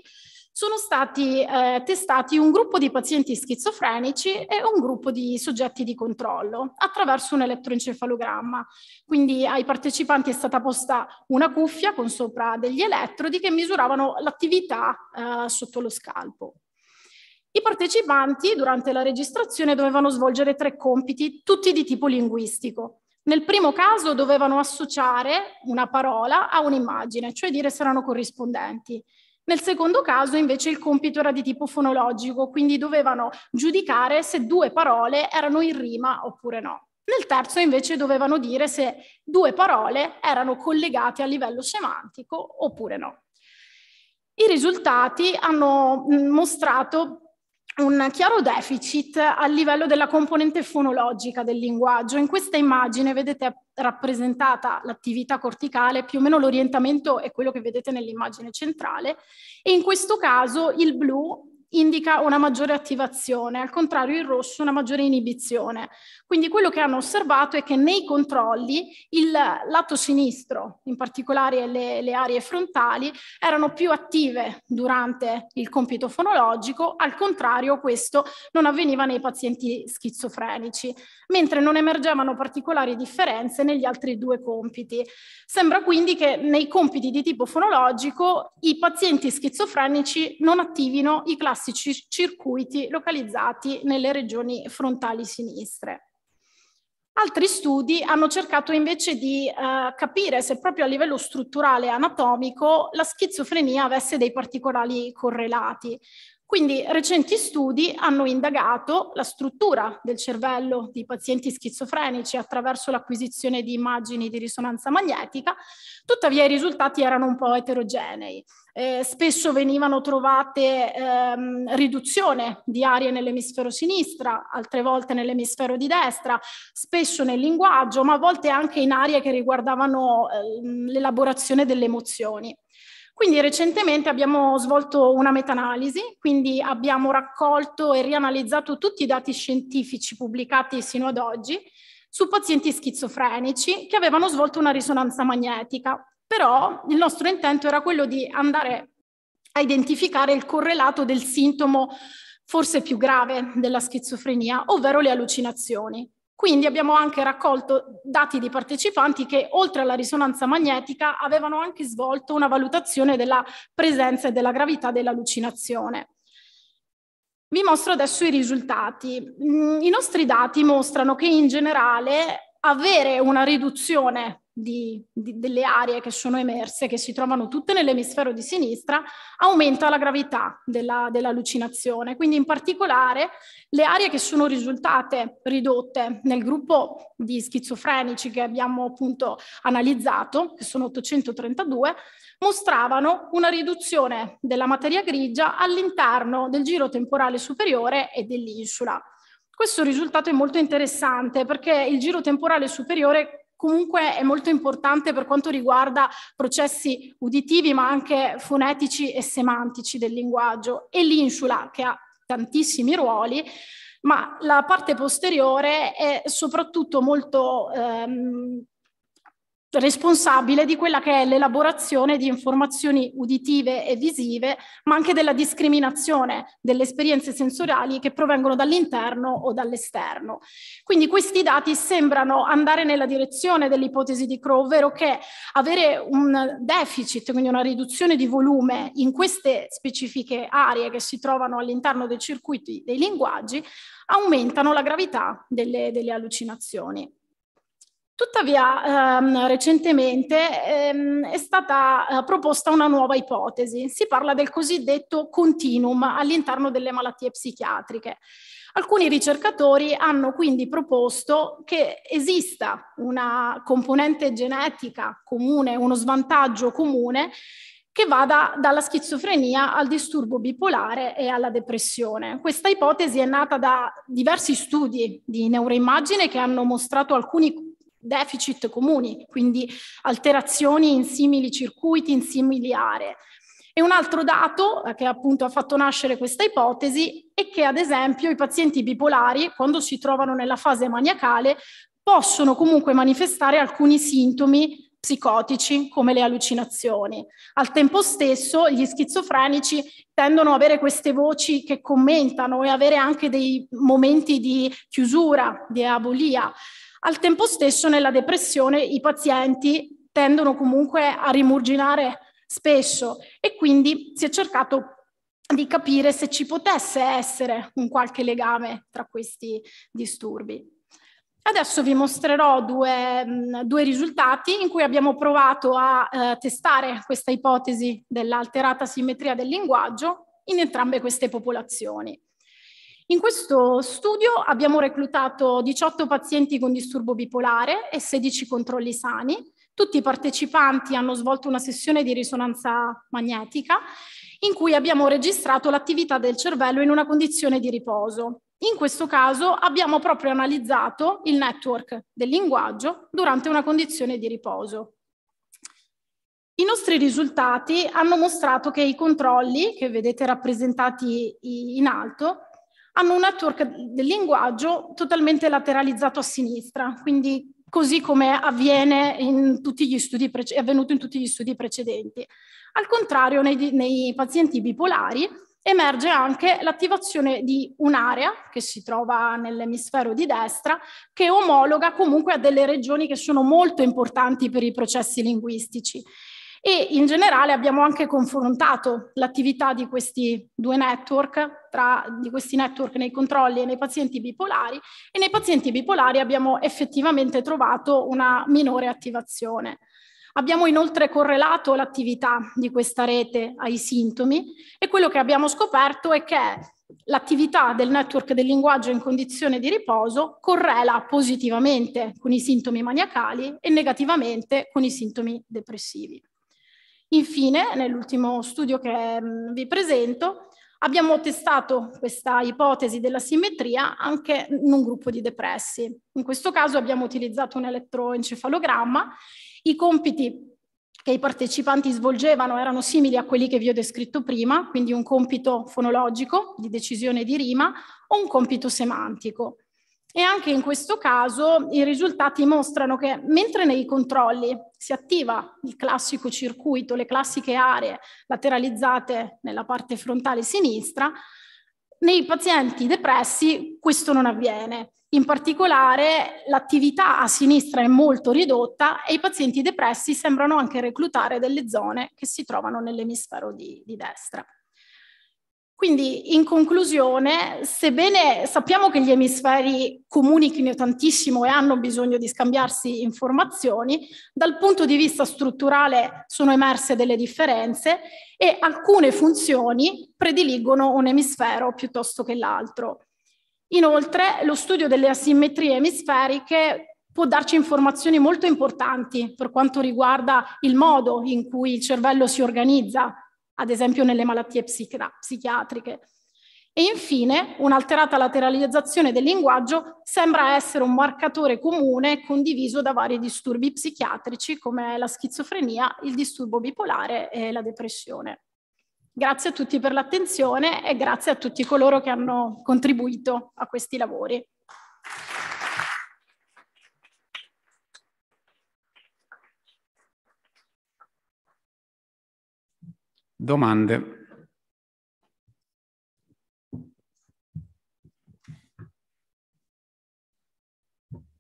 sono stati eh, testati un gruppo di pazienti schizofrenici e un gruppo di soggetti di controllo attraverso un elettroencefalogramma. Quindi ai partecipanti è stata posta una cuffia con sopra degli elettrodi che misuravano l'attività eh, sotto lo scalpo. I partecipanti durante la registrazione dovevano svolgere tre compiti, tutti di tipo linguistico. Nel primo caso dovevano associare una parola a un'immagine, cioè dire se erano corrispondenti. Nel secondo caso invece il compito era di tipo fonologico, quindi dovevano giudicare se due parole erano in rima oppure no. Nel terzo invece dovevano dire se due parole erano collegate a livello semantico oppure no. I risultati hanno mostrato un chiaro deficit a livello della componente fonologica del linguaggio. In questa immagine vedete rappresentata l'attività corticale, più o meno l'orientamento è quello che vedete nell'immagine centrale e in questo caso il blu indica una maggiore attivazione, al contrario il rosso una maggiore inibizione. Quindi quello che hanno osservato è che nei controlli il lato sinistro, in particolare le, le aree frontali, erano più attive durante il compito fonologico, al contrario questo non avveniva nei pazienti schizofrenici, mentre non emergevano particolari differenze negli altri due compiti. Sembra quindi che nei compiti di tipo fonologico i pazienti schizofrenici non attivino i classici circuiti localizzati nelle regioni frontali sinistre. Altri studi hanno cercato invece di eh, capire se proprio a livello strutturale e anatomico la schizofrenia avesse dei particolari correlati. Quindi recenti studi hanno indagato la struttura del cervello di pazienti schizofrenici attraverso l'acquisizione di immagini di risonanza magnetica, tuttavia i risultati erano un po' eterogenei eh, spesso venivano trovate ehm, riduzione di aria nell'emisfero sinistra, altre volte nell'emisfero di destra, spesso nel linguaggio, ma a volte anche in aree che riguardavano ehm, l'elaborazione delle emozioni. Quindi recentemente abbiamo svolto una meta-analisi, quindi abbiamo raccolto e rianalizzato tutti i dati scientifici pubblicati sino ad oggi su pazienti schizofrenici che avevano svolto una risonanza magnetica però il nostro intento era quello di andare a identificare il correlato del sintomo forse più grave della schizofrenia, ovvero le allucinazioni. Quindi abbiamo anche raccolto dati di partecipanti che, oltre alla risonanza magnetica, avevano anche svolto una valutazione della presenza e della gravità dell'allucinazione. Vi mostro adesso i risultati. Mm, I nostri dati mostrano che in generale avere una riduzione di, di, delle aree che sono emerse, che si trovano tutte nell'emisfero di sinistra, aumenta la gravità della, dell'allucinazione. Quindi in particolare le aree che sono risultate ridotte nel gruppo di schizofrenici che abbiamo appunto analizzato, che sono 832, mostravano una riduzione della materia grigia all'interno del giro temporale superiore e dell'insula. Questo risultato è molto interessante perché il giro temporale superiore comunque è molto importante per quanto riguarda processi uditivi ma anche fonetici e semantici del linguaggio e l'insula che ha tantissimi ruoli ma la parte posteriore è soprattutto molto ehm, responsabile di quella che è l'elaborazione di informazioni uditive e visive, ma anche della discriminazione delle esperienze sensoriali che provengono dall'interno o dall'esterno. Quindi questi dati sembrano andare nella direzione dell'ipotesi di Crow, ovvero che avere un deficit, quindi una riduzione di volume in queste specifiche aree che si trovano all'interno dei circuiti dei linguaggi, aumentano la gravità delle, delle allucinazioni. Tuttavia, ehm, recentemente ehm, è stata eh, proposta una nuova ipotesi. Si parla del cosiddetto continuum all'interno delle malattie psichiatriche. Alcuni ricercatori hanno quindi proposto che esista una componente genetica comune, uno svantaggio comune che vada dalla schizofrenia al disturbo bipolare e alla depressione. Questa ipotesi è nata da diversi studi di neuroimmagine che hanno mostrato alcuni deficit comuni, quindi alterazioni in simili circuiti, in simili aree. E un altro dato che appunto ha fatto nascere questa ipotesi è che ad esempio i pazienti bipolari, quando si trovano nella fase maniacale, possono comunque manifestare alcuni sintomi psicotici come le allucinazioni. Al tempo stesso gli schizofrenici tendono ad avere queste voci che commentano e avere anche dei momenti di chiusura, di abolia. Al tempo stesso nella depressione i pazienti tendono comunque a rimurginare spesso e quindi si è cercato di capire se ci potesse essere un qualche legame tra questi disturbi. Adesso vi mostrerò due, due, risultati in cui abbiamo provato a eh, testare questa ipotesi dell'alterata simmetria del linguaggio in entrambe queste popolazioni. In questo studio abbiamo reclutato 18 pazienti con disturbo bipolare e 16 controlli sani. Tutti i partecipanti hanno svolto una sessione di risonanza magnetica in cui abbiamo registrato l'attività del cervello in una condizione di riposo. In questo caso abbiamo proprio analizzato il network del linguaggio durante una condizione di riposo. I nostri risultati hanno mostrato che i controlli, che vedete rappresentati in alto, hanno un network del linguaggio totalmente lateralizzato a sinistra, quindi così come avviene in tutti gli studi è avvenuto in tutti gli studi precedenti. Al contrario, nei, nei pazienti bipolari emerge anche l'attivazione di un'area che si trova nell'emisfero di destra che omologa comunque a delle regioni che sono molto importanti per i processi linguistici. E in generale abbiamo anche confrontato l'attività di questi due network tra, di questi network nei controlli e nei pazienti bipolari e nei pazienti bipolari abbiamo effettivamente trovato una minore attivazione. Abbiamo inoltre correlato l'attività di questa rete ai sintomi e quello che abbiamo scoperto è che l'attività del network del linguaggio in condizione di riposo correla positivamente con i sintomi maniacali e negativamente con i sintomi depressivi. Infine, nell'ultimo studio che vi presento, Abbiamo testato questa ipotesi della simmetria anche in un gruppo di depressi. In questo caso abbiamo utilizzato un elettroencefalogramma. I compiti che i partecipanti svolgevano erano simili a quelli che vi ho descritto prima, quindi un compito fonologico di decisione di rima o un compito semantico. E anche in questo caso i risultati mostrano che mentre nei controlli si attiva il classico circuito, le classiche aree lateralizzate nella parte frontale sinistra, nei pazienti depressi questo non avviene. In particolare l'attività a sinistra è molto ridotta e i pazienti depressi sembrano anche reclutare delle zone che si trovano nell'emisfero di, di destra. Quindi in conclusione, sebbene sappiamo che gli emisferi comunichino tantissimo e hanno bisogno di scambiarsi informazioni, dal punto di vista strutturale sono emerse delle differenze e alcune funzioni prediligono un emisfero piuttosto che l'altro. Inoltre, lo studio delle asimmetrie emisferiche può darci informazioni molto importanti per quanto riguarda il modo in cui il cervello si organizza, ad esempio nelle malattie psichia ah, psichiatriche. E infine, un'alterata lateralizzazione del linguaggio sembra essere un marcatore comune condiviso da vari disturbi psichiatrici come la schizofrenia, il disturbo bipolare e la depressione. Grazie a tutti per l'attenzione e grazie a tutti coloro che hanno contribuito a questi lavori. Domande?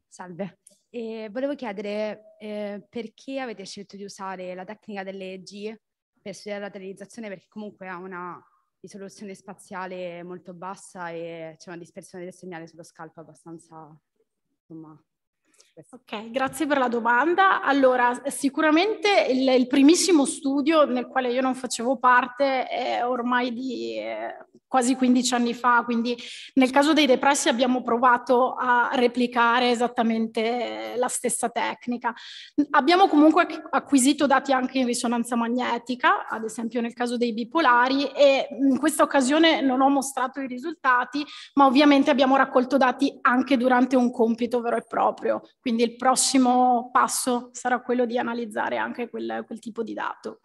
Salve. E volevo chiedere eh, perché avete scelto di usare la tecnica delle G per studiare la realizzazione perché comunque ha una risoluzione spaziale molto bassa e c'è una dispersione del segnale sullo scalpo abbastanza insomma, Ok, grazie per la domanda. Allora, sicuramente il, il primissimo studio nel quale io non facevo parte è ormai di eh, quasi 15 anni fa, quindi nel caso dei depressi abbiamo provato a replicare esattamente la stessa tecnica. Abbiamo comunque acquisito dati anche in risonanza magnetica, ad esempio nel caso dei bipolari e in questa occasione non ho mostrato i risultati, ma ovviamente abbiamo raccolto dati anche durante un compito vero e proprio, quindi il prossimo passo sarà quello di analizzare anche quel, quel tipo di dato.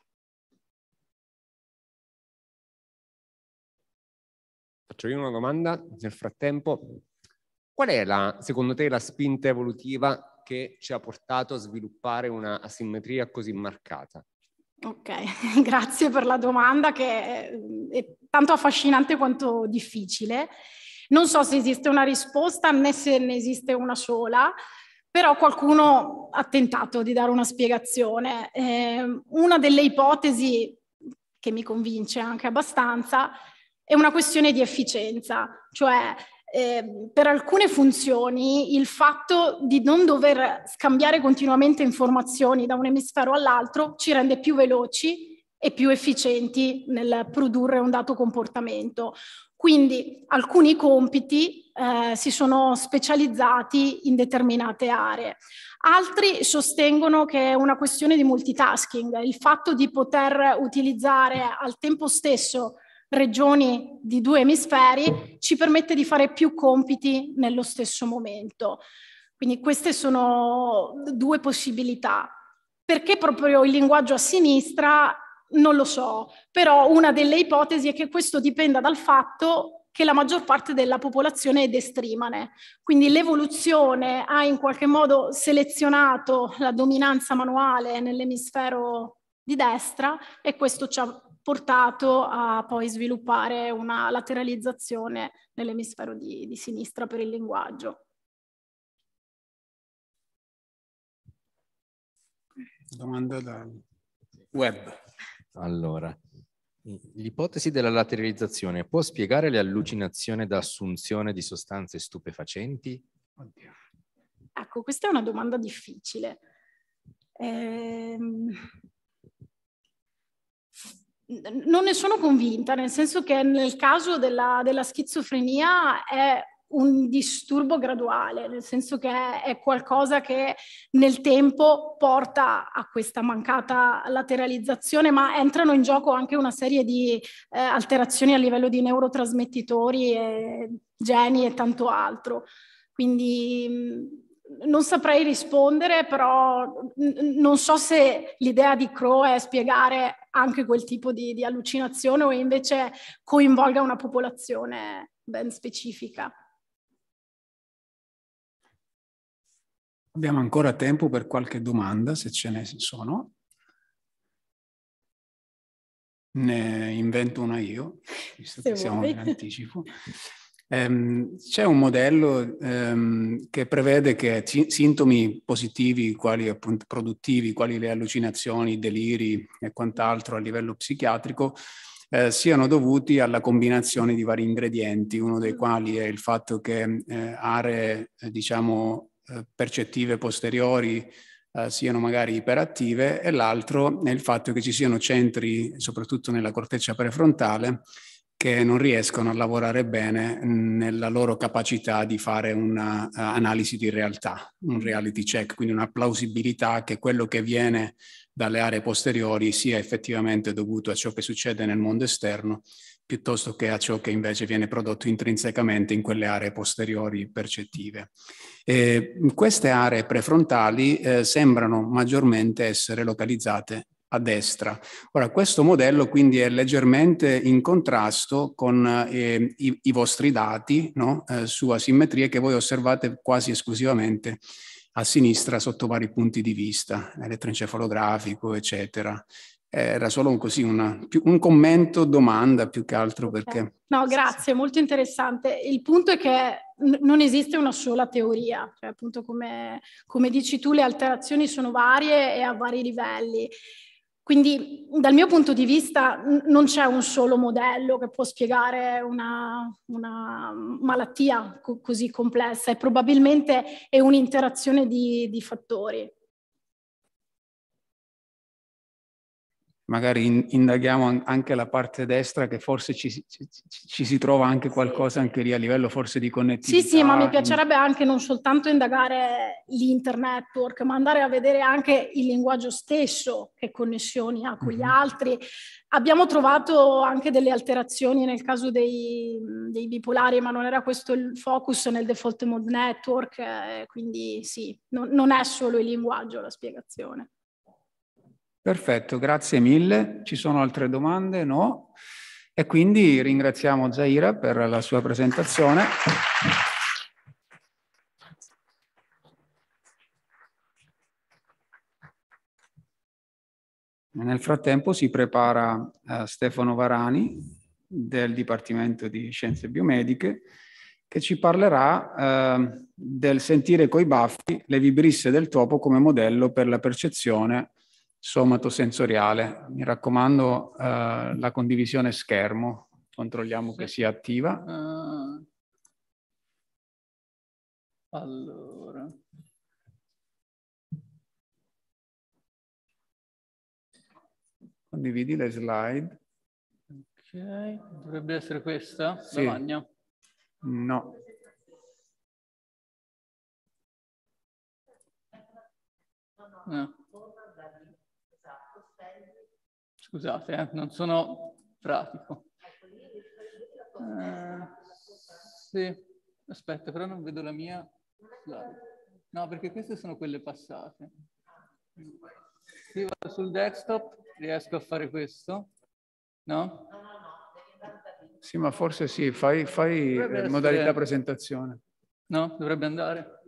Faccio io una domanda nel frattempo. Qual è la, secondo te, la spinta evolutiva che ci ha portato a sviluppare una asimmetria così marcata? Ok, [LAUGHS] grazie per la domanda che è, tanto affascinante quanto difficile. Non so se esiste una risposta né se ne esiste una sola, però qualcuno ha tentato di dare una spiegazione. Eh, una delle ipotesi che mi convince anche abbastanza è è una questione di efficienza, cioè eh, per alcune funzioni il fatto di non dover scambiare continuamente informazioni da un emisfero all'altro ci rende più veloci e più efficienti nel produrre un dato comportamento. Quindi alcuni compiti eh, si sono specializzati in determinate aree. Altri sostengono che è una questione di multitasking, il fatto di poter utilizzare al tempo stesso regioni di due emisferi ci permette di fare più compiti nello stesso momento. Quindi queste sono due possibilità. Perché proprio il linguaggio a sinistra? Non lo so, però una delle ipotesi è che questo dipenda dal fatto che la maggior parte della popolazione è destrimane. Quindi l'evoluzione ha in qualche modo selezionato la dominanza manuale nell'emisfero di destra e questo ci ha portato a poi sviluppare una lateralizzazione nell'emisfero di, di sinistra per il linguaggio. Domanda dal web. Allora, l'ipotesi della lateralizzazione può spiegare le allucinazioni da assunzione di sostanze stupefacenti? Oddio. Ecco, questa è una domanda difficile. Eh, non ne sono convinta, nel senso che nel caso della, della schizofrenia è un disturbo graduale, nel senso che è qualcosa che nel tempo porta a questa mancata lateralizzazione, ma entrano in gioco anche una serie di eh, alterazioni a livello di neurotrasmettitori, e geni e tanto altro. Quindi mm, non saprei rispondere, però non so se l'idea di Crow è spiegare anche quel tipo di, di allucinazione o invece coinvolga una popolazione ben specifica. Abbiamo ancora tempo per qualche domanda, se ce ne sono. Ne invento una io, visto se che vuoi. siamo in anticipo. [LAUGHS] ehm, c'è un modello ehm, che prevede che c- sintomi positivi, quali appunto produttivi, quali le allucinazioni, i deliri e quant'altro a livello psichiatrico, eh, siano dovuti alla combinazione di vari ingredienti, uno dei mm. quali è il fatto che eh, aree, eh, diciamo, eh percettive posteriori eh, siano magari iperattive e l'altro è il fatto che ci siano centri, soprattutto nella corteccia prefrontale, che non riescono a lavorare bene mm, nella loro capacità di fare un'analisi eh, di realtà, un reality check, quindi una plausibilità che quello che viene dalle aree posteriori sia effettivamente dovuto a ciò che succede nel mondo esterno piuttosto che a ciò che invece viene prodotto intrinsecamente in quelle aree posteriori percettive. Eh, queste aree prefrontali eh, sembrano maggiormente essere localizzate a destra. Ora, questo modello quindi è leggermente in contrasto con eh, i, i, vostri dati no? eh, su asimmetrie che voi osservate quasi esclusivamente a sinistra sotto vari punti di vista, elettroencefalografico, eccetera. Era solo un, così, una, un commento, domanda più che altro perché... No, grazie, molto interessante. Il punto è che non esiste una sola teoria, cioè appunto come, come dici tu le alterazioni sono varie e a vari livelli quindi dal mio punto di vista n- non c'è un solo modello che può spiegare una, una malattia co- così complessa e probabilmente è un'interazione di, di fattori. magari in, indaghiamo anche la parte destra che forse ci, ci, ci, si trova anche qualcosa anche lì a livello forse di connettività. Sì, sì, ma mi piacerebbe anche non soltanto indagare l'internetwork, ma andare a vedere anche il linguaggio stesso, che connessioni ha con gli mm-hmm. altri. Abbiamo trovato anche delle alterazioni nel caso dei, dei, bipolari, ma non era questo il focus nel default mode network, eh, quindi sì, no, non è solo il linguaggio la spiegazione. Perfetto, grazie mille. Ci sono altre domande? No? E quindi ringraziamo Zaira per la sua presentazione. Nel frattempo si prepara eh, Stefano Varani del Dipartimento di Scienze Biomediche che ci parlerà eh, del sentire coi baffi le vibrisse del topo come modello per la percezione somatosensoriale. Mi raccomando eh, la condivisione schermo, controlliamo sì. che sia attiva. Uh, allora. Condividi le slide. Ok, dovrebbe essere questa sì. lavagna. No. No. Scusate, eh, non sono pratico. Eh, sì. Aspetta, però non vedo la mia. No, perché queste sono quelle passate. Sì, vado sul desktop, riesco a fare questo. No? Sì, ma forse sì, fai, fai eh, essere... modalità presentazione. No, dovrebbe andare.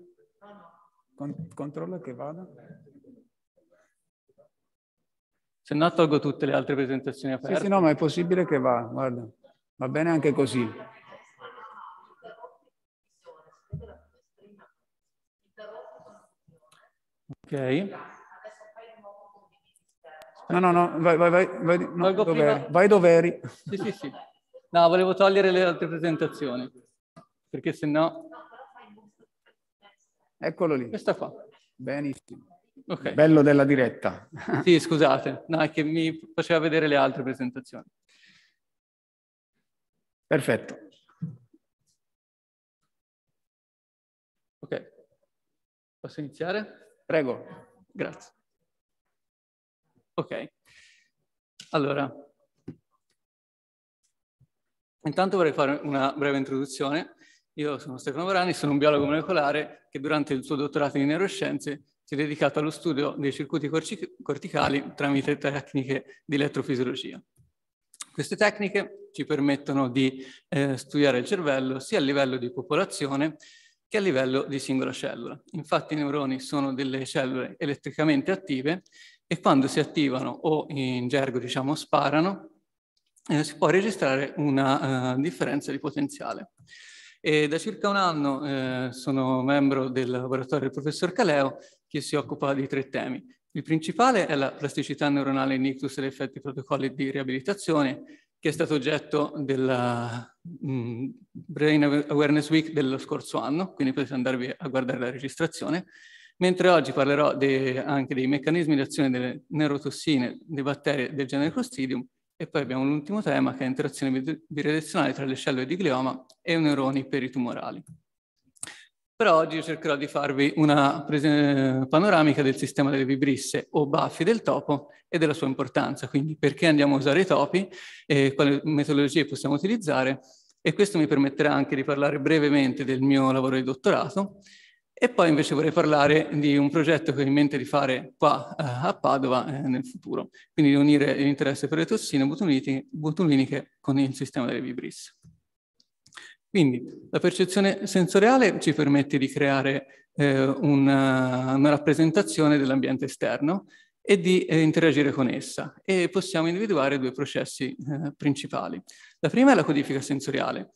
Con controlla che vada. Se no tolgo tutte le altre presentazioni aperte. Sì, sì, no, ma è possibile che va, guarda. Va bene anche così. Ok. No, no, no, vai, vai, vai, vai, no, doveri. vai doveri. Sì, sì, sì. No, volevo togliere le altre presentazioni, perché se no... Eccolo lì. Questa qua. Benissimo. Okay. Bello della diretta. sì, scusate, no, è che mi faceva vedere le altre presentazioni. Perfetto. Ok, posso iniziare? Prego. Grazie. Ok, allora, intanto vorrei fare una breve introduzione. Io sono Stefano Morani, sono un biologo molecolare che durante il suo dottorato in neuroscienze si è dedicato allo studio dei circuiti corticali tramite tecniche di elettrofisiologia. Queste tecniche ci permettono di eh, studiare il cervello sia a livello di popolazione che a livello di singola cellula. Infatti i neuroni sono delle cellule elettricamente attive e quando si attivano o in gergo diciamo sparano eh, si può registrare una uh, differenza di potenziale. E da circa un anno eh, sono membro del laboratorio del professor Caleo che si occupa di tre temi. Il principale è la plasticità neuronale in ictus e gli effetti protocolli di riabilitazione, che è stato oggetto della mm, Brain Awareness Week dello scorso anno, quindi potete andarvi a guardare la registrazione. Mentre oggi parlerò de, anche dei meccanismi di azione delle neurotossine, dei batteri del genere Clostridium, e poi abbiamo l'ultimo tema che è interazione bidirezionale tra le cellule di glioma e i neuroni peritumorali però oggi cercherò di farvi una panoramica del sistema delle vibrisse o baffi del topo e della sua importanza, quindi perché andiamo a usare i topi, e quali metodologie possiamo utilizzare e questo mi permetterà anche di parlare brevemente del mio lavoro di dottorato e poi invece vorrei parlare di un progetto che ho in mente di fare qua eh, a Padova eh, nel futuro, quindi di unire l'interesse per le tossine botuliniche con il sistema delle vibrisse. Quindi la percezione sensoriale ci permette di creare eh, una, una, rappresentazione dell'ambiente esterno e di eh, interagire con essa e possiamo individuare due processi eh, principali. La prima è la codifica sensoriale,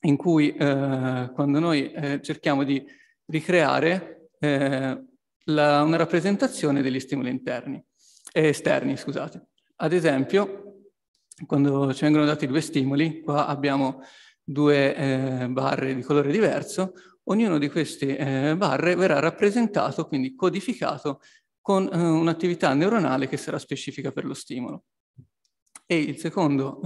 in cui eh, quando noi eh, cerchiamo di ricreare eh, la, una rappresentazione degli stimoli interni, esterni. Scusate. Ad esempio, quando ci vengono dati due stimoli, qua abbiamo due eh, barre di colore diverso, ognuno di queste eh, barre verrà rappresentato, quindi codificato, con eh, un'attività neuronale che sarà specifica per lo stimolo. E il secondo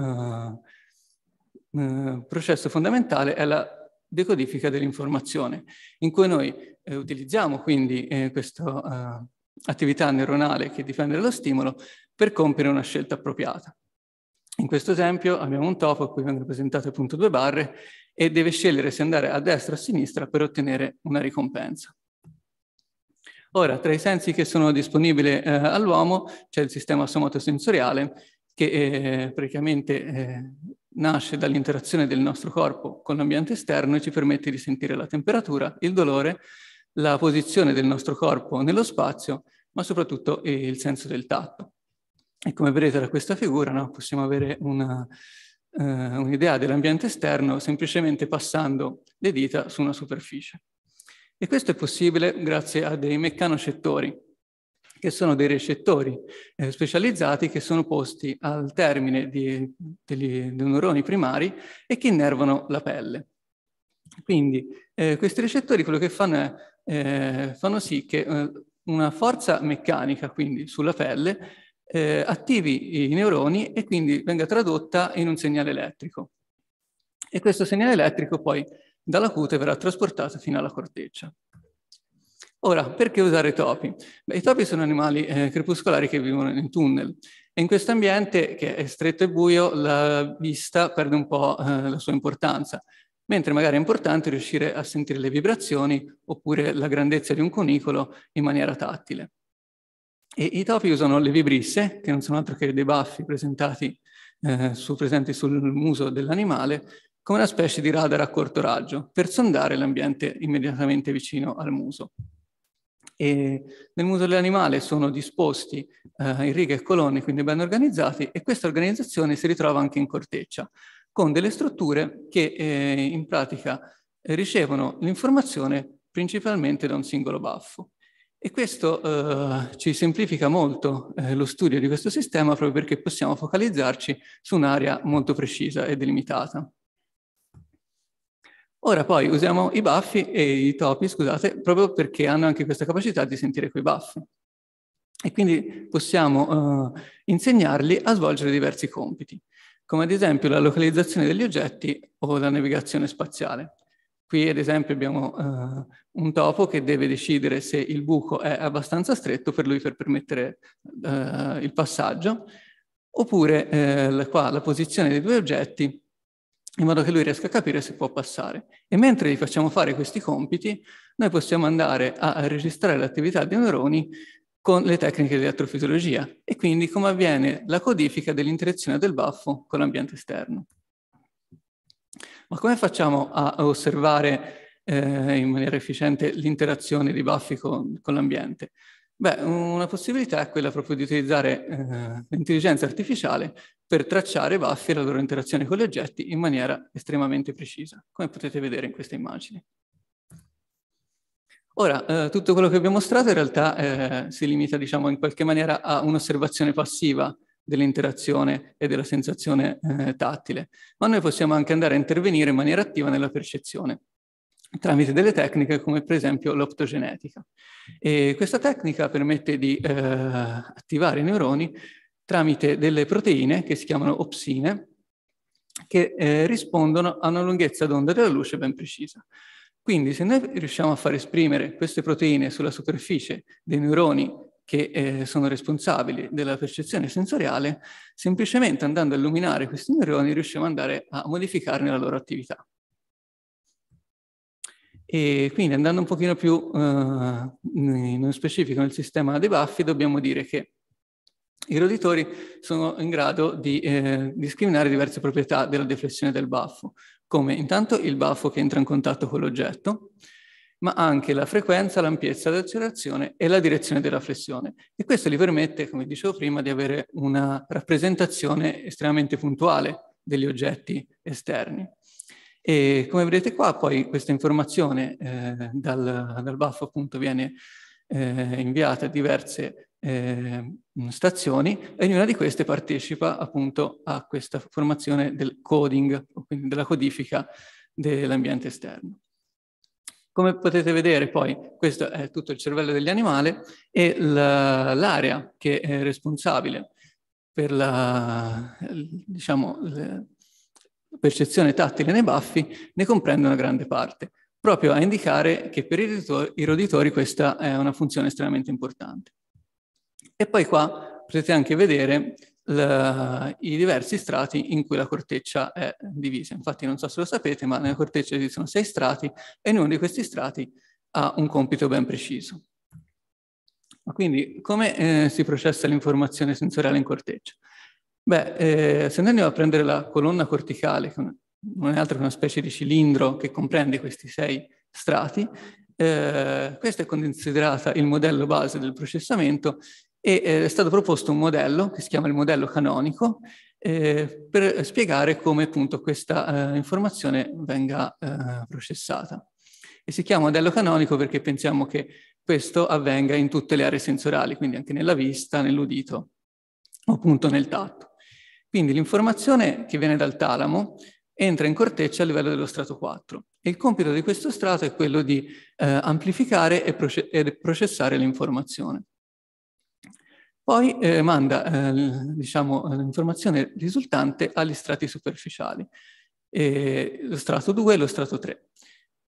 eh, processo fondamentale è la decodifica dell'informazione, in cui noi eh, utilizziamo quindi eh, questa eh, attività neuronale che difende lo stimolo per compiere una scelta appropriata. In questo esempio abbiamo un topo a cui vengono presentate appunto due barre e deve scegliere se andare a destra o a sinistra per ottenere una ricompensa. Ora, tra i sensi che sono disponibili eh, all'uomo c'è il sistema somatosensoriale che eh, praticamente eh, nasce dall'interazione del nostro corpo con l'ambiente esterno e ci permette di sentire la temperatura, il dolore, la posizione del nostro corpo nello spazio, ma soprattutto eh, il senso del tatto. E come vedete da questa figura no, possiamo avere eh, un'idea eh, un dell'ambiente esterno semplicemente passando le dita su una superficie. E questo è possibile grazie a dei meccanocettori, che sono dei recettori eh, specializzati che sono posti al termine di, degli, dei neuroni primari e che innervano la pelle. Quindi eh, questi recettori quello che fanno è eh, fanno sì che eh, una forza meccanica, quindi sulla pelle, eh, attivi i neuroni e quindi venga tradotta in un segnale elettrico. E questo segnale elettrico poi dalla cute verrà trasportato fino alla corteccia. Ora, perché usare i topi? Beh, I topi sono animali eh, crepuscolari che vivono in tunnel e in questo ambiente, che è stretto e buio, la vista perde un po' eh, la sua importanza, mentre magari è importante riuscire a sentire le vibrazioni oppure la grandezza di un conicolo in maniera tattile. E I topi usano le vibrisse, che non sono altro che dei baffi presentati, eh, su, presenti sul muso dell'animale, come una specie di radar a corto raggio per sondare l'ambiente immediatamente vicino al muso. E nel muso dell'animale sono disposti eh, in righe e colonne, quindi ben organizzati, e questa organizzazione si ritrova anche in corteccia, con delle strutture che eh, in pratica ricevono l'informazione principalmente da un singolo baffo. E questo eh, ci semplifica molto eh, lo studio di questo sistema proprio perché possiamo focalizzarci su un'area molto precisa e delimitata. Ora poi usiamo i baffi e i topi, scusate, proprio perché hanno anche questa capacità di sentire quei baffi. E quindi possiamo eh, insegnarli a svolgere diversi compiti, come ad esempio la localizzazione degli oggetti o la navigazione spaziale. Qui ad esempio abbiamo eh, un topo che deve decidere se il buco è abbastanza stretto per lui per permettere eh, il passaggio, oppure eh, la, qua la posizione dei due oggetti in modo che lui riesca a capire se può passare. E mentre gli facciamo fare questi compiti, noi possiamo andare a registrare l'attività dei neuroni con le tecniche di elettrofisiologia e quindi come avviene la codifica dell'interazione del baffo con l'ambiente esterno. Ma come facciamo a osservare eh, in maniera efficiente l'interazione dei baffi con, con l'ambiente? Beh, una possibilità è quella proprio di utilizzare eh, l'intelligenza artificiale per tracciare i baffi e la loro interazione con gli oggetti in maniera estremamente precisa, come potete vedere in queste immagini. Ora, eh, tutto quello che vi ho mostrato in realtà eh, si limita, diciamo, in qualche maniera a un'osservazione passiva dell'interazione e della sensazione eh, tattile, ma noi possiamo anche andare a intervenire in maniera attiva nella percezione tramite delle tecniche come per esempio l'optogenetica. E questa tecnica permette di eh, attivare i neuroni tramite delle proteine che si chiamano opsine, che eh, rispondono a una lunghezza d'onda della luce ben precisa. Quindi se noi riusciamo a far esprimere queste proteine sulla superficie dei neuroni che eh, sono responsabili della percezione sensoriale, semplicemente andando a illuminare questi neuroni riusciamo ad andare a modificarne la loro attività. E quindi andando un pochino più eh, nello specifico nel sistema dei baffi, dobbiamo dire che i roditori sono in grado di eh, discriminare diverse proprietà della deflessione del baffo, come intanto il baffo che entra in contatto con l'oggetto, ma anche la frequenza, l'ampiezza d'accelerazione e la direzione della flessione. E questo gli permette, come dicevo prima, di avere una rappresentazione estremamente puntuale degli oggetti esterni. E come vedete qua, poi questa informazione eh, dal, dal buff appunto viene eh, inviata a diverse eh, stazioni e ognuna di queste partecipa appunto a questa formazione del coding, quindi della codifica dell'ambiente esterno. Come potete vedere poi, questo è tutto il cervello dell'animale e l'area che è responsabile per la, diciamo, la percezione tattile nei baffi ne comprende una grande parte, proprio a indicare che per i roditori questa è una funzione estremamente importante. E poi qua potete anche vedere la, i diversi strati in cui la corteccia è divisa. Infatti non so se lo sapete, ma nella corteccia esistono sei strati e ognuno di questi strati ha un compito ben preciso. Quindi come eh, si processa l'informazione sensoriale in corteccia? Beh, eh, se noi andiamo a prendere la colonna corticale, che non è altro che una specie di cilindro che comprende questi sei strati, eh, questo è considerato il modello base del processamento e eh, è stato proposto un modello che si chiama il modello canonico eh, per spiegare come appunto questa eh, informazione venga eh, processata. E si chiama modello canonico perché pensiamo che questo avvenga in tutte le aree sensoriali, quindi anche nella vista, nell'udito o appunto nel tatto. Quindi l'informazione che viene dal talamo entra in corteccia a livello dello strato 4 e il compito di questo strato è quello di eh, amplificare e, proce e processare l'informazione. Poi eh, manda eh, diciamo, eh, l'informazione risultante agli strati superficiali, eh, lo strato 2 e lo strato 3.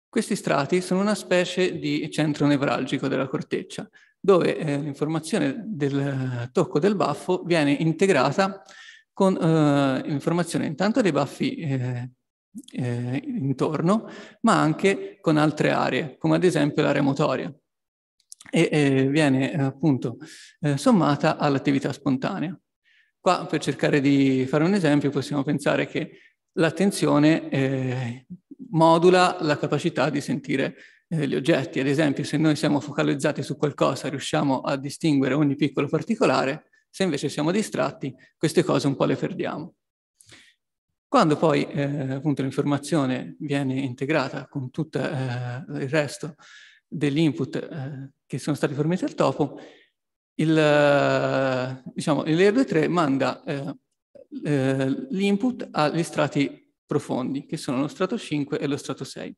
Questi strati sono una specie di centro nevralgico della corteccia, dove eh, l'informazione del tocco del baffo viene integrata con l'informazione eh, intanto dei baffi intorno, ma anche con altre aree, come ad esempio l'area motoria e, e viene eh, appunto eh, sommata all'attività spontanea. Qua per cercare di fare un esempio possiamo pensare che l'attenzione eh, modula la capacità di sentire eh, gli oggetti. Ad esempio, se noi siamo focalizzati su qualcosa, riusciamo a distinguere ogni piccolo particolare, se invece siamo distratti, queste cose un po' le perdiamo. Quando poi eh, l'informazione viene integrata con tutto eh, il resto degli input eh, che sono stati forniti al topo, il, eh, diciamo, il layer 2.3 manda eh, eh, l'input agli strati profondi, che sono lo strato 5 e lo strato 6.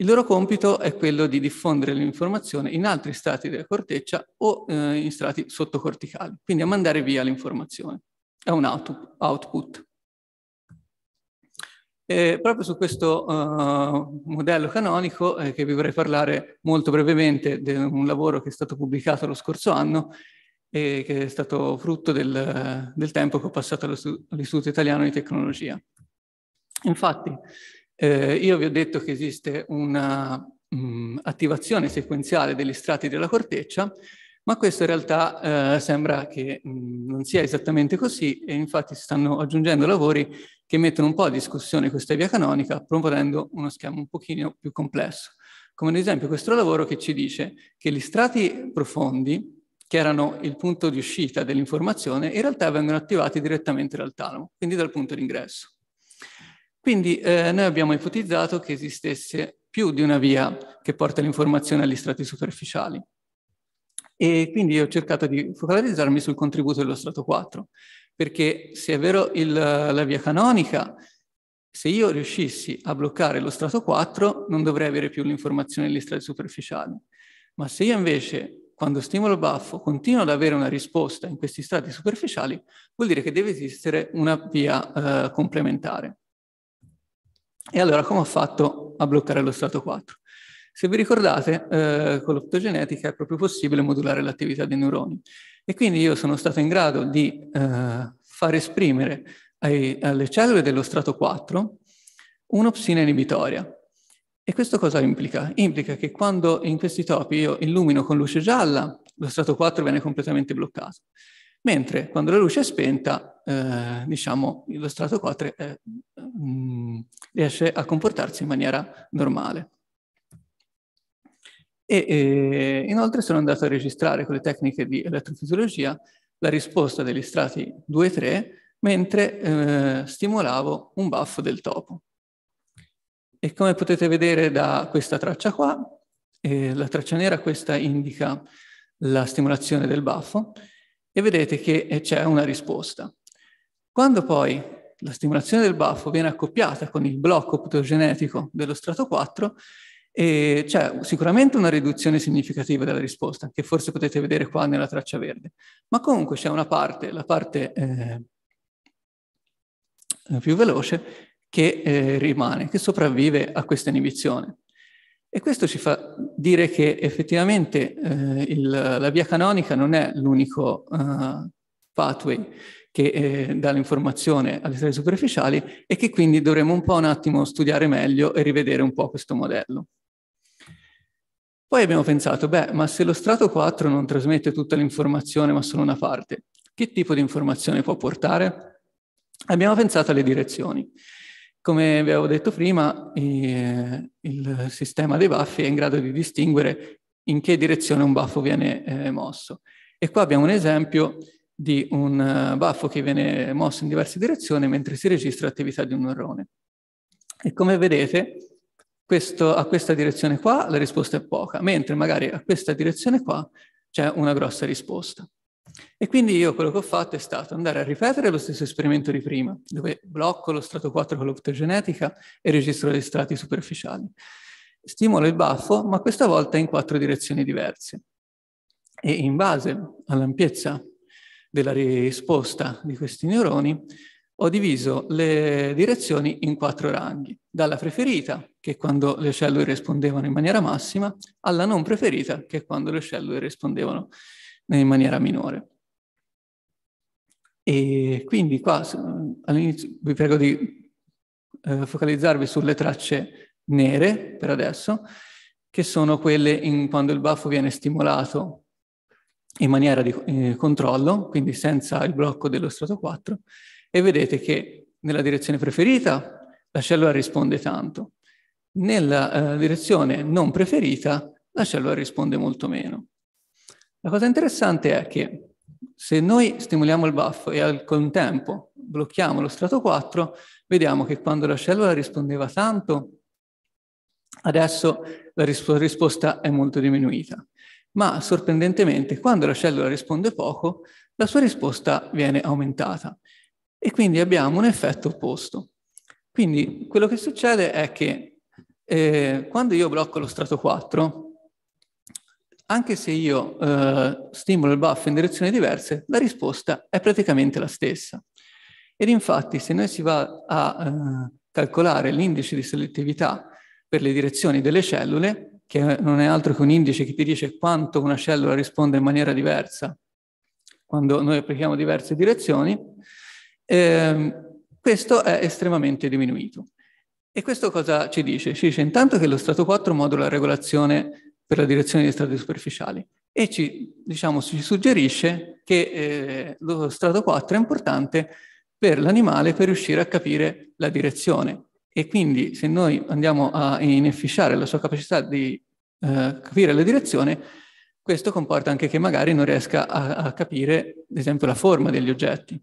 Il loro compito è quello di diffondere l'informazione in altri strati della corteccia o eh, in strati sottocorticali, quindi a mandare via l'informazione. È un output. Eh, proprio su questo uh, modello canonico eh, che vi vorrei parlare molto brevemente di un lavoro che è stato pubblicato lo scorso anno e che è stato frutto del, del tempo che ho passato all'Istituto Italiano di Tecnologia. Infatti, eh, io vi ho detto che esiste una mh, mm, attivazione sequenziale degli strati della corteccia ma questo in realtà eh, sembra che mh, mm, non sia esattamente così e infatti si stanno aggiungendo lavori che mettono un po' a discussione questa via canonica, proponendo uno schema un pochino più complesso. Come ad esempio questo lavoro che ci dice che gli strati profondi, che erano il punto di uscita dell'informazione, in realtà vengono attivati direttamente dal talamo, quindi dal punto d'ingresso. Quindi eh, noi abbiamo ipotizzato che esistesse più di una via che porta l'informazione agli strati superficiali. E quindi ho cercato di focalizzarmi sul contributo dello strato 4, perché se è vero il, la via canonica, se io riuscissi a bloccare lo strato 4 non dovrei avere più l'informazione degli strati superficiali, ma se io invece quando stimolo baffo continuo ad avere una risposta in questi strati superficiali, vuol dire che deve esistere una via eh, complementare. E allora come ho fatto a bloccare lo strato 4? Se vi ricordate, eh, con l'optogenetica è proprio possibile modulare l'attività dei neuroni e quindi io sono stato in grado di eh, far esprimere ai, alle cellule dello strato 4 un'opsina inibitoria. E questo cosa implica? Implica che quando in questi topi io illumino con luce gialla, lo strato 4 viene completamente bloccato, mentre quando la luce è spenta, eh, diciamo, lo strato 4 è, eh, mm, riesce a comportarsi in maniera normale. E eh, inoltre sono andato a registrare con le tecniche di elettrofisiologia la risposta degli strati 2 e 3 mentre eh, stimolavo un baffo del topo. E come potete vedere da questa traccia qua, eh, la traccia nera questa indica la stimolazione del baffo e vedete che eh, c'è una risposta. Quando poi la stimolazione del baffo viene accoppiata con il blocco putogenetico dello strato 4, e c'è sicuramente una riduzione significativa della risposta, che forse potete vedere qua nella traccia verde, ma comunque c'è una parte, la parte eh, più veloce, che eh, rimane, che sopravvive a questa inibizione. E questo ci fa dire che effettivamente eh, il, la via canonica non è l'unico eh, pathway che eh, dà l'informazione alle strade superficiali e che quindi dovremo un po' un attimo studiare meglio e rivedere un po' questo modello. Poi abbiamo pensato, beh, ma se lo strato 4 non trasmette tutta l'informazione, ma solo una parte, che tipo di informazione può portare? Abbiamo pensato alle direzioni. Come vi avevo detto prima, eh, il sistema dei baffi è in grado di distinguere in che direzione un baffo viene eh, mosso. E qua abbiamo un esempio di un eh, baffo che viene mosso in diverse direzioni mentre si registra l'attività di un neurone. E come vedete, questo, a questa direzione qua la risposta è poca, mentre magari a questa direzione qua c'è una grossa risposta. E quindi io quello che ho fatto è stato andare a ripetere lo stesso esperimento di prima, dove blocco lo strato 4 con l'optogenetica e registro gli strati superficiali. Stimolo il baffo, ma questa volta in quattro direzioni diverse. E in base all'ampiezza della risposta di questi neuroni, ho diviso le direzioni in quattro ranghi, dalla preferita, che è quando le cellule rispondevano in maniera massima, alla non preferita, che è quando le cellule rispondevano in maniera minore. E quindi qua all'inizio vi prego di eh, focalizzarvi sulle tracce nere per adesso, che sono quelle in quando il baffo viene stimolato in maniera di eh, controllo, quindi senza il blocco dello strato 4, e vedete che nella direzione preferita la cellula risponde tanto, nella eh, direzione non preferita la cellula risponde molto meno. La cosa interessante è che se noi stimoliamo il baffo e al contempo blocchiamo lo strato 4, vediamo che quando la cellula rispondeva tanto, adesso la risp risposta è molto diminuita. Ma sorprendentemente, quando la cellula risponde poco, la sua risposta viene aumentata. E quindi abbiamo un effetto opposto. Quindi quello che succede è che eh, quando io blocco lo strato 4, anche se io eh, stimolo il buff in direzioni diverse, la risposta è praticamente la stessa. Ed infatti se noi si va a eh, calcolare l'indice di selettività per le direzioni delle cellule, che non è altro che un indice che ti dice quanto una cellula risponde in maniera diversa quando noi applichiamo diverse direzioni, Ehm, questo è estremamente diminuito. E questo cosa ci dice? Ci dice intanto che lo strato 4 modula la regolazione per la direzione dei strati superficiali e ci, diciamo, ci suggerisce che eh, lo strato 4 è importante per l'animale per riuscire a capire la direzione. E quindi se noi andiamo a inefficiare la sua capacità di eh, capire la direzione, questo comporta anche che magari non riesca a, a capire, ad esempio, la forma degli oggetti.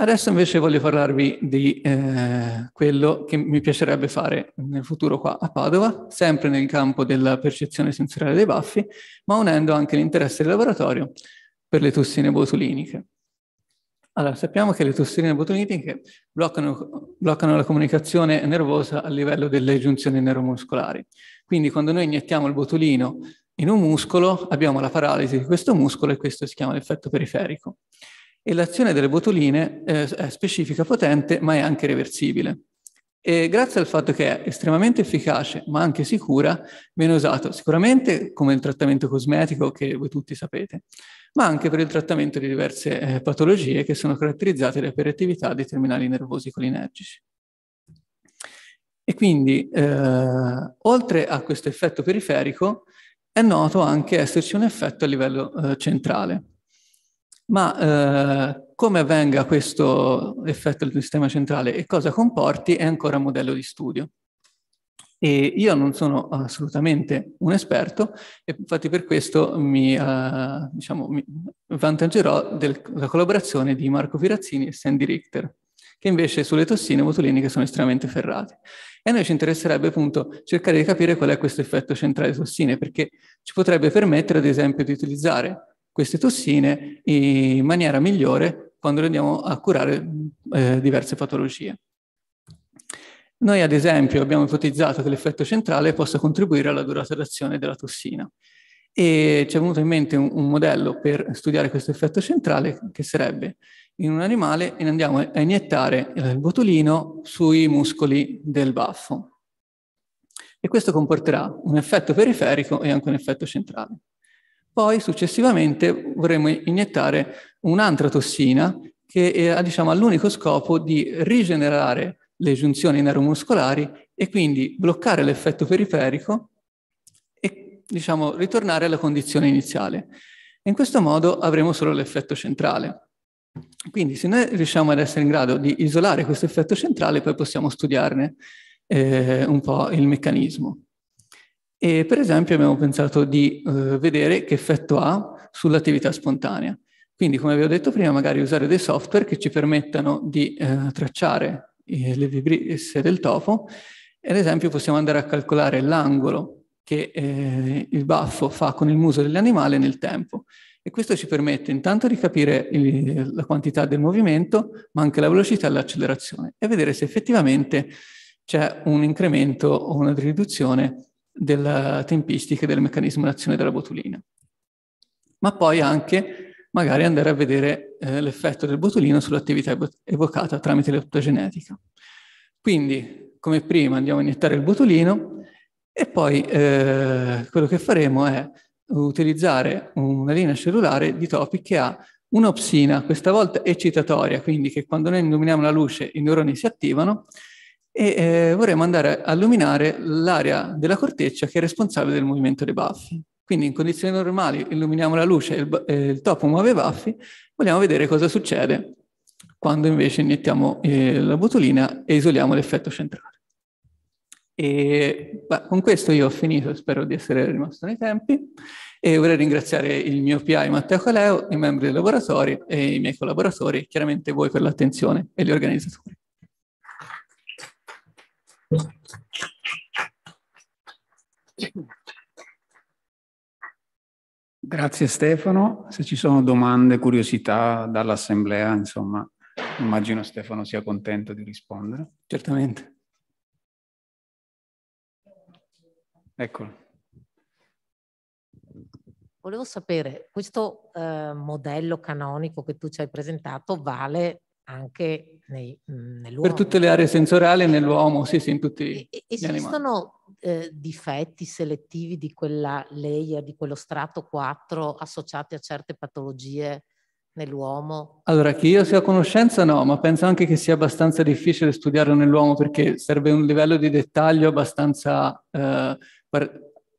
Adesso invece voglio parlarvi di eh, quello che mi piacerebbe fare nel futuro qua a Padova, sempre nel campo della percezione sensoriale dei baffi, ma unendo anche l'interesse del laboratorio per le tossine botuliniche. Allora, sappiamo che le tossine botuliniche bloccano, bloccano la comunicazione nervosa a livello delle giunzioni neuromuscolari. Quindi quando noi iniettiamo il botulino in un muscolo, abbiamo la paralisi di questo muscolo e questo si chiama l'effetto periferico e l'azione delle botoline eh, è specifica, potente, ma è anche reversibile. E grazie al fatto che è estremamente efficace, ma anche sicura, viene usato sicuramente come il trattamento cosmetico che voi tutti sapete, ma anche per il trattamento di diverse eh, patologie che sono caratterizzate da iperattività dei terminali nervosi colinergici. E quindi, eh, oltre a questo effetto periferico, è noto anche esserci un effetto a livello eh, centrale. Ma eh, come avvenga questo effetto del sistema centrale e cosa comporti è ancora modello di studio. E io non sono assolutamente un esperto e infatti per questo mi, eh, diciamo, mi vantaggerò della collaborazione di Marco Firazzini e Sandy Richter che invece sulle tossine botuliniche sono estremamente ferrate. E a noi ci interesserebbe appunto cercare di capire qual è questo effetto centrale tossine, perché ci potrebbe permettere ad esempio di utilizzare queste tossine in maniera migliore quando le andiamo a curare eh, diverse patologie. Noi ad esempio abbiamo ipotizzato che l'effetto centrale possa contribuire alla durata d'azione della tossina e ci è venuto in mente un, un modello per studiare questo effetto centrale che sarebbe in un animale e andiamo a iniettare il botulino sui muscoli del baffo. E questo comporterà un effetto periferico e anche un effetto centrale. Poi successivamente vorremmo iniettare un'altra tossina che ha diciamo, l'unico scopo di rigenerare le giunzioni neuromuscolari e quindi bloccare l'effetto periferico e diciamo, ritornare alla condizione iniziale. In questo modo avremo solo l'effetto centrale. Quindi se noi riusciamo ad essere in grado di isolare questo effetto centrale, poi possiamo studiarne eh, un po' il meccanismo. E per esempio abbiamo pensato di eh, vedere che effetto ha sull'attività spontanea. Quindi, come vi ho detto prima, magari usare dei software che ci permettano di eh, tracciare eh, le vibrisse del topo. Ad esempio, possiamo andare a calcolare l'angolo che eh, il baffo fa con il muso dell'animale nel tempo. E questo ci permette intanto di capire il, la quantità del movimento, ma anche la velocità e l'accelerazione, e vedere se effettivamente c'è un incremento o una riduzione della tempistica e del meccanismo d'azione della botulina. Ma poi anche magari andare a vedere eh, l'effetto del botulino sull'attività evocata tramite l'optogenetica. Quindi, come prima, andiamo a iniettare il botulino e poi eh, quello che faremo è utilizzare una linea cellulare di topi che ha un'opsina, questa volta eccitatoria, quindi che quando noi illuminiamo la luce i neuroni si attivano, e eh, vorremmo andare a illuminare l'area della corteccia che è responsabile del movimento dei baffi. Quindi in condizioni normali illuminiamo la luce, il, eh, il topo muove i baffi, vogliamo vedere cosa succede quando invece iniettiamo eh, la botulina e isoliamo l'effetto centrale. E, beh, con questo io ho finito, spero di essere rimasto nei tempi e vorrei ringraziare il mio PI Matteo Caleo, i membri del laboratorio e i miei collaboratori, chiaramente voi per l'attenzione e gli organizzatori. Grazie Stefano. Se ci sono domande, curiosità dall'Assemblea, insomma, immagino Stefano sia contento di rispondere. Certamente. Eccolo. Volevo sapere, questo eh, modello canonico che tu ci hai presentato vale anche nei, mhmm, nell'uomo. Per tutte le aree sensoriali nell'uomo, sì, sì, in tutti Esistono eh, difetti selettivi di quella layer, di quello strato 4 associati a certe patologie nell'uomo? Allora, che io sia a conoscenza no, ma penso anche che sia abbastanza difficile studiarlo nell'uomo perché serve un livello di dettaglio abbastanza eh,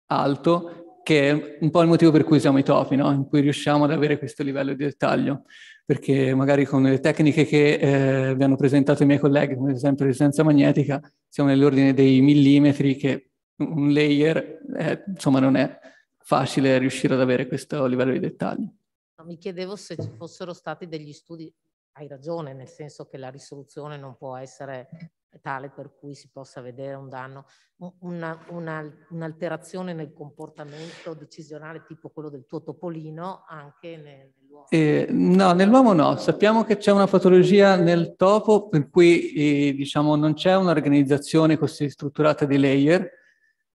alto che è un po' il motivo per cui siamo i topi, no? in cui riusciamo ad avere questo livello di dettaglio, perché magari con le tecniche che eh, vi hanno presentato i miei colleghi, come ad esempio resistenza magnetica, siamo nell'ordine dei millimetri che un layer, eh, insomma, non è facile riuscire ad avere questo livello di dettaglio. Mi chiedevo se ci fossero stati degli studi, hai ragione, nel senso che la risoluzione non può essere tale per cui si possa vedere un danno, un'alterazione nel comportamento decisionale tipo quello del tuo topolino anche nell'uomo? Eh, no, nell'uomo no. Sappiamo che c'è una patologia nel topo per cui eh, diciamo, non c'è un'organizzazione così strutturata di layer,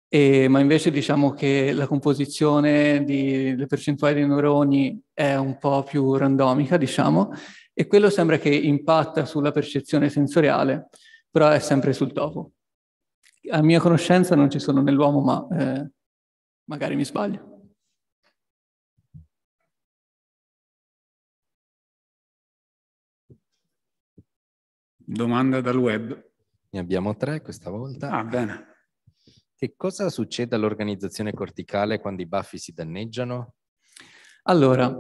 eh, ma invece diciamo che la composizione delle percentuali dei neuroni è un po' più randomica, diciamo, e quello sembra che impatta sulla percezione sensoriale però è sempre sul topo. A mia conoscenza non ci sono nell'uomo, ma eh, magari mi sbaglio. Domanda dal web. Ne abbiamo tre questa volta. Ah, bene. Che cosa succede all'organizzazione corticale quando i baffi si danneggiano? Allora,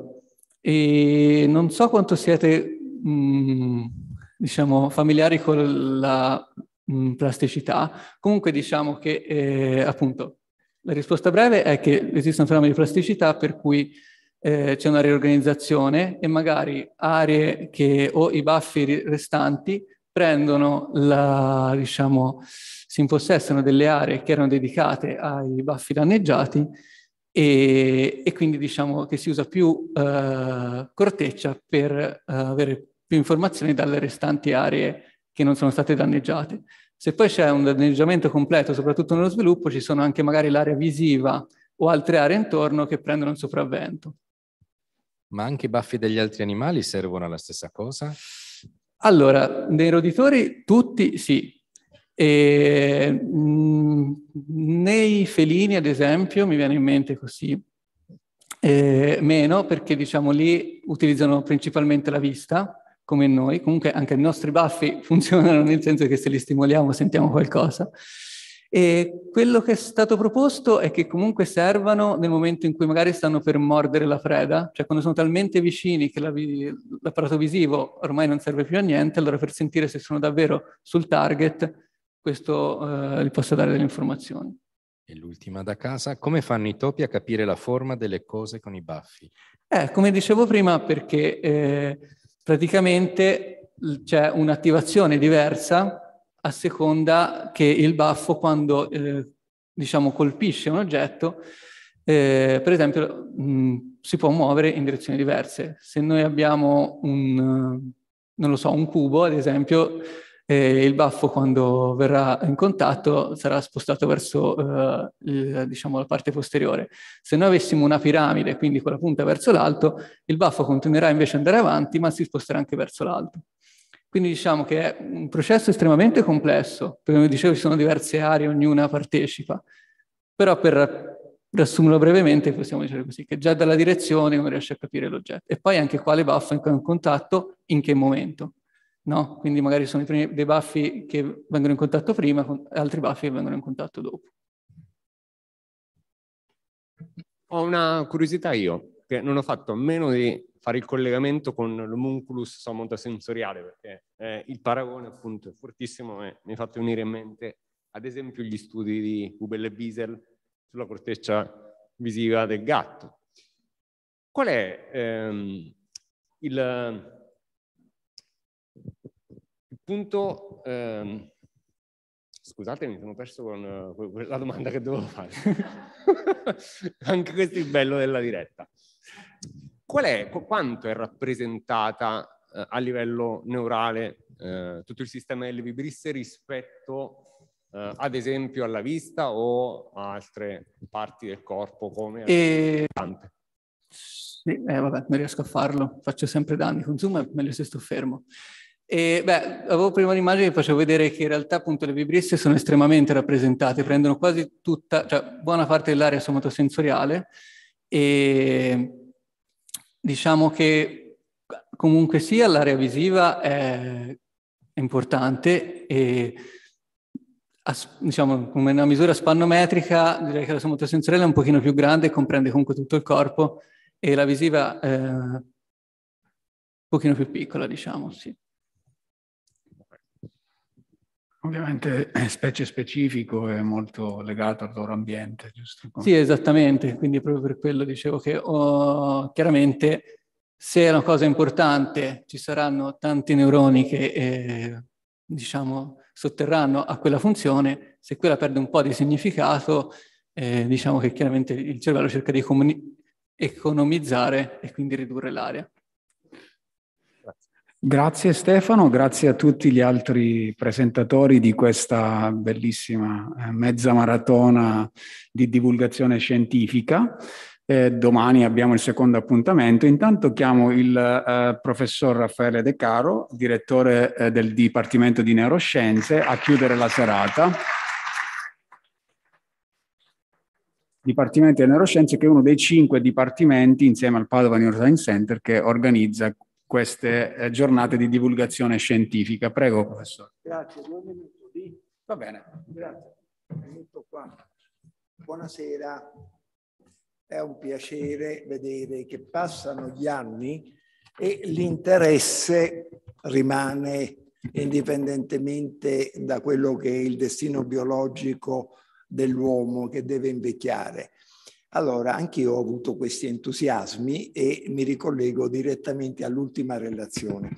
eh, non so quanto siete mh, mm, diciamo, familiari con la mh, mm, plasticità. Comunque diciamo che, eh, appunto, la risposta breve è che esiste un fenomeno di plasticità per cui eh, c'è una riorganizzazione e magari aree che o i baffi restanti prendono la, diciamo, si impossessano delle aree che erano dedicate ai baffi danneggiati e, e quindi diciamo che si usa più eh, corteccia per eh, avere più informazioni dalle restanti aree che non sono state danneggiate. Se poi c'è un danneggiamento completo, soprattutto nello sviluppo, ci sono anche magari l'area visiva o altre aree intorno che prendono il sopravvento. Ma anche i baffi degli altri animali servono alla stessa cosa? Allora, nei roditori tutti sì. E, mh, mm, nei felini, ad esempio, mi viene in mente così, eh, meno perché diciamo lì utilizzano principalmente la vista, come noi, comunque anche i nostri baffi [LAUGHS] funzionano nel senso che se li stimoliamo sentiamo qualcosa. E quello che è stato proposto è che comunque servano nel momento in cui magari stanno per mordere la preda, cioè quando sono talmente vicini che l'apparato visivo ormai non serve più a niente, allora per sentire se sono davvero sul target, questo eh, posso dare delle informazioni. E l'ultima da casa, come fanno i topi a capire la forma delle cose con i baffi? Eh, come dicevo prima, perché... Eh, praticamente c'è un'attivazione diversa a seconda che il baffo quando eh, diciamo colpisce un oggetto eh, per esempio mh, mm, si può muovere in direzioni diverse se noi abbiamo un non lo so un cubo ad esempio e il baffo quando verrà in contatto sarà spostato verso eh, il, diciamo, la parte posteriore. Se noi avessimo una piramide, quindi con la punta verso l'alto, il baffo continuerà invece ad andare avanti ma si sposterà anche verso l'alto. Quindi diciamo che è un processo estremamente complesso, perché come dicevo ci sono diverse aree, ognuna partecipa, però per riassumerlo brevemente possiamo dire così, che già dalla direzione uno riesce a capire l'oggetto e poi anche quale baffo è in contatto, in che momento. No? Quindi magari sono primi, dei baffi che vengono in contatto prima con altri baffi che vengono in contatto dopo. Ho una curiosità io, che non ho fatto a meno di fare il collegamento con l'omunculus sommotasensoriale, perché eh, il paragone appunto è fortissimo e mi ha fatto venire in mente ad esempio gli studi di Hubel e Wiesel sulla corteccia visiva del gatto. Qual è ehm, il punto, ehm, scusatemi, sono perso con, la domanda che dovevo fare. [LAUGHS] Anche questo è il bello della diretta. Qual è, quanto è rappresentata eh, a livello neurale eh, tutto il sistema delle vibrisse rispetto eh, ad esempio alla vista o a altre parti del corpo come e... tante? Sì, eh, vabbè, non riesco a farlo, faccio sempre danni con Zoom e meglio se sto fermo. E, beh, avevo prima un'immagine vi facevo vedere che in realtà appunto le vibrisse sono estremamente rappresentate, prendono quasi tutta, cioè buona parte dell'area somatosensoriale e diciamo che comunque sia l'area visiva è importante e diciamo come una misura spannometrica direi che la somatosensoriale è un pochino più grande e comprende comunque tutto il corpo e la visiva eh, un pochino più piccola diciamo sì. Ovviamente eh, specie specifico è molto legato al loro ambiente, giusto? Sì, esattamente, quindi proprio per quello dicevo che oh, chiaramente se è una cosa importante ci saranno tanti neuroni che eh, diciamo sotterranno a quella funzione, se quella perde un po' di significato eh, diciamo che chiaramente il cervello cerca di economizzare e quindi ridurre l'area. Grazie Stefano, grazie a tutti gli altri presentatori di questa bellissima eh, mezza maratona di divulgazione scientifica. Eh, domani abbiamo il secondo appuntamento. Intanto chiamo il eh, professor Raffaele De Caro, direttore eh, del Dipartimento di Neuroscienze, a chiudere la serata. Dipartimento di Neuroscienze che è uno dei cinque dipartimenti insieme al Padova Neuroscience Center che organizza queste eh, giornate di divulgazione scientifica. Prego, professore. Grazie, due minuti. Lì. Va bene. Grazie. Buonasera. È un piacere vedere che passano gli anni e l'interesse rimane indipendentemente da quello che è il destino biologico dell'uomo che deve invecchiare. Allora, anch'io ho avuto questi entusiasmi e mi ricollego direttamente all'ultima relazione.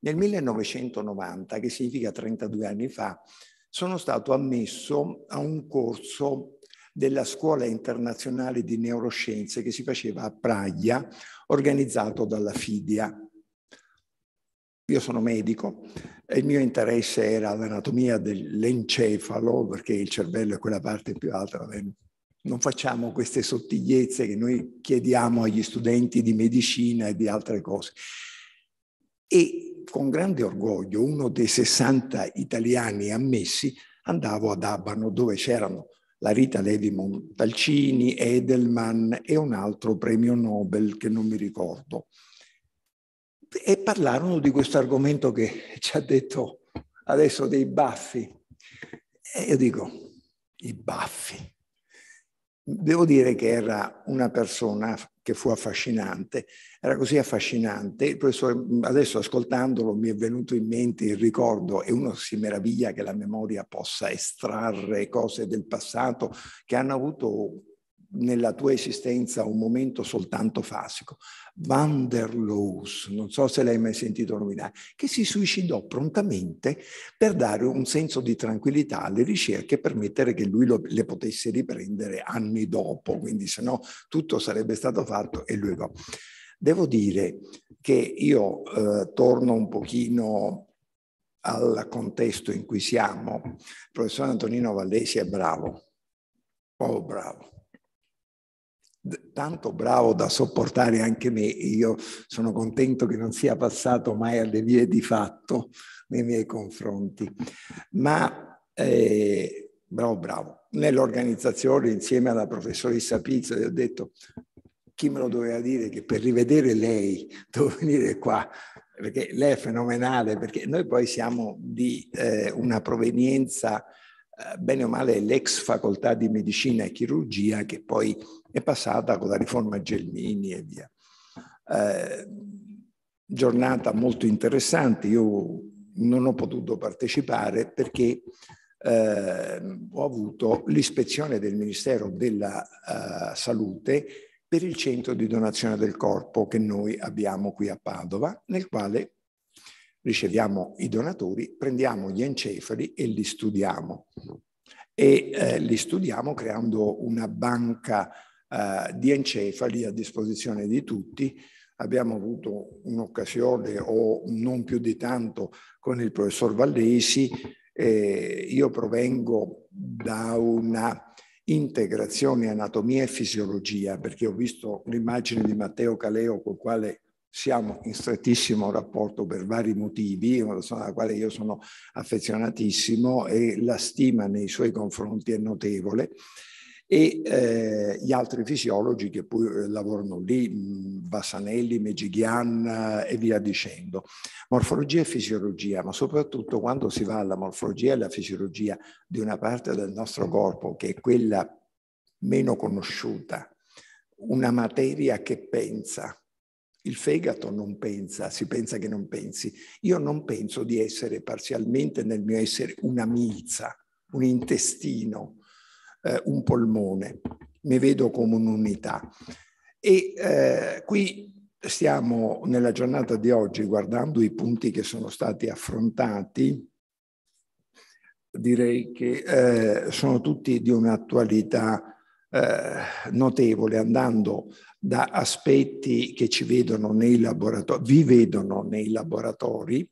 Nel 1990, che significa 32 anni fa, sono stato ammesso a un corso della Scuola Internazionale di Neuroscienze che si faceva a Praia, organizzato dalla FIDIA. Io sono medico e il mio interesse era l'anatomia dell'encefalo, perché il cervello è quella parte più alta, va bene? non facciamo queste sottigliezze che noi chiediamo agli studenti di medicina e di altre cose. E con grande orgoglio, uno dei 60 italiani ammessi, andavo ad Abano dove c'erano la Rita Levi Montalcini, Edelman e un altro premio Nobel che non mi ricordo. E parlarono di questo argomento che [LAUGHS] ci ha detto adesso dei baffi. E io dico, i baffi. Devo dire che era una persona che fu affascinante, era così affascinante, adesso ascoltandolo mi è venuto in mente il ricordo e uno si meraviglia che la memoria possa estrarre cose del passato che hanno avuto nella tua esistenza un momento soltanto fasico. Van der Loos, non so se l'hai mai sentito nominare, che si suicidò prontamente per dare un senso di tranquillità alle ricerche e permettere che lui lo, le potesse riprendere anni dopo, quindi se no tutto sarebbe stato fatto e lui va. Devo dire che io eh, torno un pochino al contesto in cui siamo. Il professor Antonino Vallesi è bravo, oh bravo tanto bravo da sopportare anche me. Io sono contento che non sia passato mai alle vie di fatto nei miei confronti. Ma eh, bravo, bravo. Nell'organizzazione, insieme alla professoressa Pizza, gli ho detto chi me lo doveva dire che per rivedere lei [LAUGHS] devo venire qua perché lei è fenomenale, perché noi poi siamo di eh, una provenienza, eh, bene o male, l'ex facoltà di medicina e chirurgia che poi è passata con la riforma Gelmini e via. Eh, giornata molto interessante, io non ho potuto partecipare perché eh, ho avuto l'ispezione del Ministero della eh, Salute per il centro di donazione del corpo che noi abbiamo qui a Padova, nel quale riceviamo i donatori, prendiamo gli encefali e li studiamo. E eh, li studiamo creando una banca eh, di encefali a disposizione di tutti. Abbiamo avuto un'occasione, o non più di tanto, con il professor Vallesi. Eh, io provengo da una integrazione anatomia e fisiologia, perché ho visto l'immagine di Matteo Caleo con il quale siamo in strettissimo rapporto per vari motivi, una persona alla quale io sono affezionatissimo e la stima nei suoi confronti è notevole e eh, gli altri fisiologi che poi eh, lavorano lì, Bassanelli, Megighian eh, e via dicendo. Morfologia e fisiologia, ma soprattutto quando si va alla morfologia e alla fisiologia di una parte del nostro corpo che è quella meno conosciuta, una materia che pensa. Il fegato non pensa, si pensa che non pensi. Io non penso di essere parzialmente nel mio essere una milza, un intestino, eh, un polmone, mi vedo come un'unità. E eh, qui stiamo nella giornata di oggi guardando i punti che sono stati affrontati, direi che eh, sono tutti di un'attualità eh, notevole, andando da aspetti che ci vedono nei laboratori, vi vedono nei laboratori,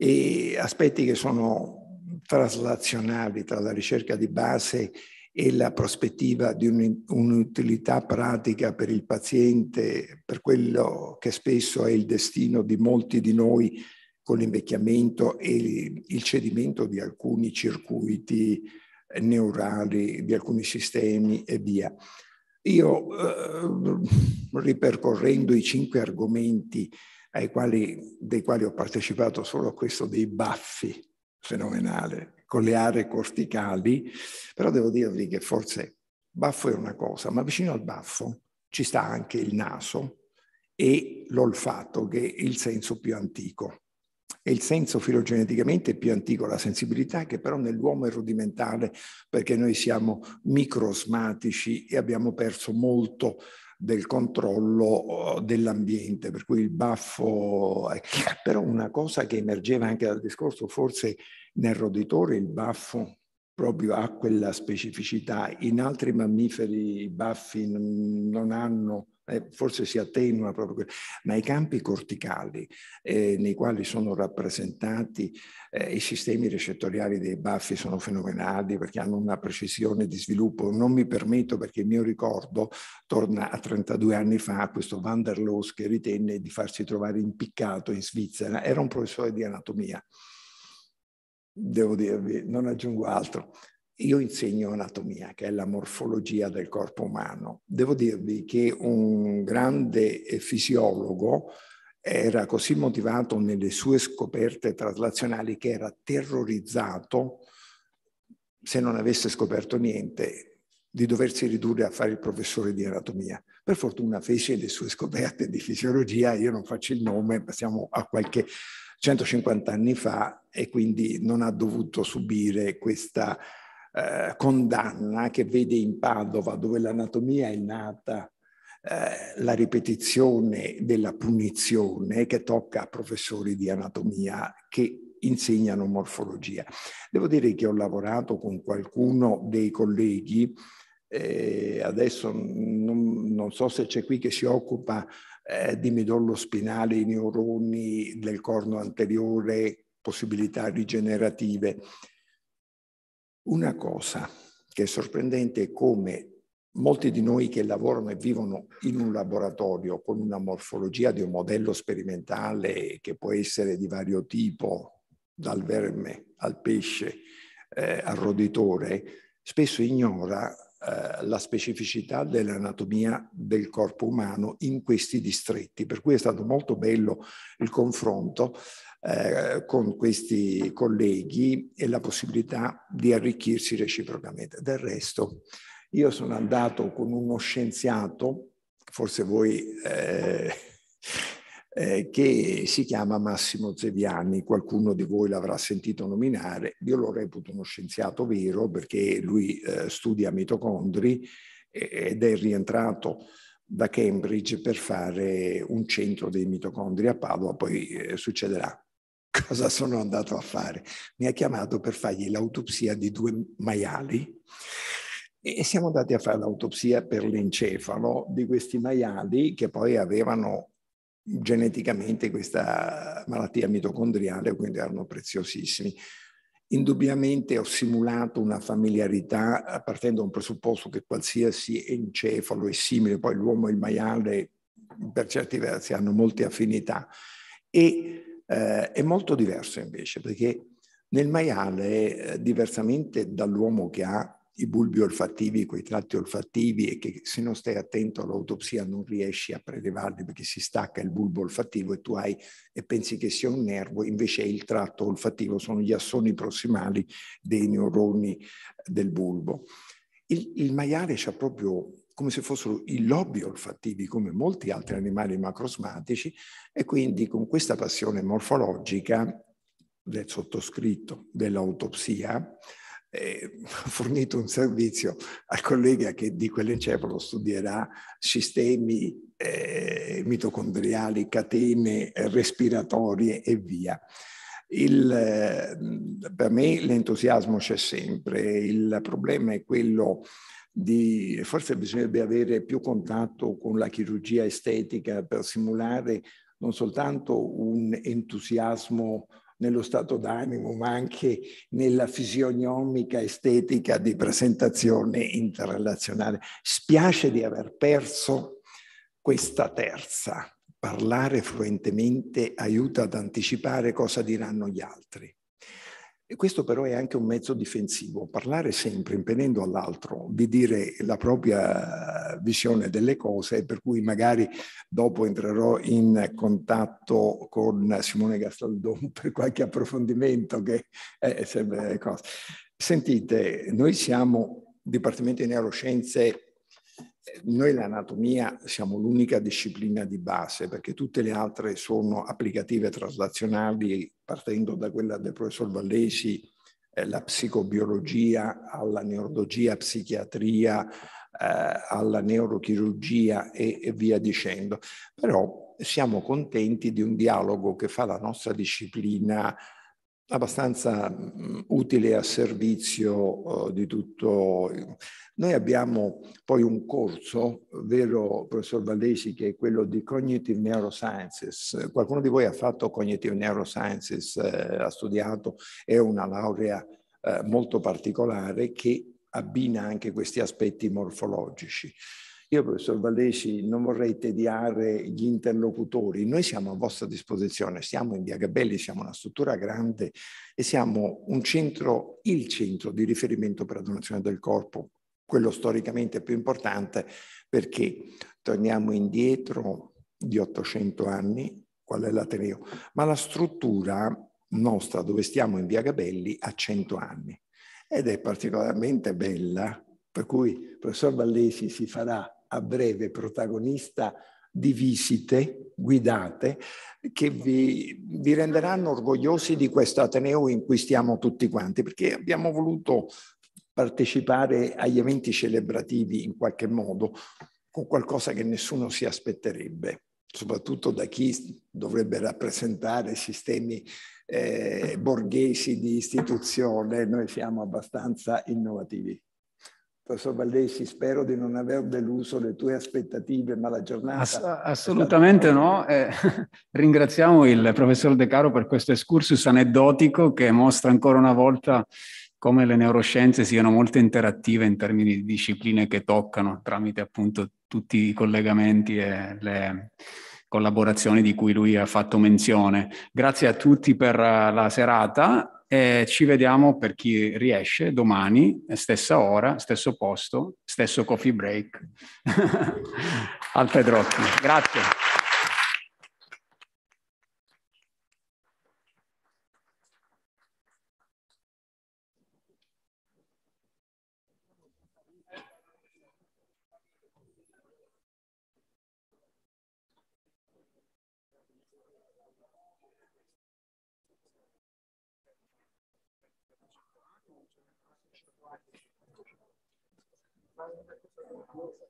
e aspetti che sono traslazionali tra la ricerca di base e la prospettiva di un'utilità pratica per il paziente, per quello che spesso è il destino di molti di noi con l'invecchiamento e il cedimento di alcuni circuiti neurali, di alcuni sistemi e via. Io, eh, ripercorrendo i cinque argomenti quali, dei quali ho partecipato solo a questo dei baffi, fenomenale, con le aree corticali, però devo dirvi che forse baffo è una cosa, ma vicino al baffo ci sta anche il naso e l'olfatto, che è il senso più antico. È il senso filogeneticamente più antico, la sensibilità, che però nell'uomo è rudimentale perché noi siamo microsmatici e abbiamo perso molto del controllo eh, dell'ambiente, per cui il baffo... Però una cosa che emergeva anche dal discorso forse nel roditore il baffo proprio ha quella specificità, in altri mammiferi i baffi non hanno, eh, forse si attenua proprio, ma i campi corticali eh, nei quali sono rappresentati eh, i sistemi recettoriali dei baffi sono fenomenali perché hanno una precisione di sviluppo. Non mi permetto perché il mio ricordo torna a 32 anni fa questo Van der Loos che ritenne di farsi trovare impiccato in Svizzera, era un professore di anatomia devo dirvi, non aggiungo altro. Io insegno anatomia, che è la morfologia del corpo umano. Devo dirvi che un grande eh, fisiologo era così motivato nelle sue scoperte traslazionali che era terrorizzato, se non avesse scoperto niente, di doversi ridurre a fare il professore di anatomia. Per fortuna fece le sue scoperte di fisiologia, io non faccio il nome, passiamo a qualche 150 anni fa e quindi non ha dovuto subire questa eh, condanna che vede in Padova, dove l'anatomia è nata, eh, la ripetizione della punizione che tocca a professori di anatomia che insegnano morfologia. Devo dire che ho lavorato con qualcuno dei colleghi, eh, adesso non, non, so se c'è qui che si occupa eh, di midollo spinale i neuroni del corno anteriore, possibilità rigenerative. Una cosa che è sorprendente è come molti di noi che lavorano e vivono in un laboratorio con una morfologia di un modello sperimentale che può essere di vario tipo, dal verme al pesce eh, al roditore, spesso ignora eh, la specificità dell'anatomia del corpo umano in questi distretti, per cui è stato molto bello il confronto eh, con questi colleghi e la possibilità di arricchirsi reciprocamente. Del resto, io sono andato con uno scienziato, forse voi eh, eh, che si chiama Massimo Zeviani, qualcuno di voi l'avrà sentito nominare, io lo reputo uno scienziato vero perché lui eh, studia mitocondri ed è rientrato da Cambridge per fare un centro dei mitocondri a Padova, poi eh, succederà [LAUGHS] cosa sono andato a fare. Mi ha chiamato per fargli l'autopsia di due maiali e siamo andati a fare l'autopsia per l'encefalo di questi maiali che poi avevano geneticamente questa malattia mitocondriale, quindi erano preziosissimi. Indubbiamente ho simulato una familiarità eh, partendo da un presupposto che qualsiasi encefalo è simile, poi l'uomo e il maiale per certi versi hanno molte affinità e eh, è molto diverso invece perché nel maiale, eh, diversamente dall'uomo che ha i bulbi olfattivi, quei tratti olfattivi e che se non stai attento all'autopsia non riesci a prelevarli perché si stacca il bulbo olfattivo e tu hai e pensi che sia un nervo, invece è il tratto olfattivo, sono gli assoni prossimali dei neuroni del bulbo. Il, il maiale c'ha proprio come se fossero i lobby olfattivi come molti altri animali macrosmatici e quindi con questa passione morfologica del sottoscritto dell'autopsia eh, [LAUGHS] fornito un servizio al collega che di quell'encefalo studierà sistemi eh, mitocondriali, catene respiratorie e via. Il, eh, per me l'entusiasmo c'è sempre, il problema è quello di, forse bisognerebbe avere più contatto con la chirurgia estetica per simulare non soltanto un entusiasmo nello stato d'animo, ma anche nella fisionomica estetica di presentazione interrelazionale. Spiace di aver perso questa terza. Parlare fluentemente aiuta ad anticipare cosa diranno gli altri. E questo però è anche un mezzo difensivo, parlare sempre impedendo all'altro di dire la propria visione delle cose, per cui magari dopo entrerò in contatto con Simone Gastaldon [LAUGHS] per qualche approfondimento che è eh, eh, sempre eh, cosa. Sentite, noi siamo Dipartimento di Neuroscienze noi l'anatomia siamo l'unica disciplina di base perché tutte le altre sono applicative traslazionali partendo da quella del professor Vallesi, eh, la psicobiologia alla neurologia, psichiatria, eh, alla neurochirurgia e, e via dicendo. Però siamo contenti di un dialogo che fa la nostra disciplina abbastanza utile a servizio eh, di tutto. Noi abbiamo poi un corso, vero professor Valdesi, che è quello di Cognitive Neurosciences. Qualcuno di voi ha fatto Cognitive Neurosciences, eh, ha studiato, è una laurea eh, molto particolare che abbina anche questi aspetti morfologici. Io, professor Valdesi, non vorrei tediare gli interlocutori, noi siamo a vostra disposizione, siamo in Via Gabelli, siamo una struttura grande e siamo un centro, il centro di riferimento per la donazione del corpo, quello storicamente più importante perché torniamo indietro di 800 anni, qual è l'Ateneo, ma la struttura nostra dove stiamo in Via Gabelli ha 100 anni ed è particolarmente bella, per cui il professor Vallesi si farà a breve protagonista di visite guidate che vi, vi, renderanno orgogliosi di questo Ateneo in cui stiamo tutti quanti, perché abbiamo voluto partecipare agli eventi celebrativi in qualche modo con qualcosa che nessuno si aspetterebbe, soprattutto da chi dovrebbe rappresentare sistemi eh, borghesi di istituzione. Noi siamo abbastanza innovativi. Professor Valdesi, spero di non aver deluso le tue aspettative, ma la giornata... Ass- assolutamente no. Eh, [LAUGHS] ringraziamo il professor De Caro per questo excursus aneddotico che mostra ancora una volta come le neuroscienze siano molto interattive in termini di discipline che toccano tramite appunto tutti i collegamenti e le collaborazioni di cui lui ha fatto menzione. Grazie a tutti per eh, la serata eh, ci vediamo per chi riesce domani, stessa ora, stesso posto, stesso coffee break [LAUGHS] al Pedrotti. Grazie. Thank you.